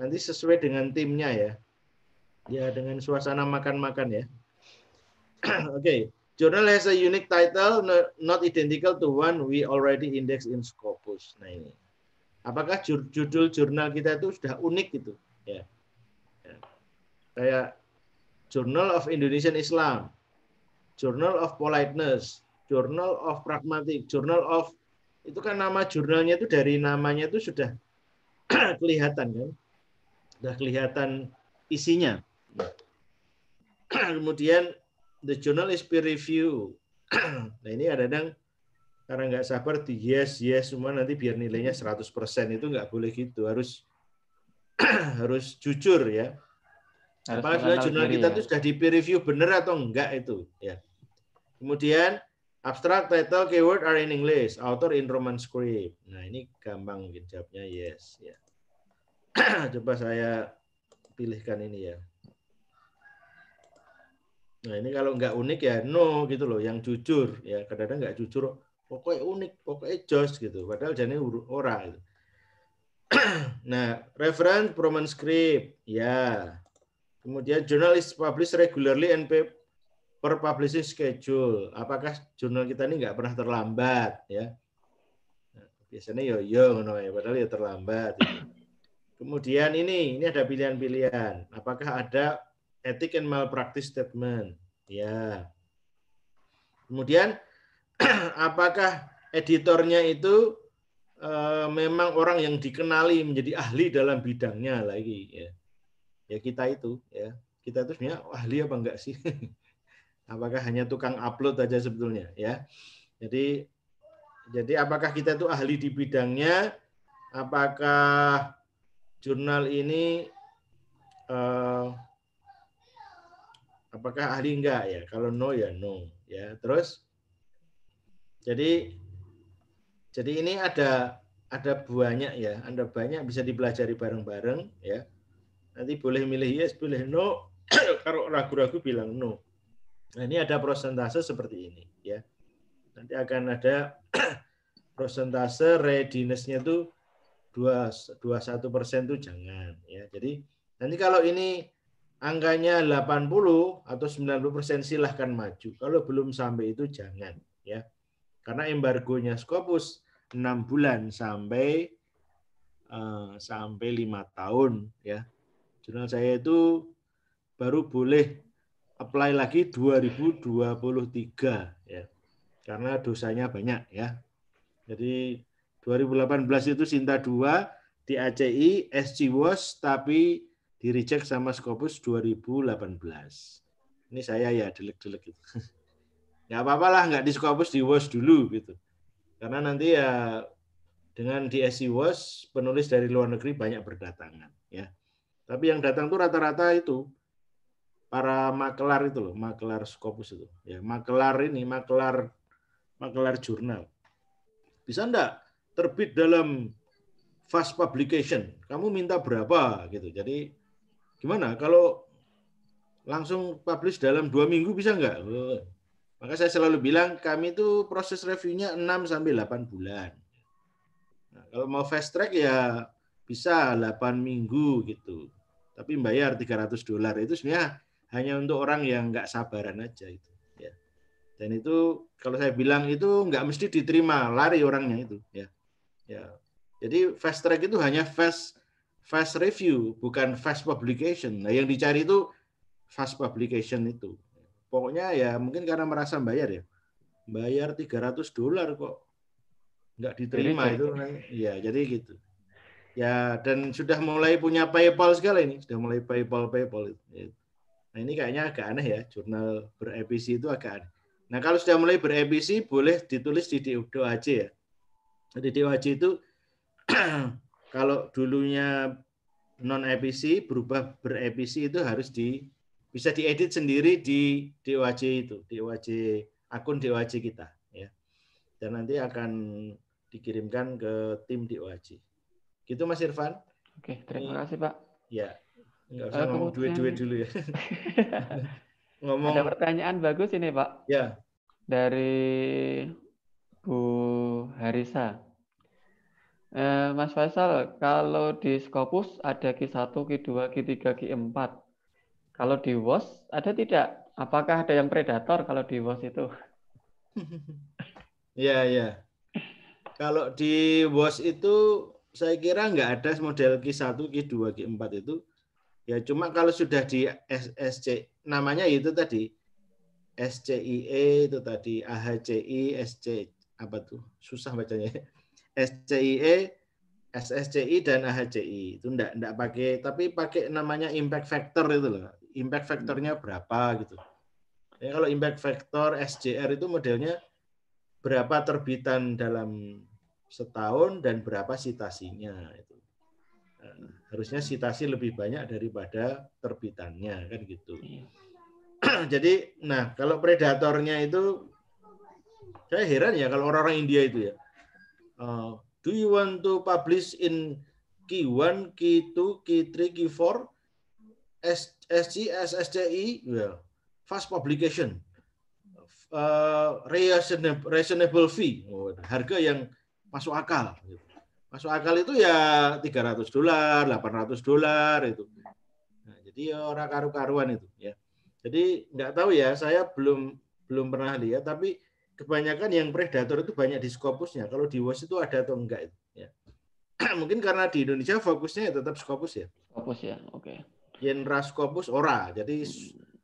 Nanti sesuai dengan timnya ya. Ya, dengan suasana makan-makan ya. *clears throat* Oke, okay. journal has a unique title not identical to one we already index in Scopus. Nah ini. Apakah judul jurnal kita itu sudah unik gitu? Ya. ya. Kayak Journal of Indonesian Islam, Journal of Politeness, Journal of Pragmatic, Journal of itu kan nama jurnalnya itu dari namanya itu sudah *clears throat* kelihatan kan sudah kelihatan isinya. *clears throat* Kemudian the journal is peer review. *clears throat* nah ini ada kadang karena nggak sabar di yes yes semua nanti biar nilainya 100% itu nggak boleh gitu harus *clears throat* harus jujur ya apalagi apalagi jurnal kita ya. sudah di peer review benar atau enggak itu ya kemudian abstract title keyword are in English author in Roman script nah ini gampang jawabnya yes ya *clears throat* coba saya pilihkan ini ya. Nah ini kalau nggak unik ya no gitu loh, yang jujur ya kadang-kadang nggak jujur, pokoknya unik, pokoknya joss gitu, padahal jadi orang. Gitu. *clears throat* nah reference Proman script ya, kemudian jurnalis publish regularly np per publishing schedule. Apakah jurnal kita ini nggak pernah terlambat ya? Nah, biasanya yo yo no ya, padahal ya terlambat. Gitu. Kemudian ini, ini ada pilihan-pilihan. Apakah ada etik and malpractice statement? Ya. Kemudian *clears throat* apakah editornya itu e, memang orang yang dikenali menjadi ahli dalam bidangnya lagi ya. Ya kita itu ya. Kita itu sebenarnya oh, ahli apa enggak sih? *laughs* apakah hanya tukang upload aja sebetulnya ya. Jadi jadi apakah kita itu ahli di bidangnya? Apakah jurnal ini uh, apakah ahli enggak ya? Kalau no ya no ya. Terus jadi jadi ini ada ada banyak ya, ada banyak bisa dipelajari bareng-bareng ya. Nanti boleh milih yes, boleh no. *coughs* Kalau ragu-ragu bilang no. Nah, ini ada prosentase seperti ini ya. Nanti akan ada *coughs* prosentase readiness-nya itu 21 persen itu jangan. Ya. Jadi nanti kalau ini angkanya 80 atau 90 persen silahkan maju. Kalau belum sampai itu jangan. ya Karena embargonya Scopus 6 bulan sampai uh, sampai 5 tahun. ya Jurnal saya itu baru boleh apply lagi 2023 ya. Karena dosanya banyak ya. Jadi 2018 itu Sinta 2 di ACI SC Was tapi di reject sama Scopus 2018. Ini saya ya delek-delek itu. Ya *laughs* apa apalah nggak di Scopus di Was dulu gitu. Karena nanti ya dengan di SC Was penulis dari luar negeri banyak berdatangan ya. Tapi yang datang tuh rata-rata itu para makelar itu loh, makelar Scopus itu. Ya, makelar ini, makelar makelar jurnal. Bisa enggak terbit dalam fast publication. Kamu minta berapa gitu. Jadi gimana kalau langsung publish dalam dua minggu bisa nggak? Maka saya selalu bilang kami itu proses reviewnya 6 sampai 8 bulan. Nah, kalau mau fast track ya bisa 8 minggu gitu. Tapi bayar 300 dolar itu sebenarnya hanya untuk orang yang nggak sabaran aja itu. Ya. Dan itu kalau saya bilang itu nggak mesti diterima lari orangnya itu. Ya. Ya. Jadi fast track itu hanya fast fast review, bukan fast publication. Nah, yang dicari itu fast publication itu. Pokoknya ya mungkin karena merasa bayar ya. Bayar 300 dolar kok nggak diterima itu. Kan. Iya, jadi gitu. Ya, dan sudah mulai punya PayPal segala ini, sudah mulai PayPal PayPal itu. Ya. Nah, ini kayaknya agak aneh ya, jurnal berepisi itu agak aneh. Nah, kalau sudah mulai berepisi boleh ditulis di DOAJ ya jadi Haji itu *clears throat* kalau dulunya non EPC berubah ber EPC itu harus di bisa diedit sendiri di Haji itu, Haji akun Haji kita ya. Dan nanti akan dikirimkan ke tim Haji. Gitu Mas Irfan? Oke, terima kasih Pak. Ya. Enggak usah eh, ngomong duit-duit dulu ya. *laughs* ngomong Ada pertanyaan bagus ini Pak. Ya. Dari Bu Harisa. Eh, Mas Faisal, kalau di Scopus ada Q1, Q2, Q3, Q4. Kalau di WOS ada tidak? Apakah ada yang predator kalau di WOS itu? *laughs* Iya, iya. Kalau di WOS itu saya kira nggak ada model Q1, Q2, Q4 itu. Ya cuma kalau sudah di SSC, namanya itu tadi, SCIE itu tadi, AHCI, SCC, apa tuh susah bacanya SCIE *laughs* SSCI dan AHCI itu enggak enggak pakai tapi pakai namanya impact factor itu loh impact faktornya berapa gitu ya kalau impact factor SJR itu modelnya berapa terbitan dalam setahun dan berapa sitasinya itu nah, harusnya sitasi lebih banyak daripada terbitannya kan gitu iya. *clears throat* jadi nah kalau predatornya itu saya heran ya kalau orang-orang India itu ya. Uh, do you want to publish in Q1, Q2, Q3, Q4, S, SC, SSCI? Well, fast publication. Uh, eh, reasonable, reasonable fee. Oh, harga yang masuk akal. Masuk akal itu ya 300 dolar, 800 dolar itu. Nah, jadi ya orang karu-karuan itu ya. Jadi nggak tahu ya, saya belum belum pernah lihat tapi kebanyakan yang predator itu banyak di skopusnya. Kalau di WOS itu ada atau enggak Ya. *clears throat* Mungkin karena di Indonesia fokusnya ya tetap skopus ya. Skopus ya, oke. Okay. skopus ora, jadi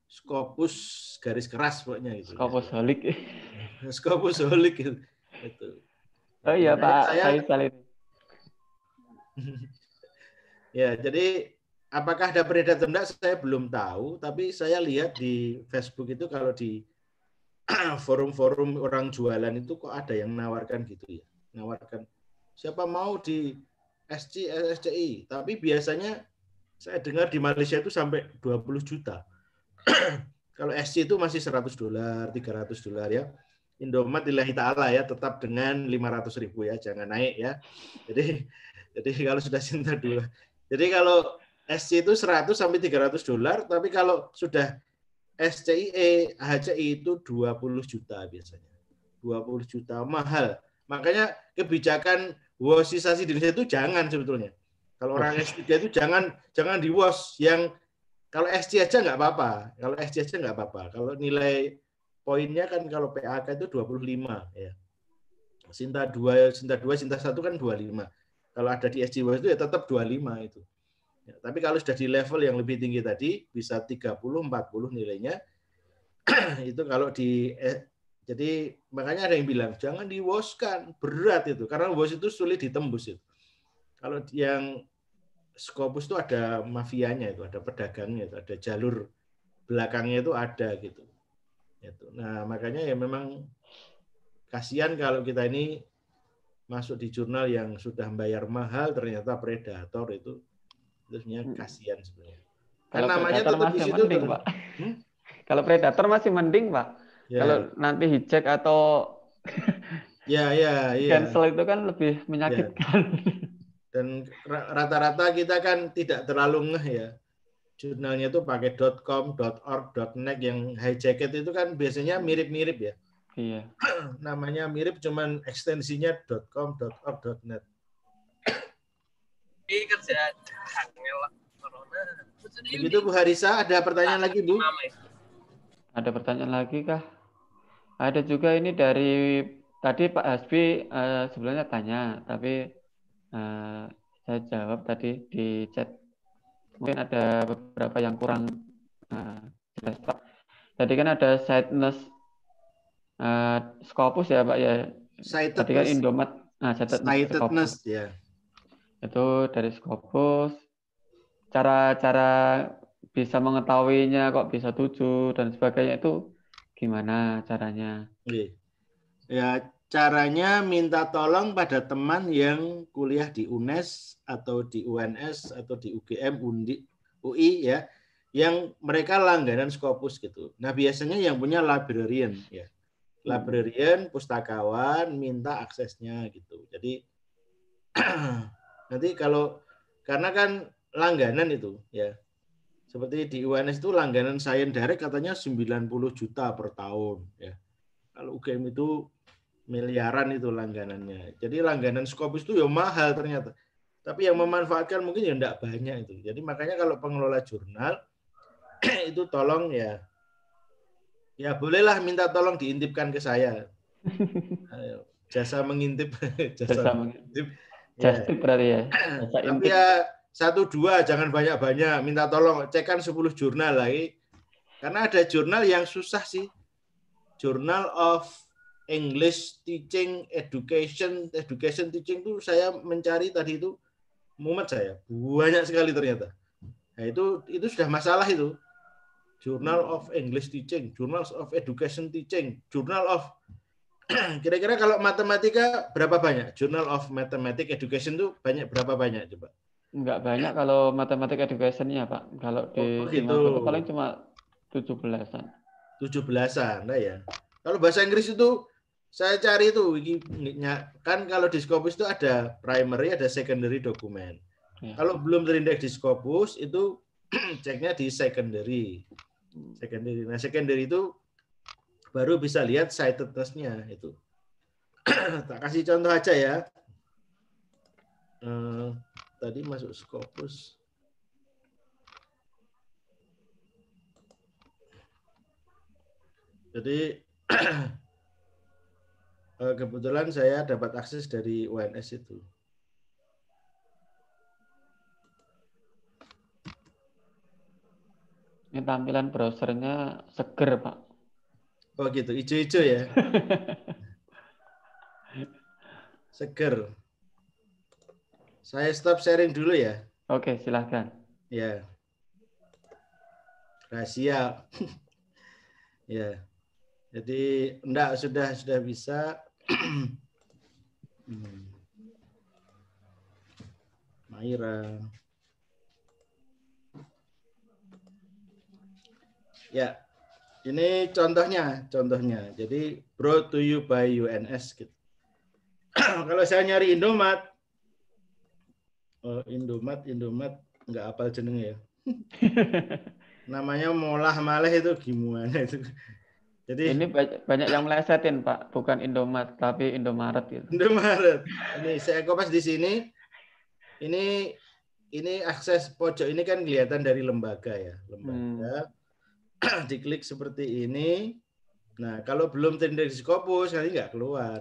skopus garis keras pokoknya gitu. Skopus holik. *laughs* skopus holik Itu. Oh iya Pak saya, saya *laughs* ya, jadi apakah ada predator enggak saya belum tahu, tapi saya lihat di Facebook itu kalau di *clears throat* forum-forum orang jualan itu kok ada yang nawarkan gitu ya nawarkan siapa mau di SC SCI tapi biasanya saya dengar di Malaysia itu sampai 20 juta *clears throat* kalau SC itu masih 100 dolar 300 dolar ya Indomat ilahi ta'ala ya tetap dengan 500 ribu ya jangan naik ya jadi *laughs* jadi kalau sudah cinta dua jadi kalau SC itu 100 sampai 300 dolar tapi kalau sudah SCIE, HCI e itu 20 juta biasanya. 20 juta mahal. Makanya kebijakan wasisasi di Indonesia itu jangan sebetulnya. Kalau orang S3 e itu jangan jangan di was yang kalau SC e aja nggak apa-apa. Kalau SC aja nggak apa-apa. Kalau nilai poinnya kan kalau PAK itu 25 ya. Sinta 2, Sinta 2, Sinta 1 kan 25. Kalau ada di SC itu ya tetap 25 itu. Ya, tapi kalau sudah di level yang lebih tinggi tadi bisa 30 40 nilainya. *clears throat* itu kalau di eh, jadi makanya ada yang bilang jangan di diwaskan, berat itu karena wos itu sulit ditembus itu. Kalau yang skopus itu ada mafianya itu, ada pedagangnya itu, ada jalur belakangnya itu ada gitu. Itu. Nah, makanya ya memang kasihan kalau kita ini masuk di jurnal yang sudah membayar mahal ternyata predator itu itu sebenarnya kasihan sebenarnya. Kalau namanya tetap di situ mending, Pak. Hmm? Kalau predator masih mending, Pak. Yeah. Kalau nanti hijack atau *laughs* ya ya ya cancel itu kan lebih menyakitkan. Yeah. Dan rata-rata kita kan tidak terlalu ngeh ya. Jurnalnya itu pakai .com, .org, .net yang hijacket itu kan biasanya mirip-mirip ya. Iya. *clears throat* Namanya mirip cuman ekstensinya .com, .org, .net. Ini kerjaan Begitu Bu Harisa, ada nah, pertanyaan lagi Bu? Ya? Ada pertanyaan lagi kah? Ada juga ini dari tadi Pak Hasbi uh, sebelumnya tanya, tapi uh, saya jawab tadi di chat. Mungkin ada beberapa yang kurang uh, Pak. Tadi kan ada sadness uh, Scopus ya Pak ya. Sightedness. Tadi kan Indomat. Nah, sightedness, sightedness ya itu dari Scopus cara-cara bisa mengetahuinya kok bisa tujuh dan sebagainya itu gimana caranya ya caranya minta tolong pada teman yang kuliah di UNES atau di UNS atau di UGM Undi, UI ya yang mereka langganan Scopus gitu. Nah, biasanya yang punya librarian ya. Hmm. Librarian, pustakawan minta aksesnya gitu. Jadi *clears throat* Nanti kalau karena kan langganan itu ya. Seperti di UNS itu langganan science Direct katanya 90 juta per tahun ya. Kalau UGM itu miliaran itu langganannya. Jadi langganan Scopus itu ya mahal ternyata. Tapi yang memanfaatkan mungkin ya enggak banyak itu. Jadi makanya kalau pengelola jurnal *clears throat* itu tolong ya ya bolehlah minta tolong diintipkan ke saya. *laughs* Jasa mengintip, *laughs* jasa, jasa mengintip. Iya. Just tip berarti ya. Tapi ya satu dua jangan banyak banyak. Minta tolong cekan 10 jurnal lagi. Karena ada jurnal yang susah sih. Journal of English Teaching Education Education Teaching itu saya mencari tadi itu mumet saya banyak sekali ternyata. Nah, itu itu sudah masalah itu. Journal of English Teaching, Journals of Education Teaching, Journal of *clears throat* Kira-kira kalau matematika berapa banyak? Journal of Mathematics Education tuh banyak berapa banyak coba? Enggak banyak kalau matematika education-nya, Pak. Kalau di oh, gitu. Singapura paling cuma 17-an. 17-an, nah ya. Kalau bahasa Inggris itu saya cari itu kan kalau di Scopus itu ada primary, ada secondary dokumen. Ya. Kalau belum terindeks di Scopus itu *clears throat* ceknya di secondary. Secondary. Nah, secondary itu baru bisa lihat citedness-nya itu. *clears throat* tak kasih contoh aja ya. Eh, tadi masuk Scopus. Jadi *clears throat* eh, kebetulan saya dapat akses dari UNS itu. Ini tampilan browsernya seger, Pak. Oh gitu, ijo-ijo ya. *laughs* Seger. Saya stop sharing dulu ya. Oke, silahkan. Ya. Rahasia. *laughs* ya. Jadi enggak sudah sudah bisa. *clears throat* Hmm. Maira. Ya, ini contohnya, contohnya. Jadi brought to you by UNS gitu. *clears throat* Kalau saya nyari Indomat, oh, Indomat, Indomat nggak apal jeneng ya. *laughs* Namanya molah maleh itu gimana itu? Jadi ini banyak yang melesetin Pak, bukan Indomat tapi Indomaret gitu. Indomaret. Ini saya kopas di sini. Ini ini akses pojok ini kan kelihatan dari lembaga ya, lembaga. Hmm. *clears throat* diklik seperti ini. Nah, kalau belum terindeks di Scopus nanti nggak keluar.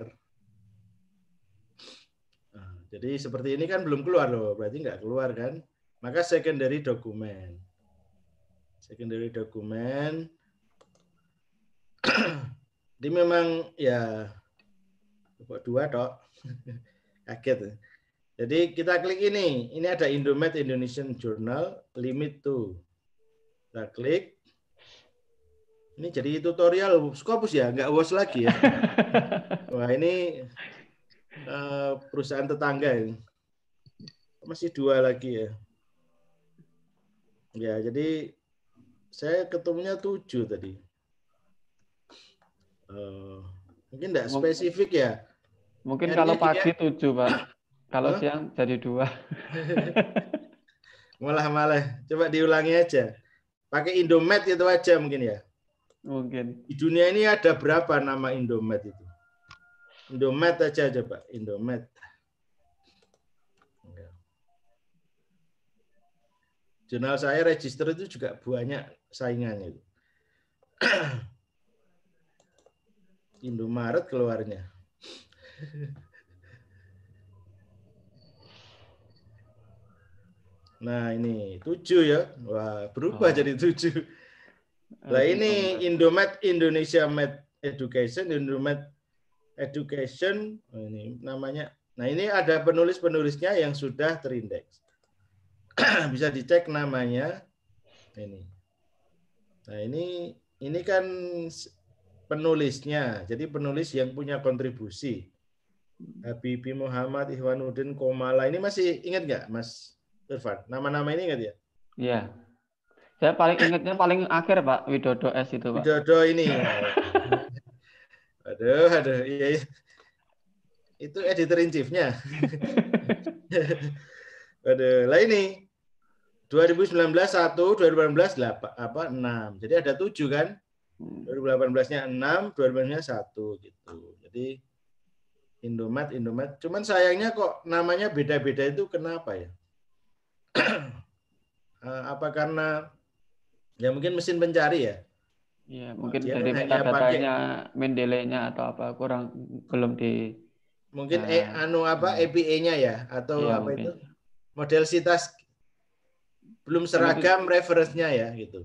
Nah, jadi seperti ini kan belum keluar loh, berarti nggak keluar kan? Maka secondary dokumen. Secondary dokumen. Jadi *clears throat* memang ya kok dua dok *laughs* kaget. Jadi kita klik ini, ini ada Indomed Indonesian Journal Limit 2. Kita klik, ini jadi tutorial Scopus ya, nggak was lagi ya. *laughs* Wah ini uh, perusahaan tetangga ini. Masih dua lagi ya. Ya jadi saya ketemunya tujuh tadi. Uh, mungkin nggak spesifik ya. Mungkin Hari kalau pagi tiga. tujuh pak, kalau huh? siang jadi dua. *laughs* malah malah, coba diulangi aja. Pakai Indomet itu aja mungkin ya. Mungkin. Di dunia ini ada berapa nama Indomaret itu? Indomaret aja aja pak, Indomaret. Jurnal saya register itu juga banyak saingannya. *clears throat* Indomaret keluarnya. Nah ini tujuh ya, wah berubah oh. jadi tujuh. Nah ini Indomed Indonesia Med Education, Indomed Education oh, ini namanya. Nah ini ada penulis-penulisnya yang sudah terindeks. *clears throat* Bisa dicek namanya ini. Nah ini ini kan penulisnya. Jadi penulis yang punya kontribusi. Habibi Muhammad Ihwanuddin Komala ini masih ingat nggak Mas Irfan? Nama-nama ini ingat ya? Iya. Yeah saya paling ingatnya paling akhir Pak Widodo S itu Pak. Widodo ini. *laughs* aduh, aduh, iya, iya. Itu editor in chiefnya. *laughs* aduh, lah ini 2019 1, 2018 8, apa 6. Jadi ada 7 kan? 2018-nya 6, 2019-nya 1 gitu. Jadi Indomat, Indomat. Cuman sayangnya kok namanya beda-beda itu kenapa ya? *clears throat* Eh, apa karena Ya mungkin mesin pencari ya. Iya, mungkin Dia dari metadatanya, Mendeley-nya atau apa kurang belum di Mungkin uh, e, anu apa EPA-nya nah. ya atau iya, apa mungkin. itu? Model sitas belum seragam referensinya ya gitu.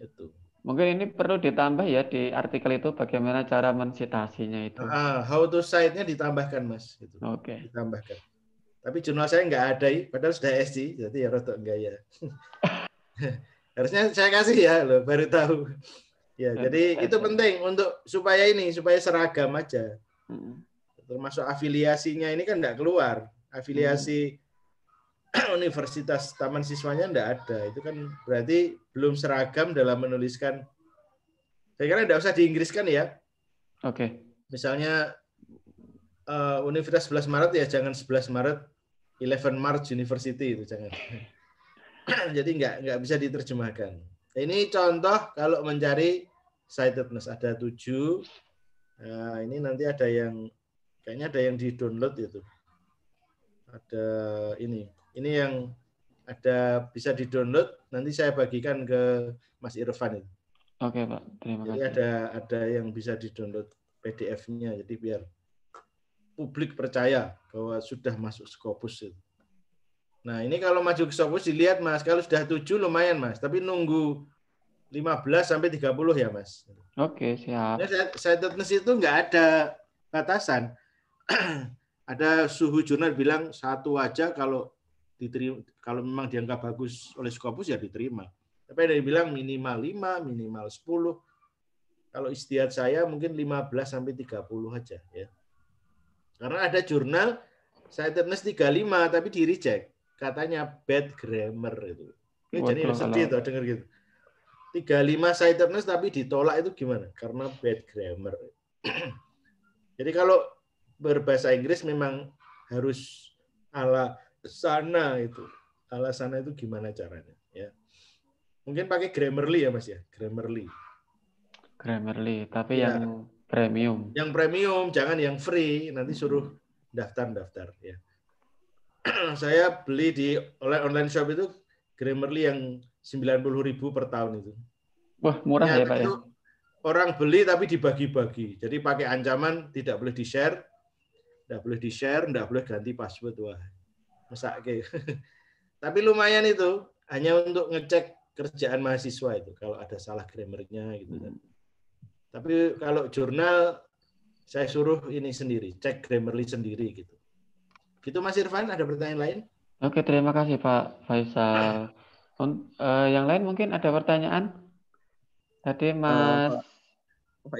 Itu. Mungkin ini perlu ditambah ya di artikel itu bagaimana cara mensitasinya itu. Uh, how to cite-nya ditambahkan Mas gitu. Oke. Okay. Ditambahkan. Tapi jurnal saya nggak ada, padahal sudah SD, jadi ya rotok enggak ya. *laughs* harusnya saya kasih ya loh baru tahu ya eh, jadi eh, itu eh. penting untuk supaya ini supaya seragam aja hmm. termasuk afiliasinya ini kan nggak keluar afiliasi hmm. *clears throat* universitas taman siswanya nggak ada itu kan berarti belum seragam dalam menuliskan saya kira enggak usah diinggriskan ya oke okay. misalnya uh, universitas 11 Maret ya jangan 11 Maret 11 march University itu jangan *laughs* *clears throat* Jadi nggak nggak bisa diterjemahkan. Ini contoh kalau mencari sightedness ada tujuh. Nah, ini nanti ada yang kayaknya ada yang di download itu. Ada ini, ini yang ada bisa di download. Nanti saya bagikan ke Mas Irfan itu. Oke pak, terima jadi kasih. Jadi ada ada yang bisa di download PDF-nya, jadi biar publik percaya bahwa sudah masuk Scopus itu. Nah, ini kalau maju ke Shopus dilihat Mas, kalau sudah 7 lumayan Mas, tapi nunggu 15 sampai 30 ya Mas. Oke, siap. saya sightedness itu enggak ada batasan. *clears throat* ada suhu jurnal bilang satu aja kalau diterima kalau memang dianggap bagus oleh Scopus ya diterima. Tapi ada yang bilang minimal 5, minimal 10. Kalau istiadat saya mungkin 15 sampai 30 aja ya. Karena ada jurnal saya sightedness 35 tapi di reject katanya bad grammar itu. Ini jadi sedih tuh denger gitu. 35 sightedness tapi ditolak itu gimana? Karena bad grammar. *clears throat* jadi kalau berbahasa Inggris memang harus ala sana itu. Ala sana itu gimana caranya ya. Mungkin pakai Grammarly ya Mas ya, Grammarly. Grammarly, tapi ya. yang premium. Yang premium, jangan yang free, nanti suruh daftar-daftar ya. *clears throat* saya beli di online online shop itu Grammarly yang 90.000 per tahun itu. Wah, murah ya, ya Pak ya. Orang beli tapi dibagi-bagi. Jadi pakai ancaman tidak boleh di-share, tidak boleh di-share, tidak boleh ganti password. Wah, mesak *laughs* tapi lumayan itu, hanya untuk ngecek kerjaan mahasiswa itu kalau ada salah grammarnya gitu kan. Hmm. Tapi kalau jurnal saya suruh ini sendiri, cek grammarly sendiri gitu. Gitu Mas Irfan, ada pertanyaan lain? Oke, terima kasih Pak Faisal. Uh, yang lain mungkin ada pertanyaan? Tadi eh, Mas... Uh, Pak,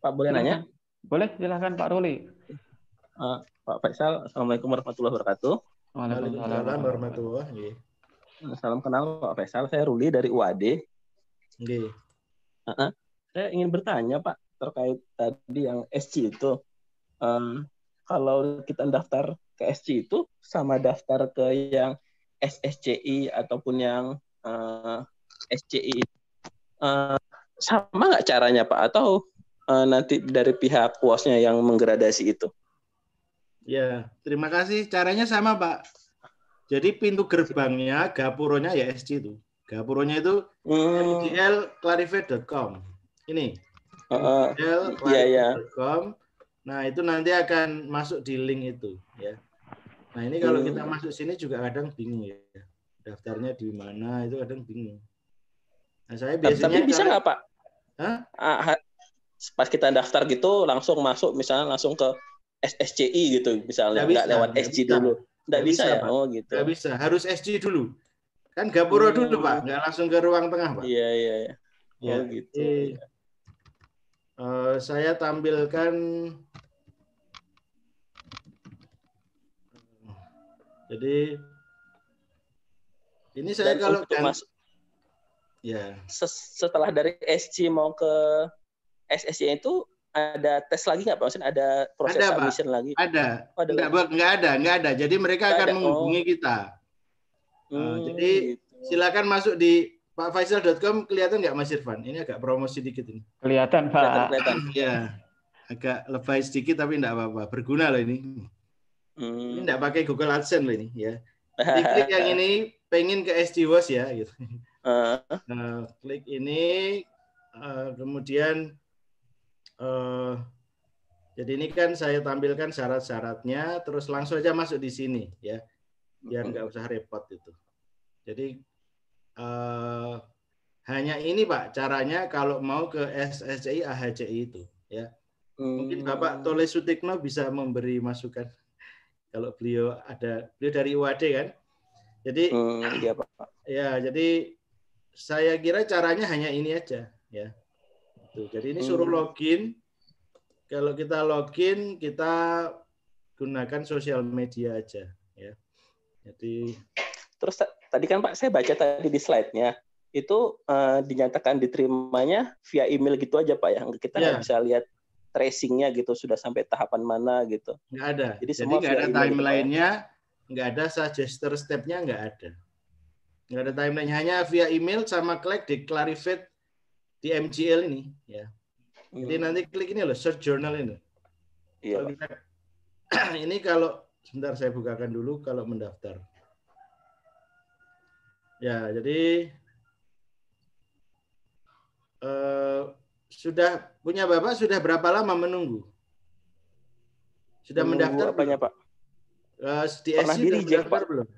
Pak boleh nanya? Iya, boleh, silahkan Pak Ruli. Uh, Pak Faisal, Assalamualaikum warahmatullahi wabarakatuh. Waalaikumsalam warahmatullahi wabarakatuh. Salam kenal Pak Faisal, saya Ruli dari UAD. Oke. Uh -uh. Saya ingin bertanya Pak, terkait tadi yang SC itu. Um, kalau kita daftar ke SC itu sama daftar ke yang SSCI ataupun yang uh, eh, SCI uh, eh, sama nggak caranya Pak atau uh, nanti dari pihak kuasnya yang menggradasi itu? Ya, terima kasih. Caranya sama Pak. Jadi pintu gerbangnya, gapuronya ya SC itu. Gapuronya itu hmm. mdlclarify.com. Ini. Uh, mdlclarify.com. Uh, iya. iya. Nah, itu nanti akan masuk di link itu ya. Nah ini kalau iya. kita masuk sini juga kadang bingung ya. Daftarnya di mana itu kadang bingung. Nah saya biasanya. Tapi bisa nggak Pak? Hah? Ah, pas kita daftar gitu langsung masuk misalnya langsung ke SSCI gitu misalnya nggak lewat gak SG bisa. dulu. Nggak bisa, bisa ya? Pak. Oh gitu. Nggak bisa. Harus SG dulu. Kan Gapura hmm. dulu Pak. Nggak langsung ke ruang tengah Pak. Iya iya. iya. Ya, oh ya, gitu. Eh, uh, saya tampilkan Jadi ini saya Dan kalau untuk kan, mas, ya. setelah dari SC mau ke SSC itu ada tes lagi nggak Pak? Maksudnya ada proses ada, admission Pak. lagi? Ada. Oh, ada nggak, nggak ada, nggak ada. Jadi mereka nggak akan ada. Oh. menghubungi oh. kita. Nah, hmm, jadi gitu. silakan masuk di pakfaisal.com kelihatan nggak Mas Irfan? Ini agak promosi dikit ini. Kelihatan Pak. Kelihatan. kelihatan. ya, agak lebay sedikit tapi enggak apa-apa. Berguna loh ini. Hmm. Ini nggak pakai Google AdSense loh ini ya. Diklik *laughs* yang ini pengen ke SD Wars ya gitu. Uh. Nah, klik ini uh, kemudian uh, jadi ini kan saya tampilkan syarat-syaratnya terus langsung aja masuk di sini ya. Biar hmm. nggak usah repot itu. Jadi uh, hanya ini Pak caranya kalau mau ke SSCI AHCI itu ya. Mungkin Bapak hmm. Tole Sutikno bisa memberi masukan kalau beliau ada beliau dari UAD kan. Jadi hmm, iya, Pak. Ya, jadi saya kira caranya hanya ini aja ya. Tuh, gitu. jadi ini suruh hmm. login. Kalau kita login kita gunakan sosial media aja ya. Jadi terus tadi kan Pak saya baca tadi di slide-nya itu uh, dinyatakan diterimanya via email gitu aja Pak ya. Kita ya. nggak ya. bisa lihat tracingnya gitu sudah sampai tahapan mana gitu nggak ada jadi, jadi semua nggak ada timelinenya nggak ada suggester stepnya nggak ada nggak ada timeline hanya via email sama klik di clarify di MGL ini ya jadi hmm. nanti klik ini loh search journal ini iya *clears throat* ini kalau sebentar saya bukakan dulu kalau mendaftar ya jadi eh, sudah punya Bapak sudah berapa lama menunggu? Sudah menunggu mendaftar banyak Pak? Uh, di Pernah diri di Pak. belum?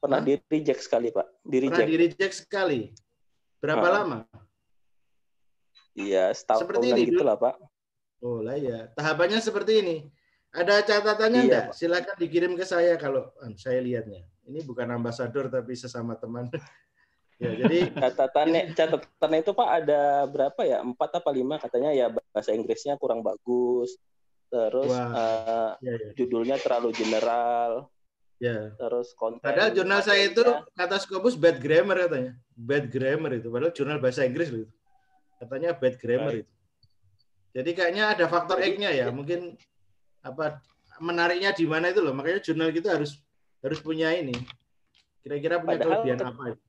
Pernah huh? diri sekali, Pak. Diri Pernah diri sekali. Berapa uh. lama? Iya, setahun seperti ini gitu lah, Pak. Oh, lah ya. Tahapannya seperti ini. Ada catatannya enggak? Iya, Silakan dikirim ke saya kalau saya lihatnya. Ini bukan ambasador tapi sesama teman. *laughs* Ya, jadi catatannya catatannya itu Pak ada berapa ya? Empat apa lima katanya ya bahasa Inggrisnya kurang bagus. Terus uh, ya, ya. judulnya terlalu general. Ya. Terus konten. Padahal jurnal saya itu kata Scopus bad grammar katanya. Bad grammar itu padahal jurnal bahasa Inggris loh. Katanya bad grammar Baik. itu. Jadi kayaknya ada faktor X-nya ya. Mungkin apa menariknya di mana itu loh. Makanya jurnal kita harus harus punya ini. Kira-kira punya Padahal kelebihan apa? itu?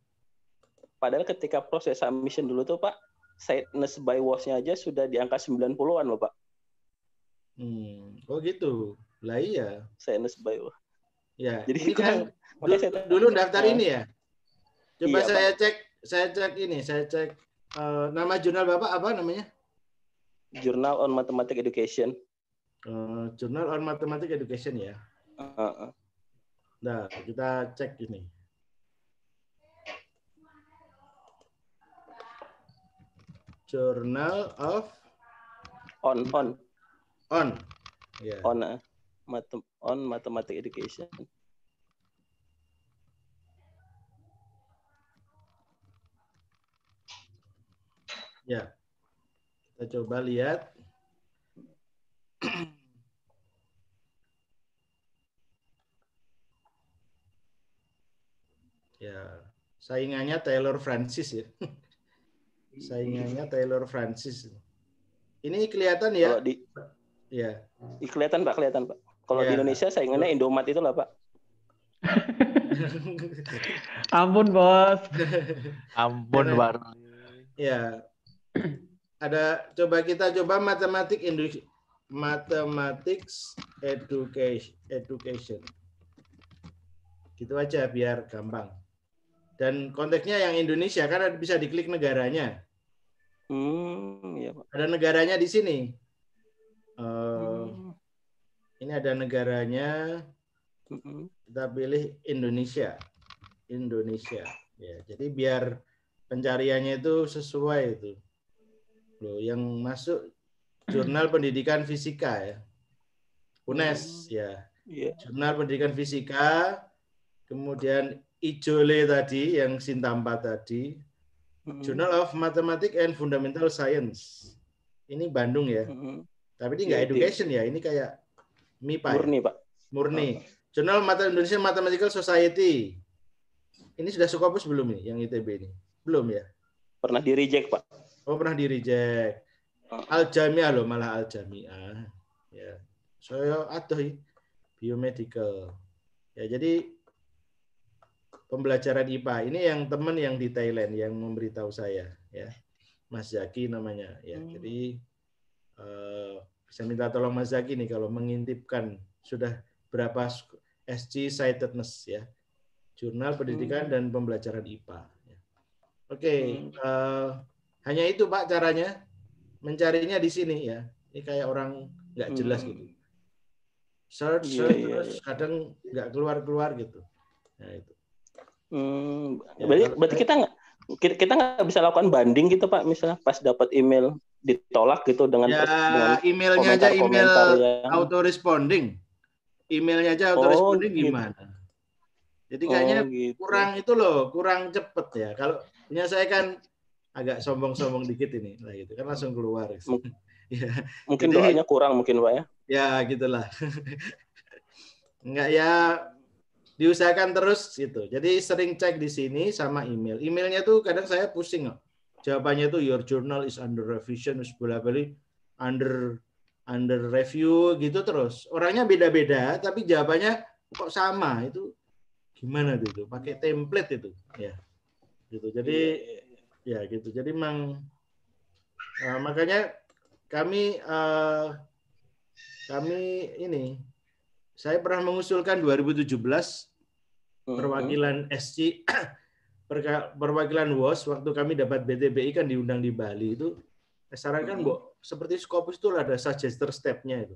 Padahal ketika proses submission dulu tuh Pak, sadness by wash aja sudah di angka 90-an loh Pak. Hmm. Oh gitu. Lah iya. Sadness by wash. Ya. Jadi ini kan, dulu, dulu daftar ini ya. Coba iya, saya Pak. cek saya cek ini, saya cek uh, nama jurnal Bapak apa namanya? Journal on Mathematics Education. Uh, eh, Journal on Mathematics Education ya. Uh, uh. Nah, kita cek ini. Journal of on on on yeah. on uh, matem on mathematics education. Ya, kita coba lihat. ya, saingannya Taylor Francis ya. Saingannya Taylor Francis. Ini kelihatan ya? Kalau di, ya. Kelihatan Pak, kelihatan Pak. Kalau ya. di Indonesia saingannya Indomat itu lah Pak. *laughs* Ampun bos. Ampun Pak. Ya. Ada coba kita coba matematik Indonesia mathematics education education gitu aja biar gampang dan konteksnya yang Indonesia karena bisa diklik negaranya. Hmm, iya, Pak. Ada negaranya di sini. Uh, hmm. Ini ada negaranya. Hmm. Kita pilih Indonesia. Indonesia. Ya, jadi biar pencariannya itu sesuai itu. Loh, yang masuk Jurnal Pendidikan Fisika ya. UNES hmm. ya. Yeah. Jurnal Pendidikan Fisika, kemudian Ijole tadi yang Sintamba tadi, mm-hmm. Journal of Mathematics and Fundamental Science. Ini Bandung ya. hmm Tapi ini iya, nggak yeah, education ya, ini kayak MIPA. Ya? Murni, ya? Pak. Murni. Oh. Journal Math- Indonesia Mathematical Society. Ini sudah Sukopus belum nih yang ITB ini? Belum ya? Pernah di reject, Pak. Oh, pernah di reject. Oh. Al loh, malah Al Jamiah. Ya. Saya so, atuh biomedical. Ya, jadi pembelajaran IPA. Ini yang teman yang di Thailand yang memberitahu saya ya. Mas Zaki namanya ya. Hmm. Jadi uh, eh, bisa minta tolong Mas Zaki nih kalau mengintipkan sudah berapa SC citedness ya. Jurnal Pendidikan hmm. dan Pembelajaran IPA. Ya. Oke, okay. hmm. uh, hanya itu Pak caranya mencarinya di sini ya. Ini kayak orang nggak hmm. jelas hmm. gitu. Search, iya, search yeah, terus yeah, yeah. kadang nggak keluar keluar gitu. Nah itu. Hmm, ya, berarti, kita nggak kita nggak bisa lakukan banding gitu pak misalnya pas dapat email ditolak gitu dengan ya dengan emailnya aja email yang... auto responding emailnya aja auto responding oh, gitu. gimana gitu. jadi kayaknya oh, gitu. kurang itu loh kurang cepet ya kalau punya saya kan agak sombong-sombong dikit ini lah gitu kan langsung keluar gitu. *laughs* ya. mungkin jadi, doanya kurang mungkin pak ya ya gitulah Enggak *laughs* ya diusahakan terus gitu. Jadi sering cek di sini sama email. Emailnya tuh kadang saya pusing loh. Jawabannya tuh your journal is under revision, sebelah balik under under review gitu terus. Orangnya beda-beda tapi jawabannya kok sama itu gimana gitu Pakai template itu ya. Gitu. Jadi iya, iya, ya gitu. Jadi mang uh, eh, makanya kami uh, kami ini saya pernah mengusulkan 2017 mhm. perwakilan SC *clears throat* perwakilan WOS waktu kami dapat BTBI kan diundang di Bali itu sarankan Bu mhm. mm seperti Scopus itu ada suggester step-nya itu.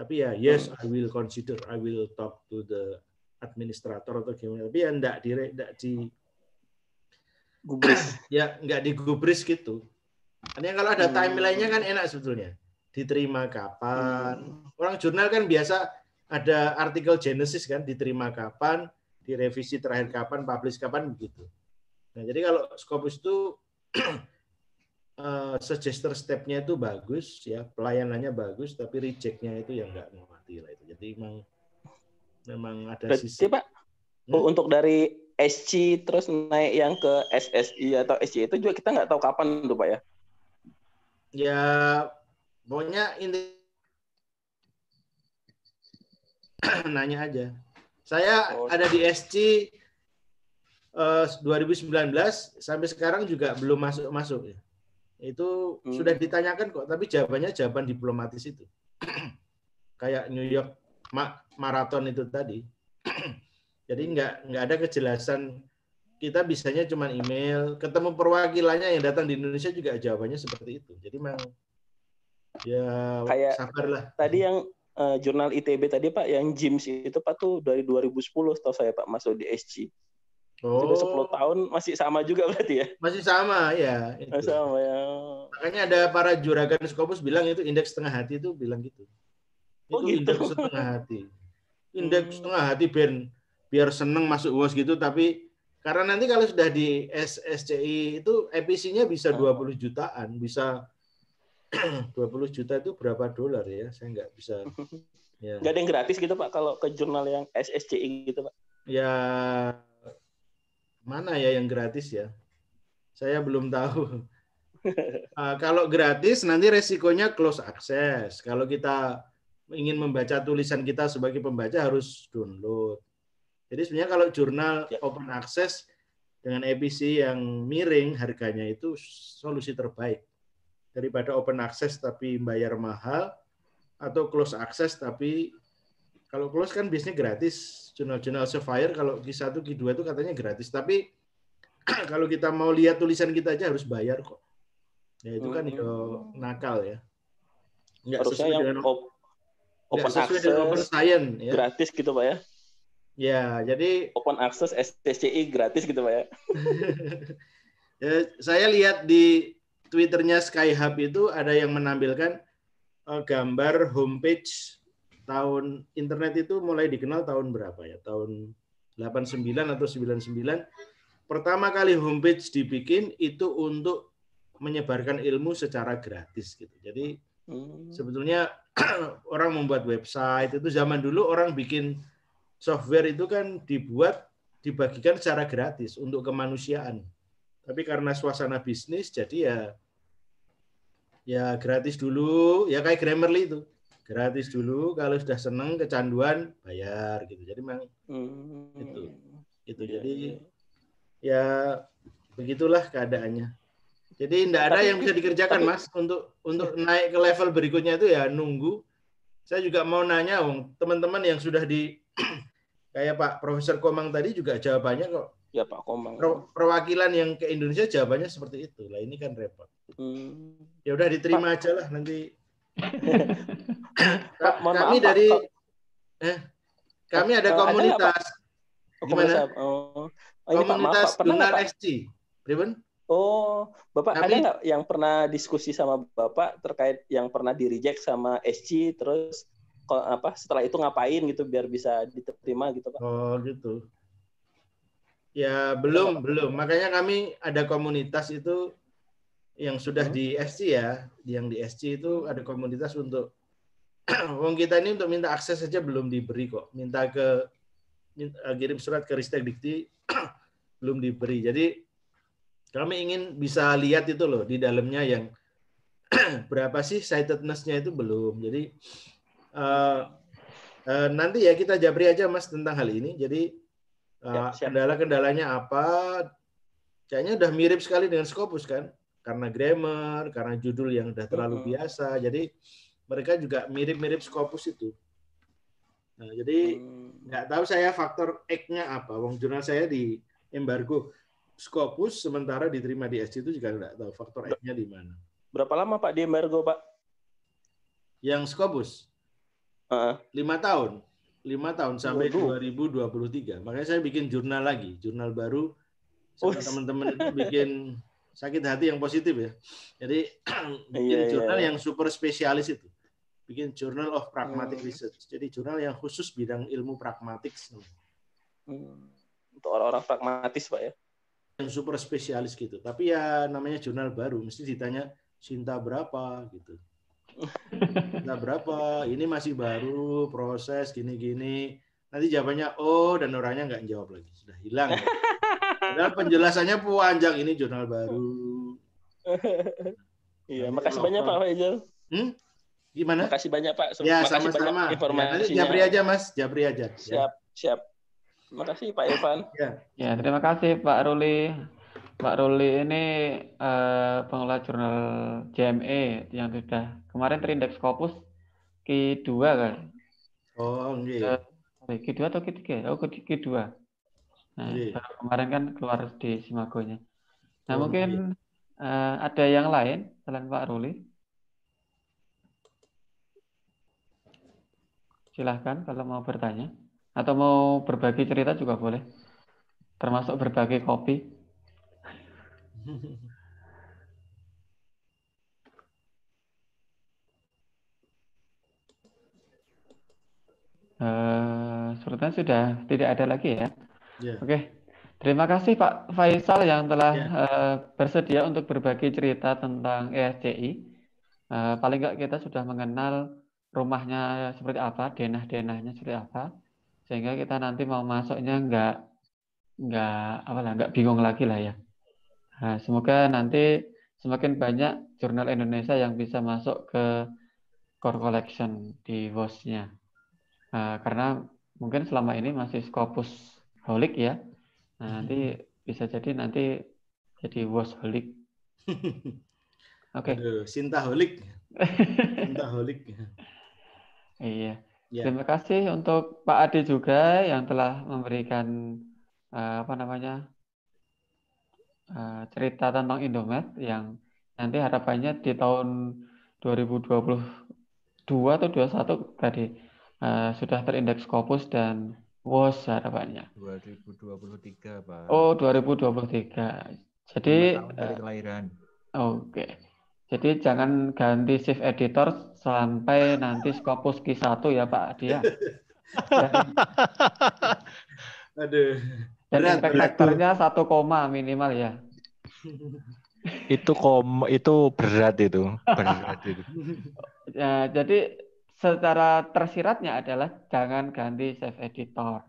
Tapi ya yes mhm. I will consider I will talk to the administrator atau gimana tapi ya enggak di enggak di gubris. *clears throat* ya enggak digubris gitu. Hanya kalau ada hmm. timeline-nya kan enak sebetulnya. Diterima kapan. Hmm. Orang jurnal kan biasa ada artikel Genesis kan diterima kapan, direvisi terakhir kapan, publish kapan begitu. Nah, jadi kalau Scopus itu uh, *clears throat* eh, suggester nya itu bagus ya, pelayanannya bagus, tapi rejectnya itu yang nggak mati lah itu. Jadi memang memang ada Berarti, sisi. Pak, hmm? untuk dari SC terus naik yang ke SSI atau SC itu juga kita nggak tahu kapan tuh Pak ya. Ya pokoknya intinya *clears throat* nanya aja. Saya oh. ada di SC uh, 2019 sampai sekarang juga belum masuk masuk ya. Itu hmm. sudah ditanyakan kok, tapi jawabannya jawaban diplomatis itu. *clears throat* Kayak New York ma maraton itu tadi. *clears throat* Jadi nggak nggak ada kejelasan kita bisanya cuma email, ketemu perwakilannya yang datang di Indonesia juga jawabannya seperti itu. Jadi memang ya kayak sabarlah. Tadi yang uh, jurnal ITB tadi Pak yang Jims itu Pak tuh dari 2010 setahu saya Pak masuk di SC. Oh. Sudah 10 tahun masih sama juga berarti ya? Masih sama ya. Itu. Masih sama ya. Makanya ada para juragan Skopus bilang itu indeks setengah hati itu bilang gitu. Oh, itu gitu. indeks setengah hati. Indeks hmm. setengah hati biar biar seneng masuk UAS gitu tapi karena nanti kalau sudah di SSCI itu EPC-nya bisa 20 ah. jutaan, bisa 20 juta itu berapa dolar ya? Saya nggak bisa. Ya. Nggak ada yang gratis gitu Pak kalau ke jurnal yang SSCI gitu Pak? Ya mana ya yang gratis ya? Saya belum tahu. Uh, *laughs* kalau gratis nanti resikonya close access. Kalau kita ingin membaca tulisan kita sebagai pembaca harus download. Jadi sebenarnya kalau jurnal ya. open access dengan EPC yang miring harganya itu solusi terbaik daripada open access tapi bayar mahal atau close access tapi kalau close kan biasanya gratis jurnal-jurnal Sapphire kalau Q1 Q2 itu katanya gratis tapi *clears throat* kalau kita mau lihat tulisan kita aja harus bayar kok ya itu kan hmm. nakal ya nggak Harusnya sesuai yang dengan op open sesuai access dengan open science ya. gratis gitu pak ya ya jadi open access STCI gratis gitu pak ya, *laughs* ya saya lihat di Twitternya Skyhub itu ada yang menampilkan uh, gambar homepage tahun internet itu mulai dikenal tahun berapa ya? Tahun 89 atau 99. Pertama kali homepage dibikin itu untuk menyebarkan ilmu secara gratis gitu. Jadi hmm. sebetulnya *clears throat* orang membuat website itu zaman dulu orang bikin software itu kan dibuat dibagikan secara gratis untuk kemanusiaan. Tapi karena suasana bisnis, jadi ya ya gratis dulu, ya kayak Grammarly itu. Gratis dulu, kalau sudah seneng, kecanduan, bayar gitu. Jadi memang hmm. itu. Iya, itu ya, jadi ya. ya begitulah keadaannya. Jadi tidak ada yang bisa dikerjakan, tapi, Mas, untuk untuk naik ke level berikutnya itu ya nunggu. Saya juga mau nanya, om teman-teman yang sudah di *clears throat* kayak Pak Profesor Komang tadi juga jawabannya kok ya Pak Komang. Perwakilan yang ke Indonesia jawabannya seperti itu. Lah ini kan repot. Hmm. Ya udah diterima aja lah nanti. *laughs* Pak, mohon kami maaf, dari Pak. eh, kami eh, ada uh, komunitas ada, oh, gimana? Oh, oh komunitas Pak, SC. Ribbon? Oh, Bapak kami, ada nggak yang pernah diskusi sama Bapak terkait yang pernah di reject sama SC terus apa setelah itu ngapain gitu biar bisa diterima gitu Pak? Oh gitu. Ya belum belum. Makanya kami ada komunitas itu yang sudah hmm. di SC ya, yang di SC itu ada komunitas untuk *clears throat* Wong kita ini untuk minta akses saja belum diberi kok. Minta ke minta, eh, kirim surat ke Ristek Dikti *clears throat* belum diberi. Jadi kami ingin bisa lihat itu loh di dalamnya yang *clears throat* berapa sih sightednessnya itu belum. Jadi uh, uh, nanti ya kita jabri aja Mas tentang hal ini. Jadi Ya, eh, kendala-kendalanya apa? Kayaknya udah mirip sekali dengan Scopus kan? Karena grammar, karena judul yang udah terlalu -huh. biasa. Jadi mereka juga mirip-mirip Scopus itu. Nah, jadi mm. nggak hmm. tahu saya faktor x nya apa. Wong jurnal saya di embargo Scopus sementara diterima di SC itu juga nggak tahu faktor x nya di mana. Berapa lama Pak di embargo Pak? Yang Scopus? Uh. Lima tahun lima tahun sampai 2023. Makanya saya bikin jurnal lagi, jurnal baru. Sama oh. teman-teman itu bikin sakit hati yang positif ya. Jadi *clears throat* bikin yeah, iya. jurnal yeah. yang super spesialis itu. Bikin jurnal of Pragmatic hmm. Research. Jadi jurnal yang khusus bidang ilmu pragmatik. Hmm. Untuk orang-orang pragmatis, Pak ya. Yang super spesialis gitu. Tapi ya namanya jurnal baru, mesti ditanya cinta berapa gitu. Nah berapa? Ini masih baru, proses gini-gini. Nanti jawabannya oh dan orangnya nggak jawab lagi, sudah hilang. Ya? Padahal penjelasannya panjang ini jurnal baru. Iya, makasih banyak Pak Faisal. Hmm? Gimana? Makasih banyak Pak. ya, sama-sama. Ya, informasinya. Ya, Jabri aja Mas, Jabri aja. Ya. Siap, ya. siap. Makasih Pak Irfan. Ya. ya, terima kasih Pak Ruli. Pak Ruli ini uh, pengelola jurnal JME yang sudah kemarin terindeks Scopus Q2 kan? Oh, iya. Uh, Q2 atau Q3? Oh, Q2. Nah, iya. kemarin kan keluar di Simagonya. Nah, oh, mungkin uh, ada yang lain selain Pak Ruli? Silahkan kalau mau bertanya. Atau mau berbagi cerita juga boleh. Termasuk berbagi kopi. Uh, *laughs* sepertinya sudah tidak ada lagi ya. Yeah. Oke, okay. terima kasih Pak Faisal yang telah yeah. Ya. uh, bersedia untuk berbagi cerita tentang ESCI. Uh, eh, paling nggak kita sudah mengenal rumahnya seperti apa, denah-denahnya seperti apa, sehingga kita nanti mau masuknya nggak nggak apa lah nggak bingung lagi lah ya. Nah, semoga nanti semakin banyak jurnal Indonesia yang bisa masuk ke core collection di WOS-nya. Nah, karena mungkin selama ini masih Scopus holik ya. Nah, nanti mm-hmm. bisa jadi nanti jadi WOS holik. *laughs* Oke. Okay. Sinta holik. Sinta holik. iya. Yeah. Terima kasih untuk Pak Adi juga yang telah memberikan eh, apa namanya Eh, cerita tentang Indomaret yang nanti harapannya di tahun 2022 atau 21 tadi uh, sudah terindeks Scopus dan WOS harapannya. 2023, Pak. Oh, 2023. Jadi dari eh, kelahiran. Oke. Okay. Jadi jangan ganti shift editor sampai nanti Scopus Q1 ya, Pak Dia. Ya. *laughs* Aduh. Dan berat, impact satu koma minimal ya. itu kom itu berat itu berat itu. *laughs* Ya, jadi secara tersiratnya adalah jangan ganti save editor. *laughs*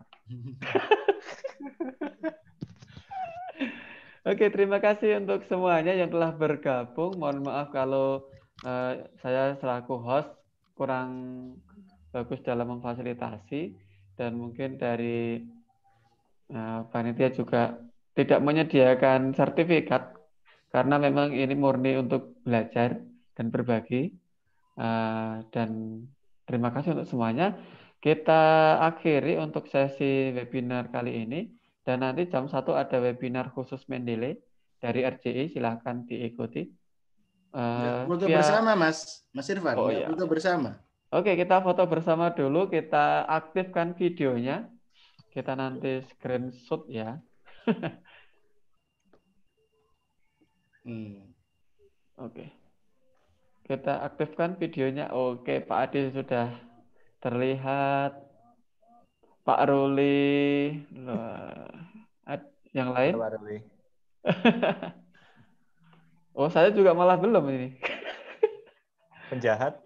Oke, terima kasih untuk semuanya yang telah bergabung. Mohon maaf kalau uh, saya selaku host kurang bagus dalam memfasilitasi dan mungkin dari Eh, panitia juga tidak menyediakan sertifikat karena memang ini murni untuk belajar dan berbagi. Eh, dan terima kasih untuk semuanya. Kita akhiri untuk sesi webinar kali ini. Dan nanti jam 1 ada webinar khusus Mendele dari RCI Silahkan diikuti. Uh, foto via... bersama, Mas. Mas Irfan. Oh, ya. Iya. Foto bersama. Oke, kita foto bersama dulu. Kita aktifkan videonya. Kita nanti screenshot ya. hmm. Oke. Kita aktifkan videonya. Oke, Pak Adi sudah terlihat. Pak Ruli. Yang lain? Pak Ruli. *laughs* oh, saya juga malah belum ini. Penjahat.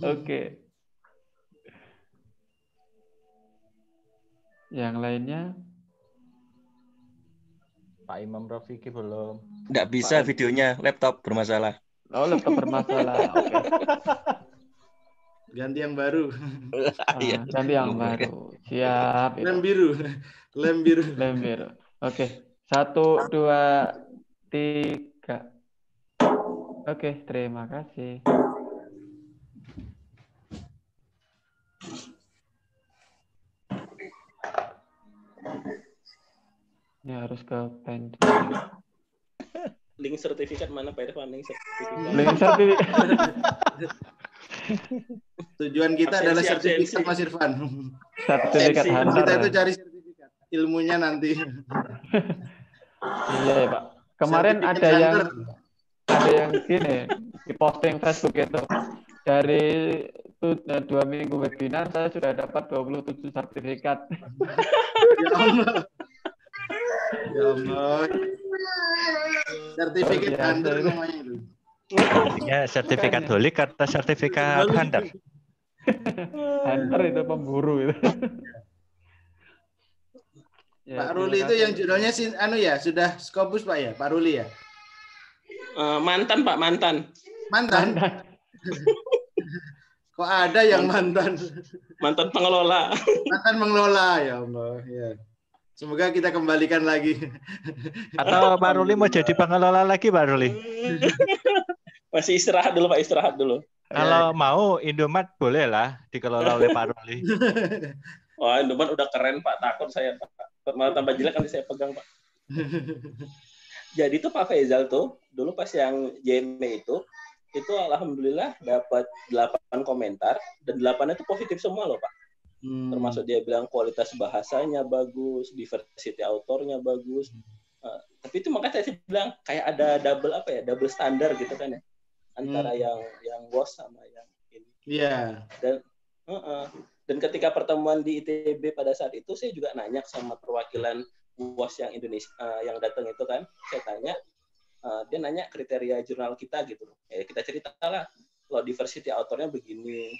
Oke. Okay. Yang lainnya? Pak Imam Rafiki belum. Tidak bisa Pak videonya, laptop bermasalah. Oh, laptop bermasalah. Okay. Ganti yang baru. *laughs* Iya. Ah, iya. Ganti yang baru. Siap. Lem biru. Lem biru. Lem biru. Oke. Okay. Satu, dua, tiga. Oke, okay, terima kasih. Ya harus ke pen. Link sertifikat mana Pak Irfan? Link sertifikat. Link sertifikat. *laughs* Tujuan kita absensi, adalah sertifikat Mas Irfan. Sertifikat Kita itu cari sertifikat. Ilmunya nanti. Iya ya Pak. Kemarin ada hunter. yang ada yang gini di posting Facebook itu dari Eh, dua minggu webinar saya sudah dapat 27 sertifikat. ya Allah. Ya sertifikat oh, ya, namanya itu. Ya, sertifikat holik kata sertifikat handal. Handal itu pemburu itu. Ya, Pak Ruli itu yang judulnya sin anu ya, sudah Scopus Pak ya, Pak Ruli ya. Uh, mantan Pak, mantan. Mantan. mantan. *laughs* Kok ada yang mantan? Mantan pengelola. Mantan pengelola ya Allah. Ya. Semoga kita kembalikan lagi. Atau Pak Ruli mau jadi pengelola lagi Pak Ruli? *laughs* Masih istirahat dulu Pak, istirahat dulu. Kalau ya. mau Indomat boleh lah dikelola oleh Pak Ruli. *laughs* Wah, oh, Indomat udah keren Pak, takut saya Pak. Malah tambah jelek nanti saya pegang Pak. *laughs* Jadi tuh Pak Faisal tuh, dulu pas yang JME itu, itu alhamdulillah dapat 8 komentar dan 8 itu positif semua loh Pak. Hmm. Termasuk dia bilang kualitas bahasanya bagus, diversity autornya bagus. Uh, tapi itu makanya saya bilang kayak ada double apa ya, double standar gitu kan ya. Antara hmm. yang yang bos sama yang ini. Iya. Yeah. Dan uh -uh. dan ketika pertemuan di ITB pada saat itu saya juga nanya sama perwakilan bos yang Indonesia uh, yang datang itu kan, saya tanya uh, dia nanya kriteria jurnal kita gitu ya kita ceritalah loh diversity autornya begini